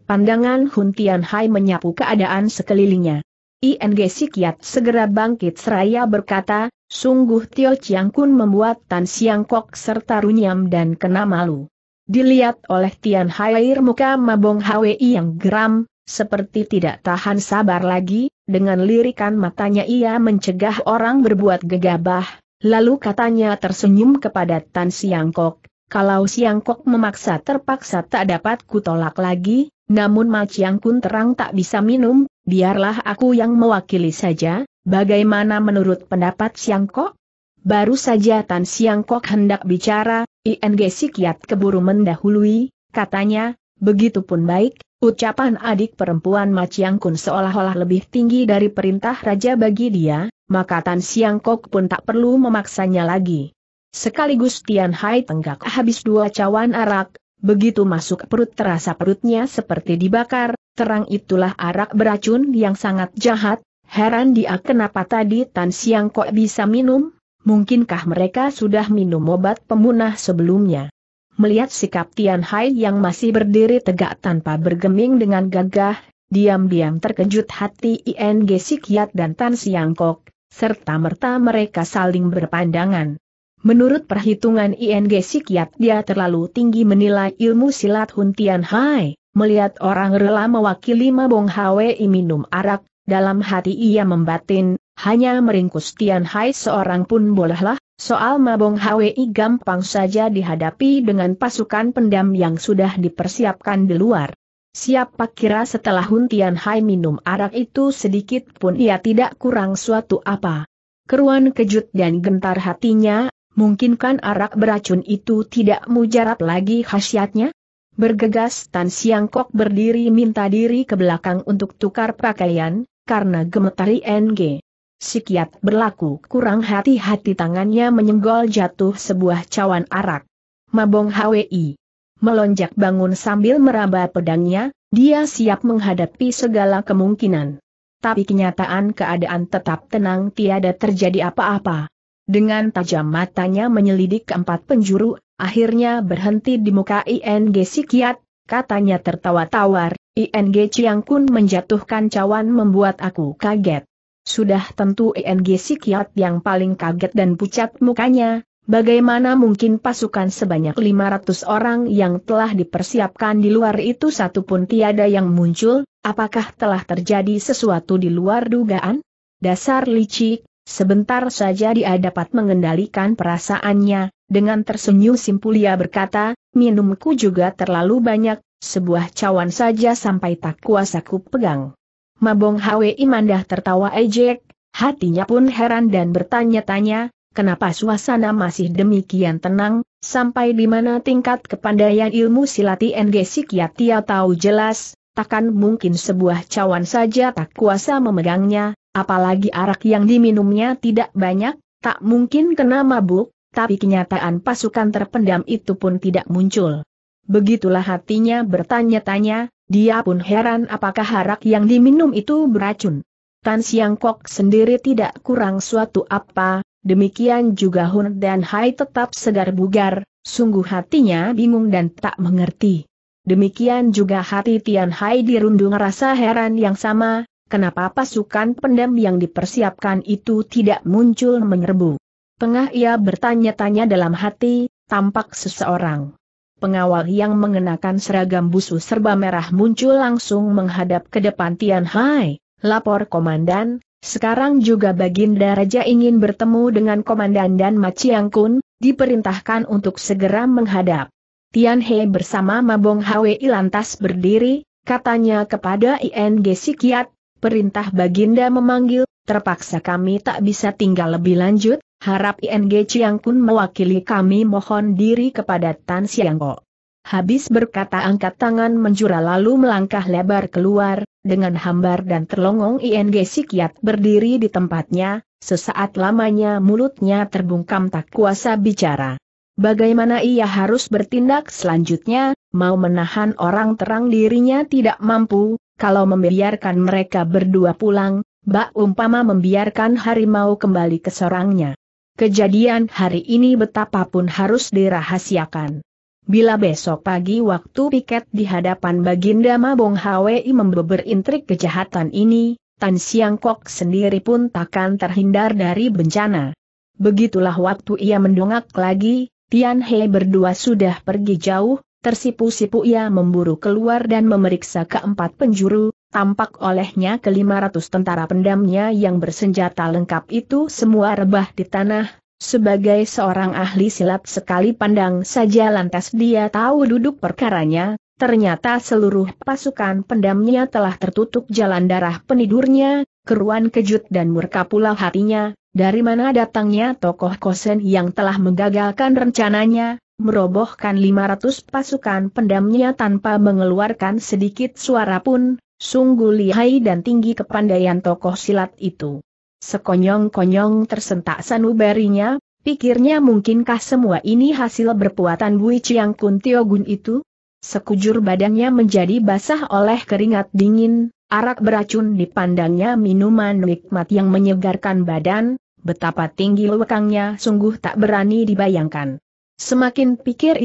Pandangan Hun Tian Hai menyapu keadaan sekelilingnya. ING Sikiat segera bangkit seraya berkata, sungguh Tio Chiang Kun membuat Tan Siang Kok serta runyam dan kena malu. Dilihat oleh Tian Haier, muka Mabong Hwi yang geram, seperti tidak tahan sabar lagi, dengan lirikan matanya ia mencegah orang berbuat gegabah, lalu katanya tersenyum kepada Tan Siangkok, kalau Siangkok memaksa terpaksa tak dapat kutolak lagi, namun Ma Chiang Kun terang tak bisa minum, biarlah aku yang mewakili saja, bagaimana menurut pendapat Siangkok? Baru saja Tan Siang Kok hendak bicara, ING Sikiat keburu mendahului, katanya, begitupun baik, ucapan adik perempuan Maciang Kun seolah-olah lebih tinggi dari perintah raja bagi dia, maka Tan Siang Kok pun tak perlu memaksanya lagi. Sekaligus Tian Hai tenggak habis dua cawan arak, begitu masuk perut terasa perutnya seperti dibakar, terang itulah arak beracun yang sangat jahat, heran dia kenapa tadi Tan Siang Kok bisa minum, Mungkinkah mereka sudah minum obat pemunah sebelumnya? Melihat sikap Tian Hai yang masih berdiri tegak tanpa bergeming dengan gagah, diam-diam terkejut hati ING Sikiat dan Tan Siangkok, serta merta mereka saling berpandangan. Menurut perhitungan ING Sikiat dia terlalu tinggi menilai ilmu silat Hun Tian Hai, melihat orang rela mewakili Mabong Hwe minum arak, dalam hati ia membatin, hanya meringkus Tian Hai seorang pun bolehlah, soal Mabong Hwi gampang saja dihadapi dengan pasukan pendam yang sudah dipersiapkan di luar. Siapa kira setelah Hun Tian Hai minum arak itu sedikit pun ia tidak kurang suatu apa. Keruan kejut dan gentar hatinya, mungkinkan arak beracun itu tidak mujarab lagi khasiatnya? Bergegas Tan Siang Kok berdiri minta diri ke belakang untuk tukar pakaian, karena gemetari NG. Si berlaku kurang hati-hati tangannya menyenggol jatuh sebuah cawan arak. Mabong HWI. Melonjak bangun sambil meraba pedangnya, dia siap menghadapi segala kemungkinan. Tapi kenyataan keadaan tetap tenang tiada terjadi apa-apa. Dengan tajam matanya menyelidik keempat penjuru, akhirnya berhenti di muka ING Sikiat, katanya tertawa tawar, ING Chiang Kun menjatuhkan cawan membuat aku kaget. Sudah tentu ENG Sikiat yang paling kaget dan pucat mukanya, bagaimana mungkin pasukan sebanyak 500 orang yang telah dipersiapkan di luar itu satu pun tiada yang muncul, apakah telah terjadi sesuatu di luar dugaan? Dasar licik, sebentar saja dia dapat mengendalikan perasaannya, dengan tersenyum Simpulia berkata, minumku juga terlalu banyak, sebuah cawan saja sampai tak kuasa ku pegang. Mabong iman Imandah tertawa ejek, hatinya pun heran dan bertanya-tanya, kenapa suasana masih demikian tenang, sampai di mana tingkat kepandaian ilmu silati NG Sikyatia tahu jelas, takkan mungkin sebuah cawan saja tak kuasa memegangnya, apalagi arak yang diminumnya tidak banyak, tak mungkin kena mabuk, tapi kenyataan pasukan terpendam itu pun tidak muncul. Begitulah hatinya bertanya-tanya, dia pun heran apakah harak yang diminum itu beracun. Tan Siang Kok sendiri tidak kurang suatu apa, demikian juga Hun dan Hai tetap segar bugar, sungguh hatinya bingung dan tak mengerti. Demikian juga hati Tian Hai dirundung rasa heran yang sama, kenapa pasukan pendam yang dipersiapkan itu tidak muncul menyerbu. Tengah ia bertanya-tanya dalam hati, tampak seseorang Pengawal yang mengenakan seragam busu serba merah muncul langsung menghadap ke depan Tian Hai. Lapor komandan, sekarang juga Baginda Raja ingin bertemu dengan komandan dan Maciang Kun, diperintahkan untuk segera menghadap. Tian He bersama Mabong Hwi lantas berdiri, katanya kepada ING Sikiat, perintah Baginda memanggil, terpaksa kami tak bisa tinggal lebih lanjut, Harap ING Chiang Kun mewakili kami mohon diri kepada Tan Siang Ho. Habis berkata angkat tangan menjura lalu melangkah lebar keluar, dengan hambar dan terlongong ING Sikiat berdiri di tempatnya, sesaat lamanya mulutnya terbungkam tak kuasa bicara. Bagaimana ia harus bertindak selanjutnya, mau menahan orang terang dirinya tidak mampu, kalau membiarkan mereka berdua pulang, bak umpama membiarkan harimau kembali ke sorangnya. Kejadian hari ini betapapun harus dirahasiakan. Bila besok pagi waktu piket di hadapan Baginda Mabong Hwi membeber intrik kejahatan ini, Tan Siang Kok sendiri pun takkan terhindar dari bencana. Begitulah waktu ia mendongak lagi, Tian He berdua sudah pergi jauh, tersipu-sipu ia memburu keluar dan memeriksa keempat penjuru, tampak olehnya kelima ratus tentara pendamnya yang bersenjata lengkap itu semua rebah di tanah, sebagai seorang ahli silat sekali pandang saja lantas dia tahu duduk perkaranya, ternyata seluruh pasukan pendamnya telah tertutup jalan darah penidurnya, keruan kejut dan murka pula hatinya, dari mana datangnya tokoh kosen yang telah menggagalkan rencananya, merobohkan 500 pasukan pendamnya tanpa mengeluarkan sedikit suara pun, sungguh lihai dan tinggi kepandaian tokoh silat itu. Sekonyong-konyong tersentak sanubarinya, pikirnya mungkinkah semua ini hasil berpuatan Bui Chiang Kun Tiogun itu? Sekujur badannya menjadi basah oleh keringat dingin, arak beracun dipandangnya minuman nikmat yang menyegarkan badan, betapa tinggi lewekangnya sungguh tak berani dibayangkan. Semakin pikir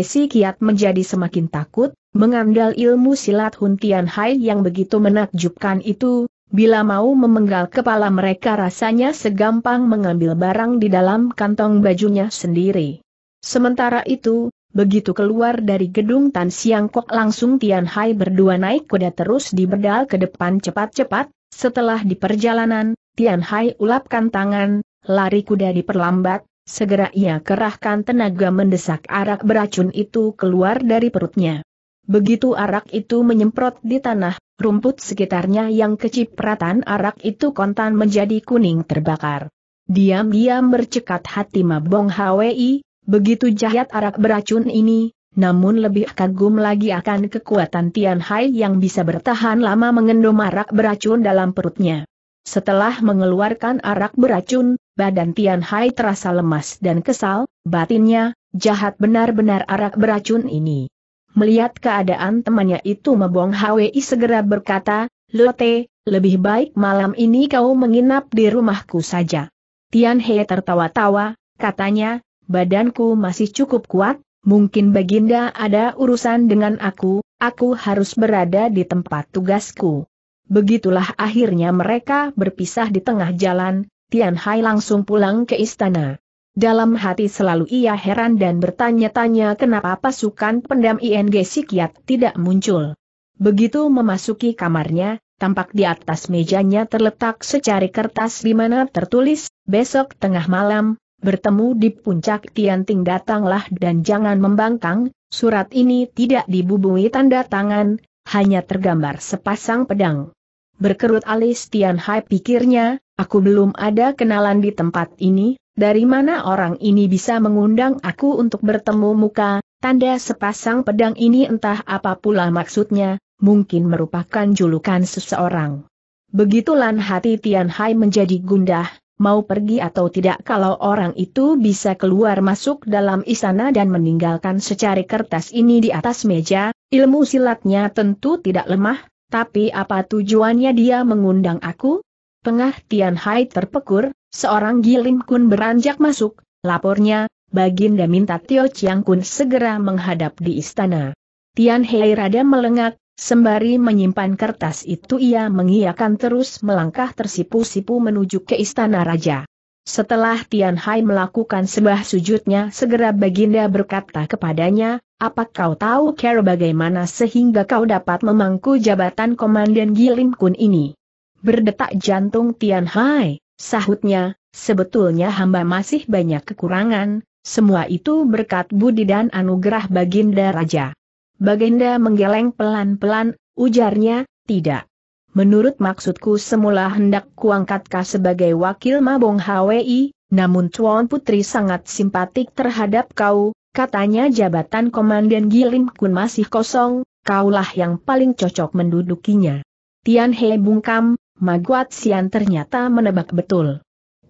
si kiat menjadi semakin takut, mengandal ilmu silat Hun Hai yang begitu menakjubkan itu, bila mau memenggal kepala mereka rasanya segampang mengambil barang di dalam kantong bajunya sendiri. Sementara itu, begitu keluar dari gedung Tan Siang Kok langsung Tian Hai berdua naik kuda terus diberdal ke depan cepat-cepat, setelah di perjalanan, Tian Hai ulapkan tangan, lari kuda diperlambat, Segera ia kerahkan tenaga mendesak arak beracun itu keluar dari perutnya. Begitu arak itu menyemprot di tanah, rumput sekitarnya yang kecipratan arak itu kontan menjadi kuning terbakar. Diam-diam bercekat hati Mabong Hwi, begitu jahat arak beracun ini, namun lebih kagum lagi akan kekuatan Tian Hai yang bisa bertahan lama mengendom arak beracun dalam perutnya. Setelah mengeluarkan arak beracun, badan Tian Hai terasa lemas dan kesal, batinnya, jahat benar-benar arak beracun ini. Melihat keadaan temannya itu Mebong Hwi segera berkata, Lote, lebih baik malam ini kau menginap di rumahku saja. Tian He tertawa-tawa, katanya, badanku masih cukup kuat, mungkin Baginda ada urusan dengan aku, aku harus berada di tempat tugasku. Begitulah akhirnya mereka berpisah di tengah jalan, Tian Hai langsung pulang ke istana. Dalam hati selalu ia heran dan bertanya-tanya kenapa pasukan pendam ING Sikiat tidak muncul. Begitu memasuki kamarnya, tampak di atas mejanya terletak secari kertas di mana tertulis, besok tengah malam, bertemu di puncak Tian Ting datanglah dan jangan membangkang, surat ini tidak dibubungi tanda tangan, hanya tergambar sepasang pedang. Berkerut alis Tian Hai pikirnya, Aku belum ada kenalan di tempat ini, dari mana orang ini bisa mengundang aku untuk bertemu muka, tanda sepasang pedang ini entah apa pula maksudnya, mungkin merupakan julukan seseorang. Begitulah hati Tian Hai menjadi gundah, mau pergi atau tidak kalau orang itu bisa keluar masuk dalam istana dan meninggalkan secari kertas ini di atas meja, ilmu silatnya tentu tidak lemah, tapi apa tujuannya dia mengundang aku? Pengah Tian Hai terpekur, seorang Gilim Kun beranjak masuk, lapornya, Baginda minta Tio Chiang Kun segera menghadap di istana. Tian Hai rada melengak, sembari menyimpan kertas itu ia mengiakan terus melangkah tersipu-sipu menuju ke istana raja. Setelah Tian Hai melakukan sebah sujudnya segera Baginda berkata kepadanya, apa kau tahu cara bagaimana sehingga kau dapat memangku jabatan Komandan Gilim Kun ini? Berdetak jantung Tian Hai, sahutnya, sebetulnya hamba masih banyak kekurangan, semua itu berkat budi dan anugerah Baginda Raja. Baginda menggeleng pelan-pelan, ujarnya, tidak. Menurut maksudku semula hendak kuangkatkah sebagai wakil Mabong HWI, namun Chuan Putri sangat simpatik terhadap kau, katanya jabatan Komandan Gilim Kun masih kosong, kaulah yang paling cocok mendudukinya. Tian He bungkam, Maguat Sian ternyata menebak betul.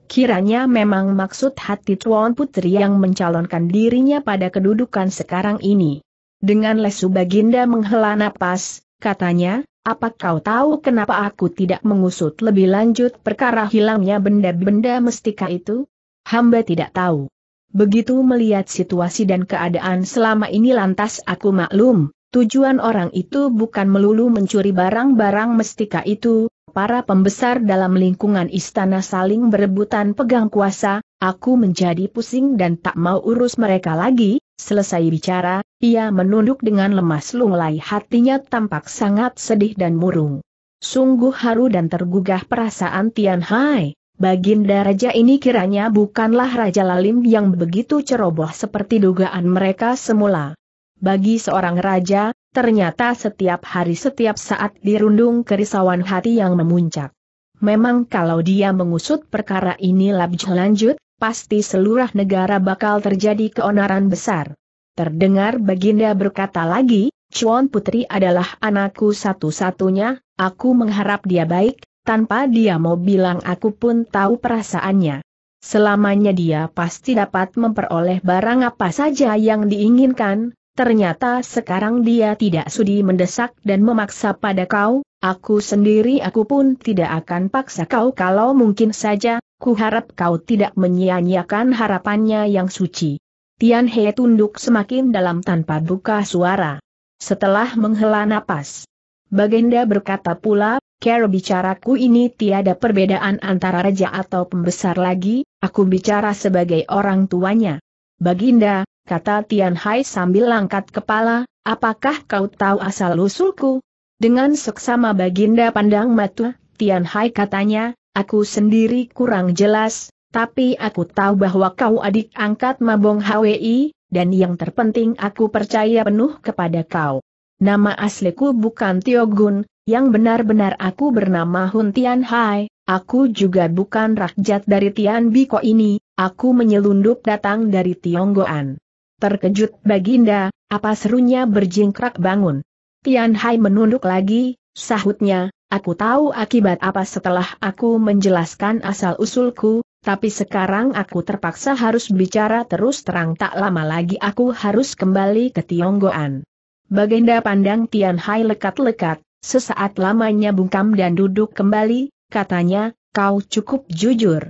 Kiranya memang maksud hati Tuan Putri yang mencalonkan dirinya pada kedudukan sekarang ini. Dengan lesu Baginda menghela napas, katanya, apa kau tahu kenapa aku tidak mengusut lebih lanjut perkara hilangnya benda-benda mestika itu? Hamba tidak tahu. Begitu melihat situasi dan keadaan selama ini lantas aku maklum, tujuan orang itu bukan melulu mencuri barang-barang mestika itu, para pembesar dalam lingkungan istana saling berebutan pegang kuasa, aku menjadi pusing dan tak mau urus mereka lagi, selesai bicara, ia menunduk dengan lemas lunglai hatinya tampak sangat sedih dan murung. Sungguh haru dan tergugah perasaan Tian Hai. Baginda Raja ini kiranya bukanlah Raja Lalim yang begitu ceroboh seperti dugaan mereka semula. Bagi seorang raja, Ternyata setiap hari setiap saat dirundung kerisauan hati yang memuncak. Memang kalau dia mengusut perkara ini lebih lanjut, pasti seluruh negara bakal terjadi keonaran besar. Terdengar Baginda berkata lagi, Chuan Putri adalah anakku satu-satunya, aku mengharap dia baik, tanpa dia mau bilang aku pun tahu perasaannya. Selamanya dia pasti dapat memperoleh barang apa saja yang diinginkan, ternyata sekarang dia tidak sudi mendesak dan memaksa pada kau, aku sendiri aku pun tidak akan paksa kau kalau mungkin saja, ku harap kau tidak menyia-nyiakan harapannya yang suci. Tian He tunduk semakin dalam tanpa buka suara. Setelah menghela napas, Baginda berkata pula, Cara bicaraku ini tiada perbedaan antara raja atau pembesar lagi, aku bicara sebagai orang tuanya. Baginda, kata Tian Hai sambil langkat kepala, apakah kau tahu asal-usulku? Dengan seksama baginda pandang matu, Tian Hai katanya, aku sendiri kurang jelas, tapi aku tahu bahwa kau adik angkat Mabong HWI, dan yang terpenting aku percaya penuh kepada kau. Nama asliku bukan Tiogun, yang benar-benar aku bernama Hun Tian Hai, Aku juga bukan rakyat dari Tian Biko ini, aku menyelundup datang dari Tionggoan. Terkejut Baginda, apa serunya berjingkrak bangun. Tian Hai menunduk lagi, sahutnya, aku tahu akibat apa setelah aku menjelaskan asal-usulku, tapi sekarang aku terpaksa harus bicara terus terang tak lama lagi aku harus kembali ke Tionggoan. Baginda pandang Tian Hai lekat-lekat, sesaat lamanya bungkam dan duduk kembali, katanya, kau cukup jujur.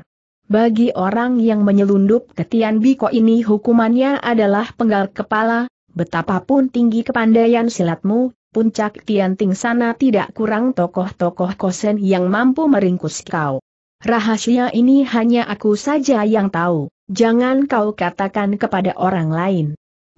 Bagi orang yang menyelundup ke Tian Biko ini hukumannya adalah penggal kepala, betapapun tinggi kepandaian silatmu, puncak Tian Ting sana tidak kurang tokoh-tokoh kosen yang mampu meringkus kau. Rahasia ini hanya aku saja yang tahu, jangan kau katakan kepada orang lain.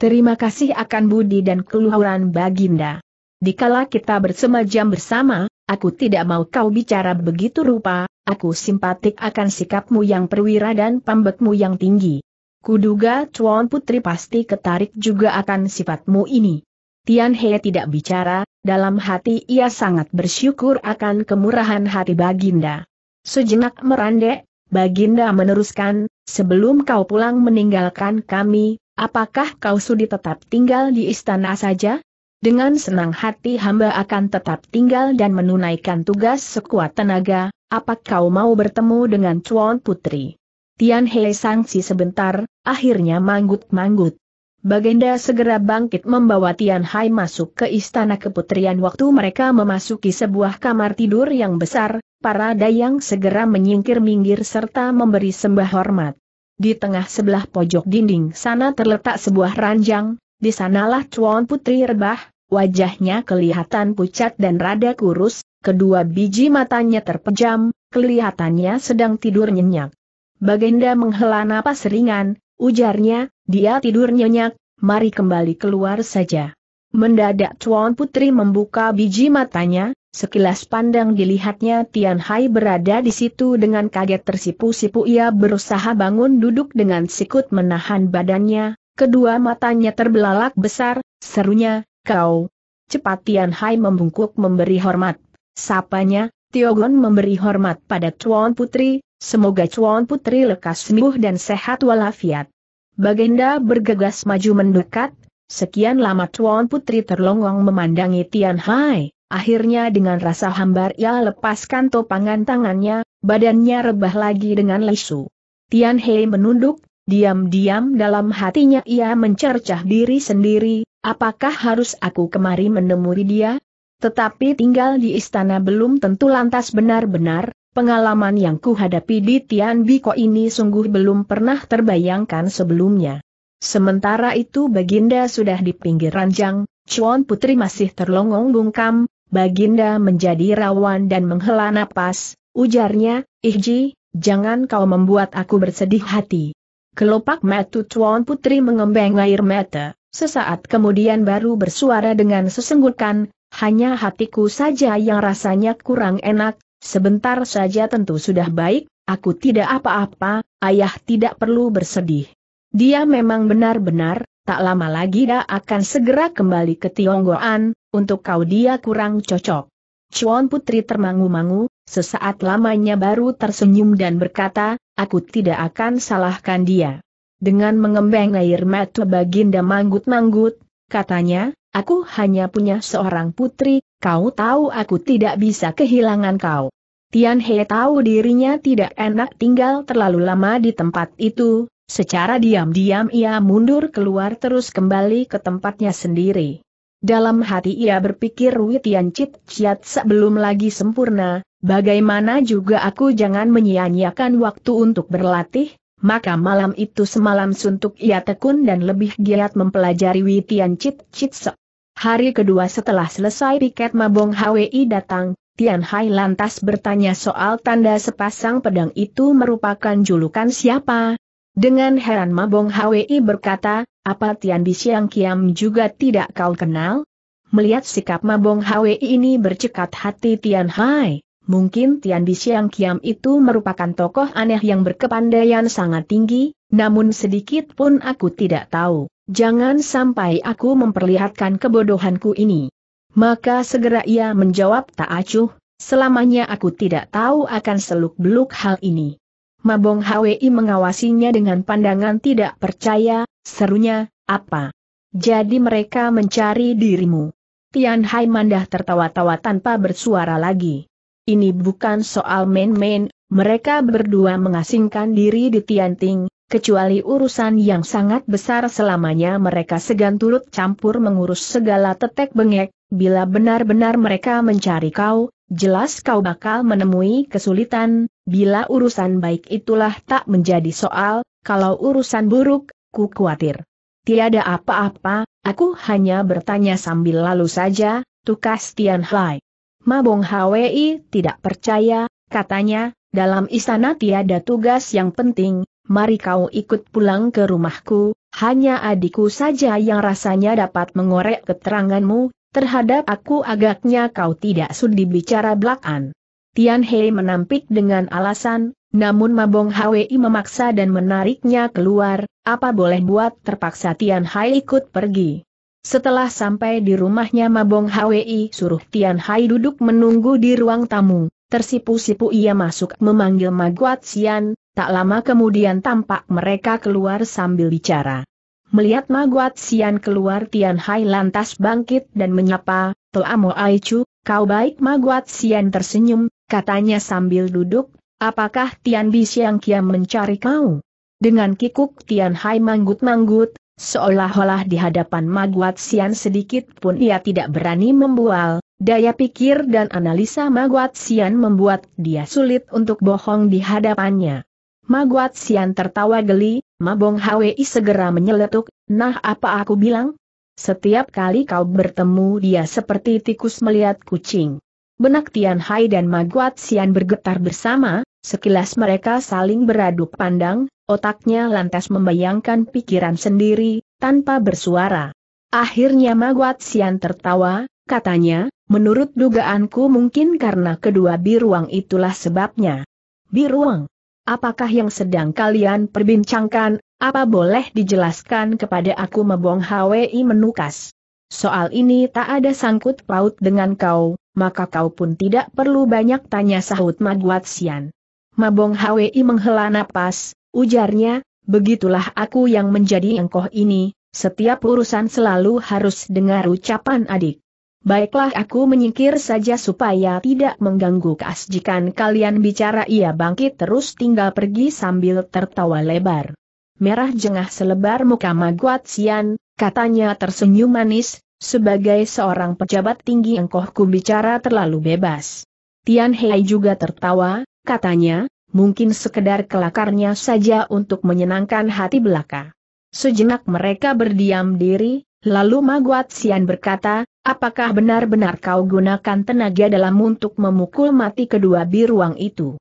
Terima kasih akan budi dan keluhuran baginda. Dikala kita bersemajam bersama, aku tidak mau kau bicara begitu rupa, Aku simpatik akan sikapmu yang perwira dan pambekmu yang tinggi. Kuduga Cuan Putri pasti ketarik juga akan sifatmu ini. Tian He tidak bicara, dalam hati ia sangat bersyukur akan kemurahan hati Baginda. Sejenak merandek, Baginda meneruskan, sebelum kau pulang meninggalkan kami, apakah kau sudi tetap tinggal di istana saja? Dengan senang hati hamba akan tetap tinggal dan menunaikan tugas sekuat tenaga, apa kau mau bertemu dengan Chuan Putri? Tian Hei sangsi sebentar, akhirnya manggut-manggut. Baginda segera bangkit membawa Tian Hai masuk ke istana keputrian waktu mereka memasuki sebuah kamar tidur yang besar, para dayang segera menyingkir-minggir serta memberi sembah hormat. Di tengah sebelah pojok dinding sana terletak sebuah ranjang, di sanalah Chuan Putri rebah, wajahnya kelihatan pucat dan rada kurus, Kedua biji matanya terpejam, kelihatannya sedang tidur nyenyak. Baginda menghela napas ringan, ujarnya, dia tidur nyenyak, mari kembali keluar saja. Mendadak Chuan Putri membuka biji matanya, sekilas pandang dilihatnya Tian Hai berada di situ dengan kaget tersipu-sipu ia berusaha bangun duduk dengan sikut menahan badannya, kedua matanya terbelalak besar, serunya, kau. Cepat Tian Hai membungkuk memberi hormat. Sapanya, Tiogon memberi hormat pada Chuan Putri, semoga Chuan Putri lekas sembuh dan sehat walafiat. Baginda bergegas maju mendekat, sekian lama Chuan Putri terlongong memandangi Tian Hai, akhirnya dengan rasa hambar ia lepaskan topangan tangannya, badannya rebah lagi dengan lesu. Tian Hai menunduk, diam-diam dalam hatinya ia mencercah diri sendiri, apakah harus aku kemari menemui dia, tetapi tinggal di istana belum tentu lantas benar-benar, pengalaman yang kuhadapi di Tian Biko ini sungguh belum pernah terbayangkan sebelumnya. Sementara itu Baginda sudah di pinggir ranjang, Chuan Putri masih terlongong bungkam, Baginda menjadi rawan dan menghela napas, ujarnya, Ihji, jangan kau membuat aku bersedih hati. Kelopak mata Chuan Putri mengembang air mata, sesaat kemudian baru bersuara dengan sesenggukan, hanya hatiku saja yang rasanya kurang enak, sebentar saja tentu sudah baik, aku tidak apa-apa, ayah tidak perlu bersedih. Dia memang benar-benar, tak lama lagi dia akan segera kembali ke Tionggoan, untuk kau dia kurang cocok. Chuan Putri termangu-mangu, sesaat lamanya baru tersenyum dan berkata, aku tidak akan salahkan dia. Dengan mengembang air mata Baginda manggut-manggut, katanya, Aku hanya punya seorang putri, kau tahu aku tidak bisa kehilangan kau. Tian He tahu dirinya tidak enak tinggal terlalu lama di tempat itu, secara diam-diam ia mundur keluar terus kembali ke tempatnya sendiri. Dalam hati ia berpikir Tian Chit Chiat sebelum lagi sempurna, bagaimana juga aku jangan menyia-nyiakan waktu untuk berlatih, maka malam itu semalam suntuk ia tekun dan lebih giat mempelajari Chit Chit Citse. Hari kedua setelah selesai piket Mabong HWI datang, Tian Hai lantas bertanya soal tanda sepasang pedang itu merupakan julukan siapa. Dengan heran Mabong HWI berkata, apa Tian Bisiang Kiam juga tidak kau kenal? Melihat sikap Mabong HWI ini bercekat hati Tian Hai, mungkin Tian Bisiang Kiam itu merupakan tokoh aneh yang berkepandaian sangat tinggi, namun sedikit pun aku tidak tahu. Jangan sampai aku memperlihatkan kebodohanku ini. Maka segera ia menjawab tak acuh, selamanya aku tidak tahu akan seluk-beluk hal ini. Mabong Hwi mengawasinya dengan pandangan tidak percaya, serunya, apa? Jadi mereka mencari dirimu. Tian Hai Mandah tertawa-tawa tanpa bersuara lagi. Ini bukan soal main-main, mereka berdua mengasingkan diri di Tian Ting kecuali urusan yang sangat besar selamanya mereka segan turut campur mengurus segala tetek bengek, bila benar-benar mereka mencari kau, jelas kau bakal menemui kesulitan, bila urusan baik itulah tak menjadi soal, kalau urusan buruk, ku khawatir. Tiada apa-apa, aku hanya bertanya sambil lalu saja, tukas Tian Hai. Mabong Hwi tidak percaya, katanya, dalam istana tiada tugas yang penting, mari kau ikut pulang ke rumahku, hanya adikku saja yang rasanya dapat mengorek keteranganmu, terhadap aku agaknya kau tidak sudi bicara belakan. Tian Hei menampik dengan alasan, namun Mabong Hwi memaksa dan menariknya keluar, apa boleh buat terpaksa Tian Hai ikut pergi. Setelah sampai di rumahnya Mabong Hwi suruh Tian Hai duduk menunggu di ruang tamu, tersipu-sipu ia masuk memanggil Maguat Sian, Tak lama kemudian tampak mereka keluar sambil bicara. Melihat Maguat Sian keluar Tian Hai lantas bangkit dan menyapa, Toamo Aichu, kau baik Maguat Sian tersenyum, katanya sambil duduk, apakah Tian Bi Siang kia mencari kau? Dengan kikuk Tian Hai manggut-manggut, seolah-olah di hadapan Maguat Sian sedikit pun ia tidak berani membual, daya pikir dan analisa Maguat Sian membuat dia sulit untuk bohong di hadapannya. Maguat Sian tertawa geli, Mabong Hwi segera menyeletuk, nah apa aku bilang? Setiap kali kau bertemu dia seperti tikus melihat kucing. Benak Tian Hai dan Maguat Sian bergetar bersama, sekilas mereka saling beradu pandang, otaknya lantas membayangkan pikiran sendiri, tanpa bersuara. Akhirnya Maguat Sian tertawa, katanya, menurut dugaanku mungkin karena kedua biruang itulah sebabnya. Biruang? Apakah yang sedang kalian perbincangkan, apa boleh dijelaskan kepada aku Mebong Hwi menukas? Soal ini tak ada sangkut paut dengan kau, maka kau pun tidak perlu banyak tanya sahut Maguat Sian. Mabong Hwi menghela napas, ujarnya, begitulah aku yang menjadi engkoh ini, setiap urusan selalu harus dengar ucapan adik. Baiklah aku menyingkir saja supaya tidak mengganggu keasjikan kalian bicara ia bangkit terus tinggal pergi sambil tertawa lebar. Merah jengah selebar muka Maguat Sian, katanya tersenyum manis, sebagai seorang pejabat tinggi engkau ku bicara terlalu bebas. Tian Hei juga tertawa, katanya, mungkin sekedar kelakarnya saja untuk menyenangkan hati belaka. Sejenak mereka berdiam diri, lalu Maguat Sian berkata, Apakah benar-benar kau gunakan tenaga dalam untuk memukul mati kedua biruang itu?